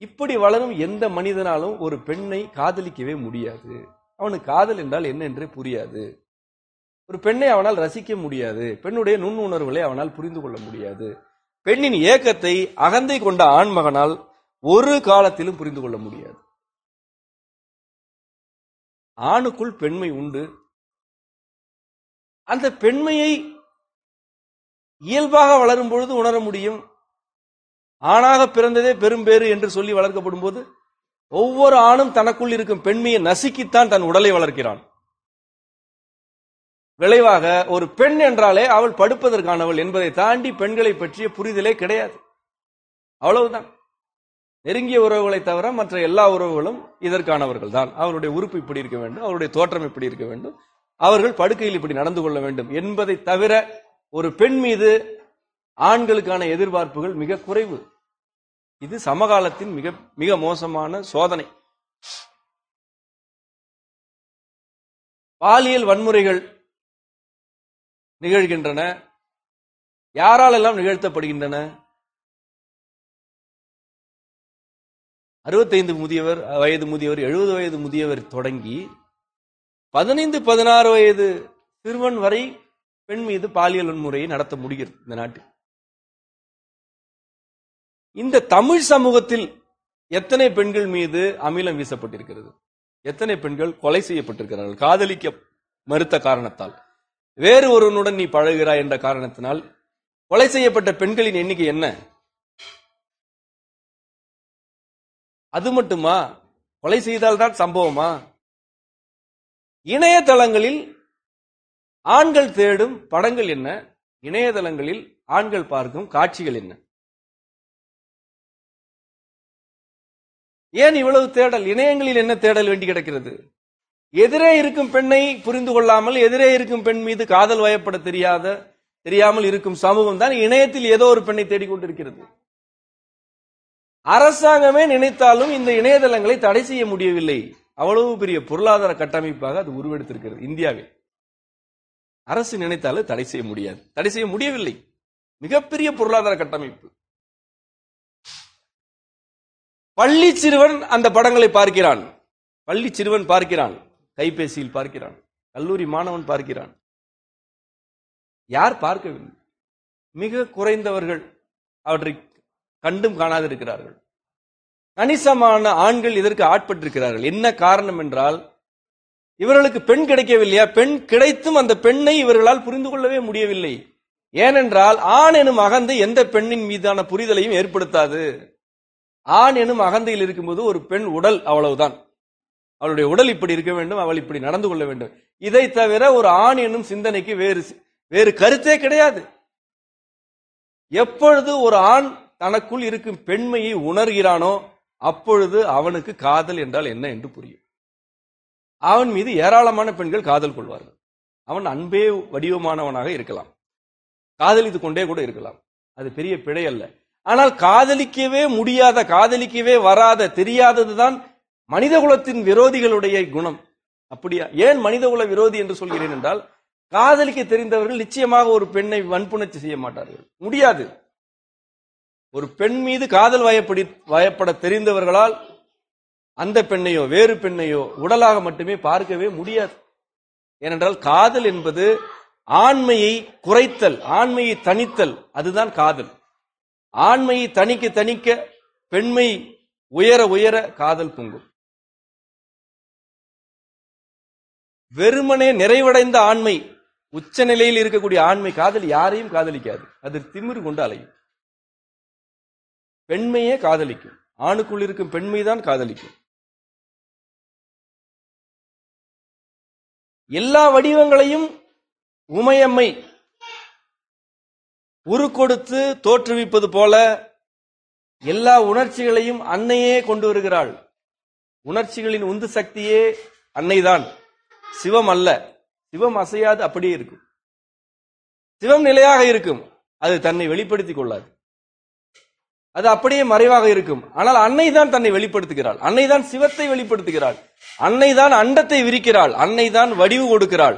இப்படி வளரும் எந்த மனிதனாலும் ஒரு பெண்ணை காதலிக்கவே முடியாது அவனுக்கு காதல் என்றால் என்ன என்றே புரியாது ஒரு பெண்ணை அவனால் ரசிக்க முடியாது பெண்ணுடைய நுண்ணுணர்வுகளை அவனால் புரிந்து கொள்ள முடியாது பெண்ணின் ஏக்கத்தை அகந்தை கொண்ட ஆண்மகனால் ஒரு காலத்திலும் புரிந்து கொள்ள முடியாது ஆணுக்குள் பெண்மை உண்டு அந்த பெண்மையை இயல்பாக வளரும் பொழுது உணர முடியும் ஆணாக பிறந்ததே பெரும்பேறு என்று சொல்லி வளர்க்கப்படும் போது ஒவ்வொரு ஆணும் தனக்குள் இருக்கும் பெண்மையை நசுக்கித்தான் தன் உடலை வளர்க்கிறான் விளைவாக ஒரு பெண் என்றாலே அவள் படுப்பதற்கானவள் என்பதை தாண்டி பெண்களை பற்றிய புரிதலே கிடையாது அவ்வளவுதான் நெருங்கிய உறவுகளை தவிர மற்ற எல்லா உறவுகளும் இதற்கானவர்கள் தான் அவருடைய உறுப்பு இப்படி இருக்க வேண்டும் அவருடைய தோற்றம் இப்படி இருக்க வேண்டும் அவர்கள் படுக்கையில் இப்படி நடந்து கொள்ள வேண்டும் என்பதை தவிர ஒரு பெண் மீது ஆண்களுக்கான எதிர்பார்ப்புகள் மிக குறைவு இது சமகாலத்தின் மிக மிக மோசமான சோதனை பாலியல் வன்முறைகள் நிகழ்கின்றன யாராலெல்லாம் நிகழ்த்தப்படுகின்றன அறுபத்தைந்து முதியவர் வயது முதியவர் எழுபது வயது முதியவர் தொடங்கி பதினைந்து பதினாறு வயது சிறுவன் வரை பெண் மீது பாலியல் வன்முறையை நடத்த முடிகிறது இந்த நாட்டில் இந்த தமிழ் சமூகத்தில் எத்தனை பெண்கள் மீது அமிலம் வீசப்பட்டிருக்கிறது எத்தனை பெண்கள் கொலை செய்யப்பட்டிருக்கிறார்கள் காதலிக்க மறுத்த காரணத்தால் வேறு ஒருவனுடன் நீ பழகிறாய் என்ற காரணத்தினால் கொலை செய்யப்பட்ட பெண்களின் எண்ணிக்கை என்ன அது மட்டுமா கொலை செய்தால்தான் சம்பவமா இணையதளங்களில் ஆண்கள் தேடும் படங்கள் என்ன இணையதளங்களில் ஆண்கள் பார்க்கும் காட்சிகள் என்ன ஏன் இவ்வளவு தேடல் இணையங்களில் என்ன தேடல் வேண்டி கிடக்கிறது எதிரே இருக்கும் பெண்ணை புரிந்து கொள்ளாமல் எதிரே இருக்கும் பெண் மீது காதல் வயப்பட தெரியாத தெரியாமல் இருக்கும் சமூகம் தான் இணையத்தில் ஏதோ ஒரு பெண்ணை தேடிக்கொண்டிருக்கிறது அரசாங்கமே நினைத்தாலும் இந்த இணையதளங்களை தடை செய்ய முடியவில்லை அவ்வளவு பெரிய பொருளாதார கட்டமைப்பாக அது உருவெடுத்திருக்கிறது இந்தியாவில் அரசு நினைத்தாலும் தடை செய்ய முடியாது தடை செய்ய முடியவில்லை மிகப்பெரிய பொருளாதார கட்டமைப்பு பள்ளி சிறுவன் அந்த படங்களை பார்க்கிறான் பள்ளி சிறுவன் பார்க்கிறான் கைபேசியில் பார்க்கிறான் கல்லூரி மாணவன் பார்க்கிறான் யார் பார்க்கவில்லை மிக குறைந்தவர்கள் அவற்றை கண்டும் காணாதிருக்கிறார்கள் கணிசமான ஆண்கள் இதற்கு ஆட்பட்டிருக்கிறார்கள் என்ன காரணம் என்றால் இவர்களுக்கு பெண் கிடைக்கவில்லையா பெண் கிடைத்தும் அந்த பெண்ணை இவர்களால் புரிந்து கொள்ளவே முடியவில்லை ஏனென்றால் ஆண் எனும் அகந்தை எந்த பெண்ணின் மீதான புரிதலையும் ஏற்படுத்தாது ஆண் எனும் அகந்தையில் இருக்கும்போது ஒரு பெண் உடல் அவ்வளவுதான் அவளுடைய உடல் இப்படி இருக்க வேண்டும் அவள் இப்படி நடந்து கொள்ள வேண்டும் இதை தவிர ஒரு ஆண் எனும் சிந்தனைக்கு வேறு வேறு கருத்தே கிடையாது எப்பொழுது ஒரு ஆண் தனக்குள் இருக்கும் பெண்மையை உணர்கிறானோ அப்பொழுது அவனுக்கு காதல் என்றால் என்ன என்று புரியும் அவன் மீது ஏராளமான பெண்கள் காதல் கொள்வார்கள் அவன் அன்பே வடிவமானவனாக இருக்கலாம் காதலித்துக் கொண்டே கூட இருக்கலாம் அது பெரிய பிழை அல்ல ஆனால் காதலிக்கவே முடியாத காதலிக்கவே வராத தெரியாததுதான் மனிதகுலத்தின் விரோதிகளுடைய குணம் அப்படியா ஏன் மனிதகுல விரோதி என்று சொல்கிறேன் என்றால் காதலிக்க தெரிந்தவர்கள் நிச்சயமாக ஒரு பெண்ணை வன்புணர்ச்சி செய்ய மாட்டார்கள் முடியாது ஒரு பெண் மீது காதல் வயப்படி வயப்பட தெரிந்தவர்களால் அந்த பெண்ணையோ வேறு பெண்ணையோ உடலாக மட்டுமே பார்க்கவே முடியாது ஏனென்றால் காதல் என்பது ஆண்மையை குறைத்தல் ஆண்மையை தனித்தல் அதுதான் காதல் ஆண்மையை தணிக்க தணிக்க பெண்மை உயர உயர காதல் பொங்கும் வெறுமனே நிறைவடைந்த ஆண்மை உச்ச நிலையில் இருக்கக்கூடிய ஆண்மை காதல் யாரையும் காதலிக்காது அது திமிர் கொண்டு அலையும் பெண்மையே காதலிக்கும் ஆணுக்குள் இருக்கும் பெண்மைதான் காதலிக்கும் எல்லா வடிவங்களையும் உமையம்மை உரு கொடுத்து தோற்றுவிப்பது போல எல்லா உணர்ச்சிகளையும் அன்னையே கொண்டு வருகிறாள் உணர்ச்சிகளின் உந்து சக்தியே அன்னைதான் சிவம் அல்ல சிவம் அசையாது அப்படியே இருக்கும் சிவம் நிலையாக இருக்கும் அது தன்னை வெளிப்படுத்திக் கொள்ளாது அது அப்படியே மறைவாக இருக்கும் ஆனால் அன்னைதான் தன்னை வெளிப்படுத்துகிறாள் அன்னைதான் சிவத்தை வெளிப்படுத்துகிறாள் அன்னைதான் அண்டத்தை விரிக்கிறாள் அன்னை தான் வடிவு கொடுக்கிறாள்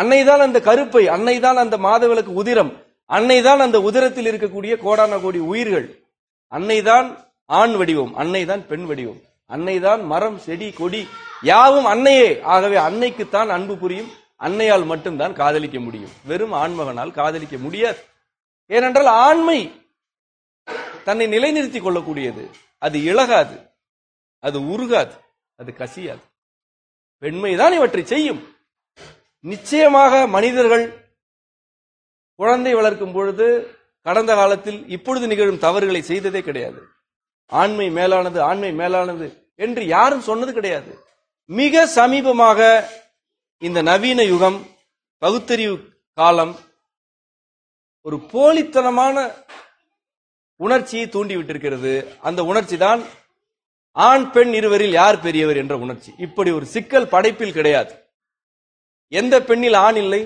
அன்னை தான் அந்த கருப்பை அன்னை தான் அந்த மாதவிளக்கு உதிரம் அன்னை தான் அந்த உதிரத்தில் இருக்கக்கூடிய கோடான கோடி உயிர்கள் அன்னை தான் ஆண் வடிவம் அன்னை தான் பெண் வடிவம் அன்னை தான் மரம் செடி கொடி யாவும் அன்னையே ஆகவே அன்னைக்குத்தான் அன்பு புரியும் அன்னையால் மட்டும்தான் காதலிக்க முடியும் வெறும் ஆண்மகனால் காதலிக்க முடியாது ஏனென்றால் ஆண்மை தன்னை நிலைநிறுத்திக் கொள்ளக்கூடியது அது இழகாது அது உருகாது அது கசியாது பெண்மைதான் இவற்றை செய்யும் நிச்சயமாக மனிதர்கள் குழந்தை வளர்க்கும் பொழுது கடந்த காலத்தில் இப்பொழுது நிகழும் தவறுகளை செய்ததே கிடையாது ஆண்மை மேலானது ஆண்மை மேலானது என்று யாரும் சொன்னது கிடையாது மிக சமீபமாக இந்த நவீன யுகம் பகுத்தறிவு காலம் ஒரு போலித்தனமான உணர்ச்சியை தூண்டிவிட்டிருக்கிறது அந்த உணர்ச்சி தான் ஆண் பெண் இருவரில் யார் பெரியவர் என்ற உணர்ச்சி இப்படி ஒரு சிக்கல் படைப்பில் கிடையாது எந்த பெண்ணில் ஆண் இல்லை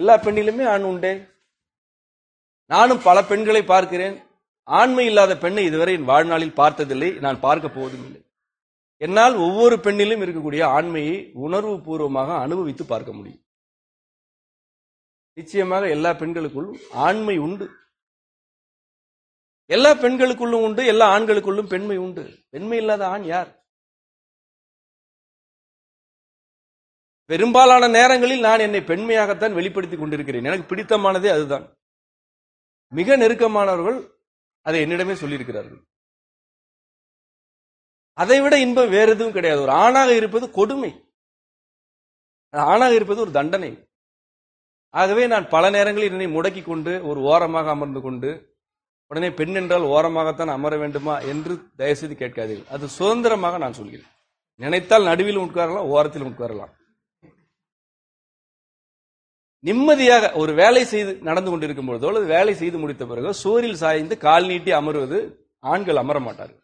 எல்லா பெண்ணிலுமே ஆண் உண்டே நானும் பல பெண்களை பார்க்கிறேன் ஆண்மை இல்லாத பெண்ணை இதுவரை என் வாழ்நாளில் பார்த்ததில்லை நான் பார்க்க போவதும் இல்லை என்னால் ஒவ்வொரு பெண்ணிலும் இருக்கக்கூடிய ஆண்மையை உணர்வு பூர்வமாக அனுபவித்து பார்க்க முடியும் நிச்சயமாக எல்லா பெண்களுக்குள்ளும் ஆண்மை உண்டு எல்லா பெண்களுக்குள்ளும் உண்டு எல்லா ஆண்களுக்குள்ளும் பெண்மை உண்டு பெண்மை இல்லாத ஆண் யார் பெரும்பாலான நேரங்களில் நான் என்னை பெண்மையாகத்தான் வெளிப்படுத்திக் கொண்டிருக்கிறேன் எனக்கு பிடித்தமானதே அதுதான் மிக நெருக்கமானவர்கள் அதை என்னிடமே சொல்லியிருக்கிறார்கள் அதைவிட இன்பம் வேற எதுவும் கிடையாது ஒரு ஆணாக இருப்பது கொடுமை ஆணாக இருப்பது ஒரு தண்டனை ஆகவே நான் பல நேரங்களில் என்னை முடக்கி கொண்டு ஒரு ஓரமாக அமர்ந்து கொண்டு உடனே பெண் என்றால் ஓரமாகத்தான் அமர வேண்டுமா என்று தயவுசெய்து கேட்காதீர்கள் அது சுதந்திரமாக நான் சொல்கிறேன் நினைத்தால் நடுவில் உட்காரலாம் ஓரத்தில் உட்காரலாம் நிம்மதியாக ஒரு வேலை செய்து நடந்து கொண்டிருக்கும் பொழுதோ அல்லது வேலை செய்து முடித்த பிறகு சோரில் சாய்ந்து கால் நீட்டி அமர்வது ஆண்கள் அமர மாட்டார்கள்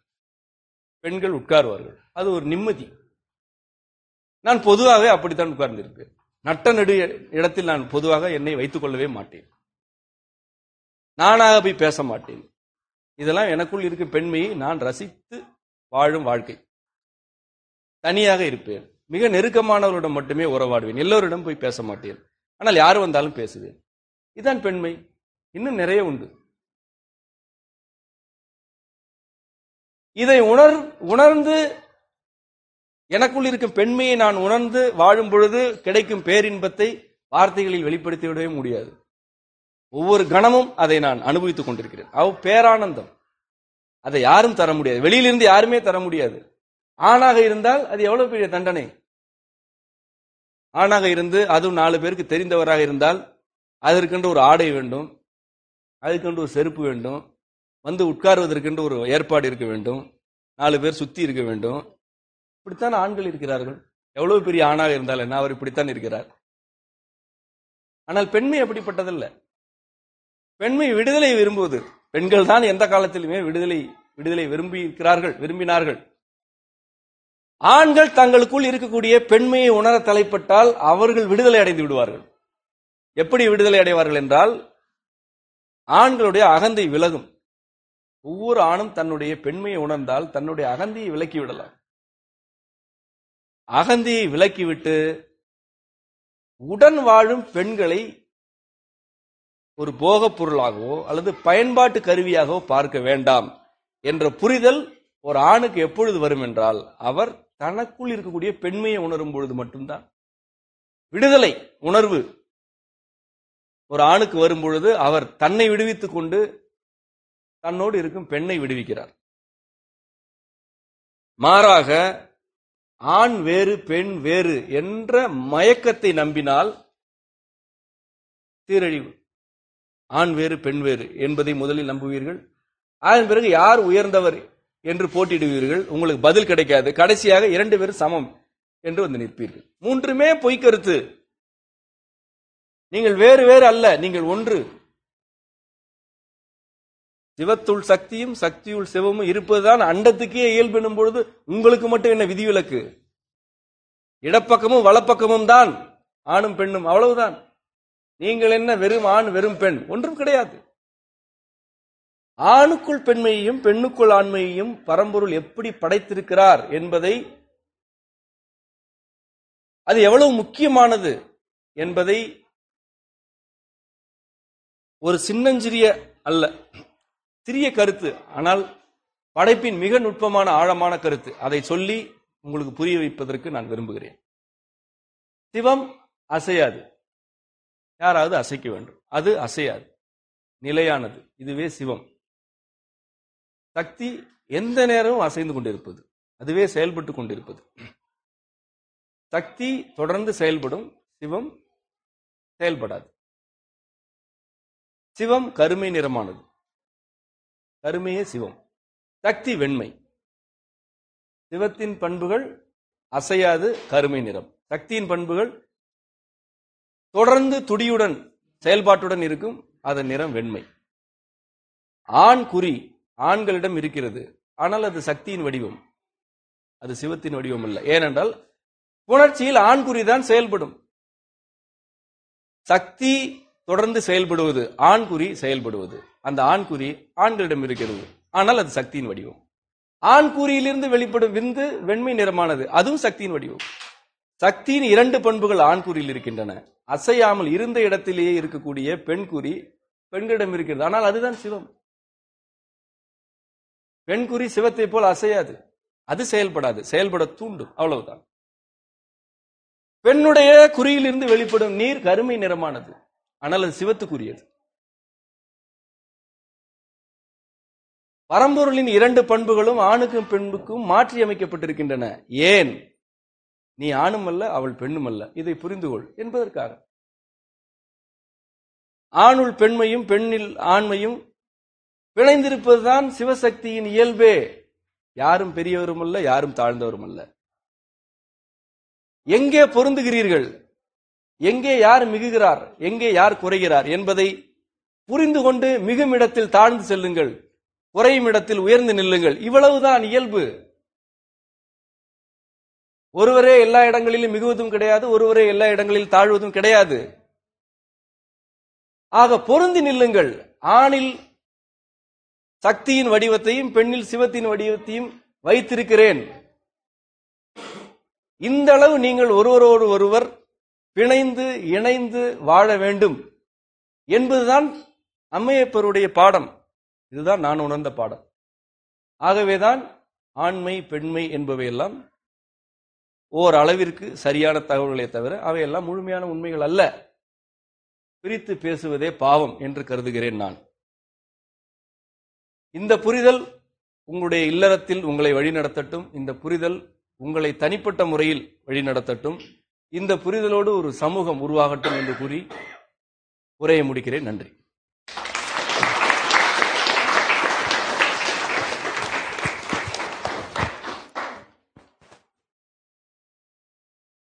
பெண்கள் உட்காருவார்கள் அது ஒரு நிம்மதி நான் பொதுவாகவே அப்படித்தான் உட்கார்ந்திருப்பேன் நட்ட நடு இடத்தில் நான் பொதுவாக என்னை வைத்துக் கொள்ளவே மாட்டேன் நானாக போய் பேச மாட்டேன் இதெல்லாம் எனக்குள் இருக்கும் பெண்மையை நான் ரசித்து வாழும் வாழ்க்கை தனியாக இருப்பேன் மிக நெருக்கமானவர்களிடம் மட்டுமே உறவாடுவேன் எல்லோரிடம் போய் பேச மாட்டேன் ஆனால் யார் வந்தாலும் பேசுவேன் இதுதான் பெண்மை இன்னும் நிறைய உண்டு இதை உணர் உணர்ந்து எனக்குள் இருக்கும் பெண்மையை நான் உணர்ந்து வாழும் பொழுது கிடைக்கும் பேரின்பத்தை வார்த்தைகளில் வெளிப்படுத்திவிடவே முடியாது ஒவ்வொரு கணமும் அதை நான் அனுபவித்துக் கொண்டிருக்கிறேன் அவ் பேரானந்தம் அதை யாரும் தர முடியாது வெளியிலிருந்து யாருமே தர முடியாது ஆணாக இருந்தால் அது எவ்வளவு பெரிய தண்டனை ஆணாக இருந்து அதுவும் நாலு பேருக்கு தெரிந்தவராக இருந்தால் அதற்கென்று ஒரு ஆடை வேண்டும் அதுக்கென்று ஒரு செருப்பு வேண்டும் வந்து உட்காருவதற்கென்று ஒரு ஏற்பாடு இருக்க வேண்டும் நாலு பேர் சுற்றி இருக்க வேண்டும் இப்படித்தான் ஆண்கள் இருக்கிறார்கள் எவ்வளவு பெரிய ஆணாக இருந்தால் என்ன அவர் இப்படித்தான் இருக்கிறார் ஆனால் பெண்மை அப்படிப்பட்டதல்ல பெண்மை விடுதலை விரும்புவது பெண்கள் தான் எந்த காலத்திலுமே விடுதலை விடுதலை விரும்பி இருக்கிறார்கள் விரும்பினார்கள் ஆண்கள் தங்களுக்குள் இருக்கக்கூடிய பெண்மையை உணர தலைப்பட்டால் அவர்கள் விடுதலை அடைந்து விடுவார்கள் எப்படி விடுதலை அடைவார்கள் என்றால் ஆண்களுடைய அகந்தை விலகும் ஒவ்வொரு ஆணும் தன்னுடைய பெண்மையை உணர்ந்தால் தன்னுடைய அகந்தியை விலக்கி விடலாம் அகந்தியை விலக்கிவிட்டு உடன் வாழும் பெண்களை ஒரு போகப் பொருளாகவோ அல்லது பயன்பாட்டு கருவியாகவோ பார்க்க வேண்டாம் என்ற புரிதல் ஒரு ஆணுக்கு எப்பொழுது வரும் என்றால் அவர் தனக்குள் இருக்கக்கூடிய பெண்மையை உணரும் பொழுது மட்டும்தான் விடுதலை உணர்வு ஒரு ஆணுக்கு வரும் பொழுது அவர் தன்னை விடுவித்துக் கொண்டு தன்னோடு இருக்கும் பெண்ணை விடுவிக்கிறார் மாறாக ஆண் வேறு பெண் வேறு என்ற மயக்கத்தை நம்பினால் சீரழிவு ஆண் வேறு பெண் வேறு என்பதை முதலில் நம்புவீர்கள் அதன் பிறகு யார் உயர்ந்தவர் என்று போட்டியிடுவீர்கள் உங்களுக்கு பதில் கிடைக்காது கடைசியாக இரண்டு பேரும் சமம் என்று வந்து நிற்பீர்கள் மூன்றுமே பொய்க்கருத்து நீங்கள் வேறு வேறு அல்ல நீங்கள் ஒன்று சிவத்துள் சக்தியும் சக்தியுள் சிவமும் இருப்பதுதான் அண்டத்துக்கே இயல்பெனும் பொழுது உங்களுக்கு மட்டும் என்ன விதிவிலக்கு இடப்பக்கமும் வலப்பக்கமும் தான் ஆணும் பெண்ணும் அவ்வளவுதான் நீங்கள் என்ன வெறும் ஆண் வெறும் பெண் ஒன்றும் கிடையாது ஆணுக்குள் பெண்மையையும் பெண்ணுக்குள் ஆண்மையையும் பரம்பொருள் எப்படி படைத்திருக்கிறார் என்பதை அது எவ்வளவு முக்கியமானது என்பதை ஒரு சின்னஞ்சிறிய அல்ல சிறிய கருத்து ஆனால் படைப்பின் மிக நுட்பமான ஆழமான கருத்து அதை சொல்லி உங்களுக்கு புரிய வைப்பதற்கு நான் விரும்புகிறேன் சிவம் அசையாது யாராவது அசைக்க வேண்டும் அது அசையாது நிலையானது இதுவே சிவம் சக்தி எந்த நேரமும் அசைந்து கொண்டிருப்பது அதுவே செயல்பட்டு கொண்டிருப்பது சக்தி தொடர்ந்து செயல்படும் சிவம் செயல்படாது சிவம் கருமை நிறமானது கருமையே சிவம் சக்தி வெண்மை சிவத்தின் பண்புகள் அசையாது கருமை நிறம் சக்தியின் பண்புகள் தொடர்ந்து துடியுடன் செயல்பாட்டுடன் இருக்கும் அதன் நிறம் வெண்மை ஆண் குறி ஆண்களிடம் இருக்கிறது ஆனால் அது சக்தியின் வடிவம் அது சிவத்தின் வடிவம் அல்ல ஏனென்றால் புணர்ச்சியில் ஆண்குறிதான் செயல்படும் சக்தி தொடர்ந்து செயல்படுவது ஆண்குறி செயல்படுவது அந்த ஆண்குறி ஆண்களிடம் இருக்கிறது ஆனால் அது சக்தியின் வடிவம் ஆண்குறியிலிருந்து வெளிப்படும் விந்து வெண்மை நிறமானது அதுவும் சக்தியின் வடிவம் சக்தியின் இரண்டு பண்புகள் ஆண்குறியில் இருக்கின்றன அசையாமல் இருந்த இடத்திலேயே இருக்கக்கூடிய பெண்குறி பெண்களிடம் இருக்கிறது ஆனால் அதுதான் சிவம் வெண்குறி சிவத்தை போல் அசையாது அது செயல்படாது செயல்பட தூண்டும் அவ்வளவுதான் பெண்ணுடைய குறியிலிருந்து வெளிப்படும் நீர் கருமை நிறமானது ஆனால் அது சிவத்துக்குரியது பரம்பொருளின் இரண்டு பண்புகளும் ஆணுக்கும் பெண்ணுக்கும் மாற்றி அமைக்கப்பட்டிருக்கின்றன ஏன் நீ ஆணும் அல்ல அவள் பெண்ணும் அல்ல இதை புரிந்து கொள் என்பதற்காக ஆணுள் பெண்மையும் பெண்ணில் ஆண்மையும் விளைந்திருப்பதுதான் சிவசக்தியின் இயல்பே யாரும் பெரியவரும் அல்ல யாரும் தாழ்ந்தவரும் அல்ல எங்கே பொருந்துகிறீர்கள் எங்கே யார் மிகுகிறார் எங்கே யார் குறைகிறார் என்பதை புரிந்து கொண்டு மிகும் இடத்தில் தாழ்ந்து செல்லுங்கள் குறையும் இடத்தில் உயர்ந்து நில்லுங்கள் இவ்வளவுதான் இயல்பு ஒருவரே எல்லா இடங்களிலும் மிகுவதும் கிடையாது ஒருவரே எல்லா இடங்களில் தாழ்வதும் கிடையாது ஆக பொருந்தி நில்லுங்கள் ஆணில் சக்தியின் வடிவத்தையும் பெண்ணில் சிவத்தின் வடிவத்தையும் வைத்திருக்கிறேன் இந்த அளவு நீங்கள் ஒருவரோடு ஒருவர் பிணைந்து இணைந்து வாழ வேண்டும் என்பதுதான் அம்மையப்பருடைய பாடம் இதுதான் நான் உணர்ந்த பாடம் ஆகவேதான் ஆண்மை பெண்மை என்பவையெல்லாம் ஓர் அளவிற்கு சரியான தகவல்களை தவிர அவையெல்லாம் முழுமையான உண்மைகள் அல்ல பிரித்து பேசுவதே பாவம் என்று கருதுகிறேன் நான் இந்த புரிதல் உங்களுடைய இல்லறத்தில் உங்களை வழிநடத்தட்டும் இந்த புரிதல் உங்களை தனிப்பட்ட முறையில் வழிநடத்தட்டும் இந்த புரிதலோடு ஒரு சமூகம் உருவாகட்டும் என்று கூறி உரையை முடிக்கிறேன் நன்றி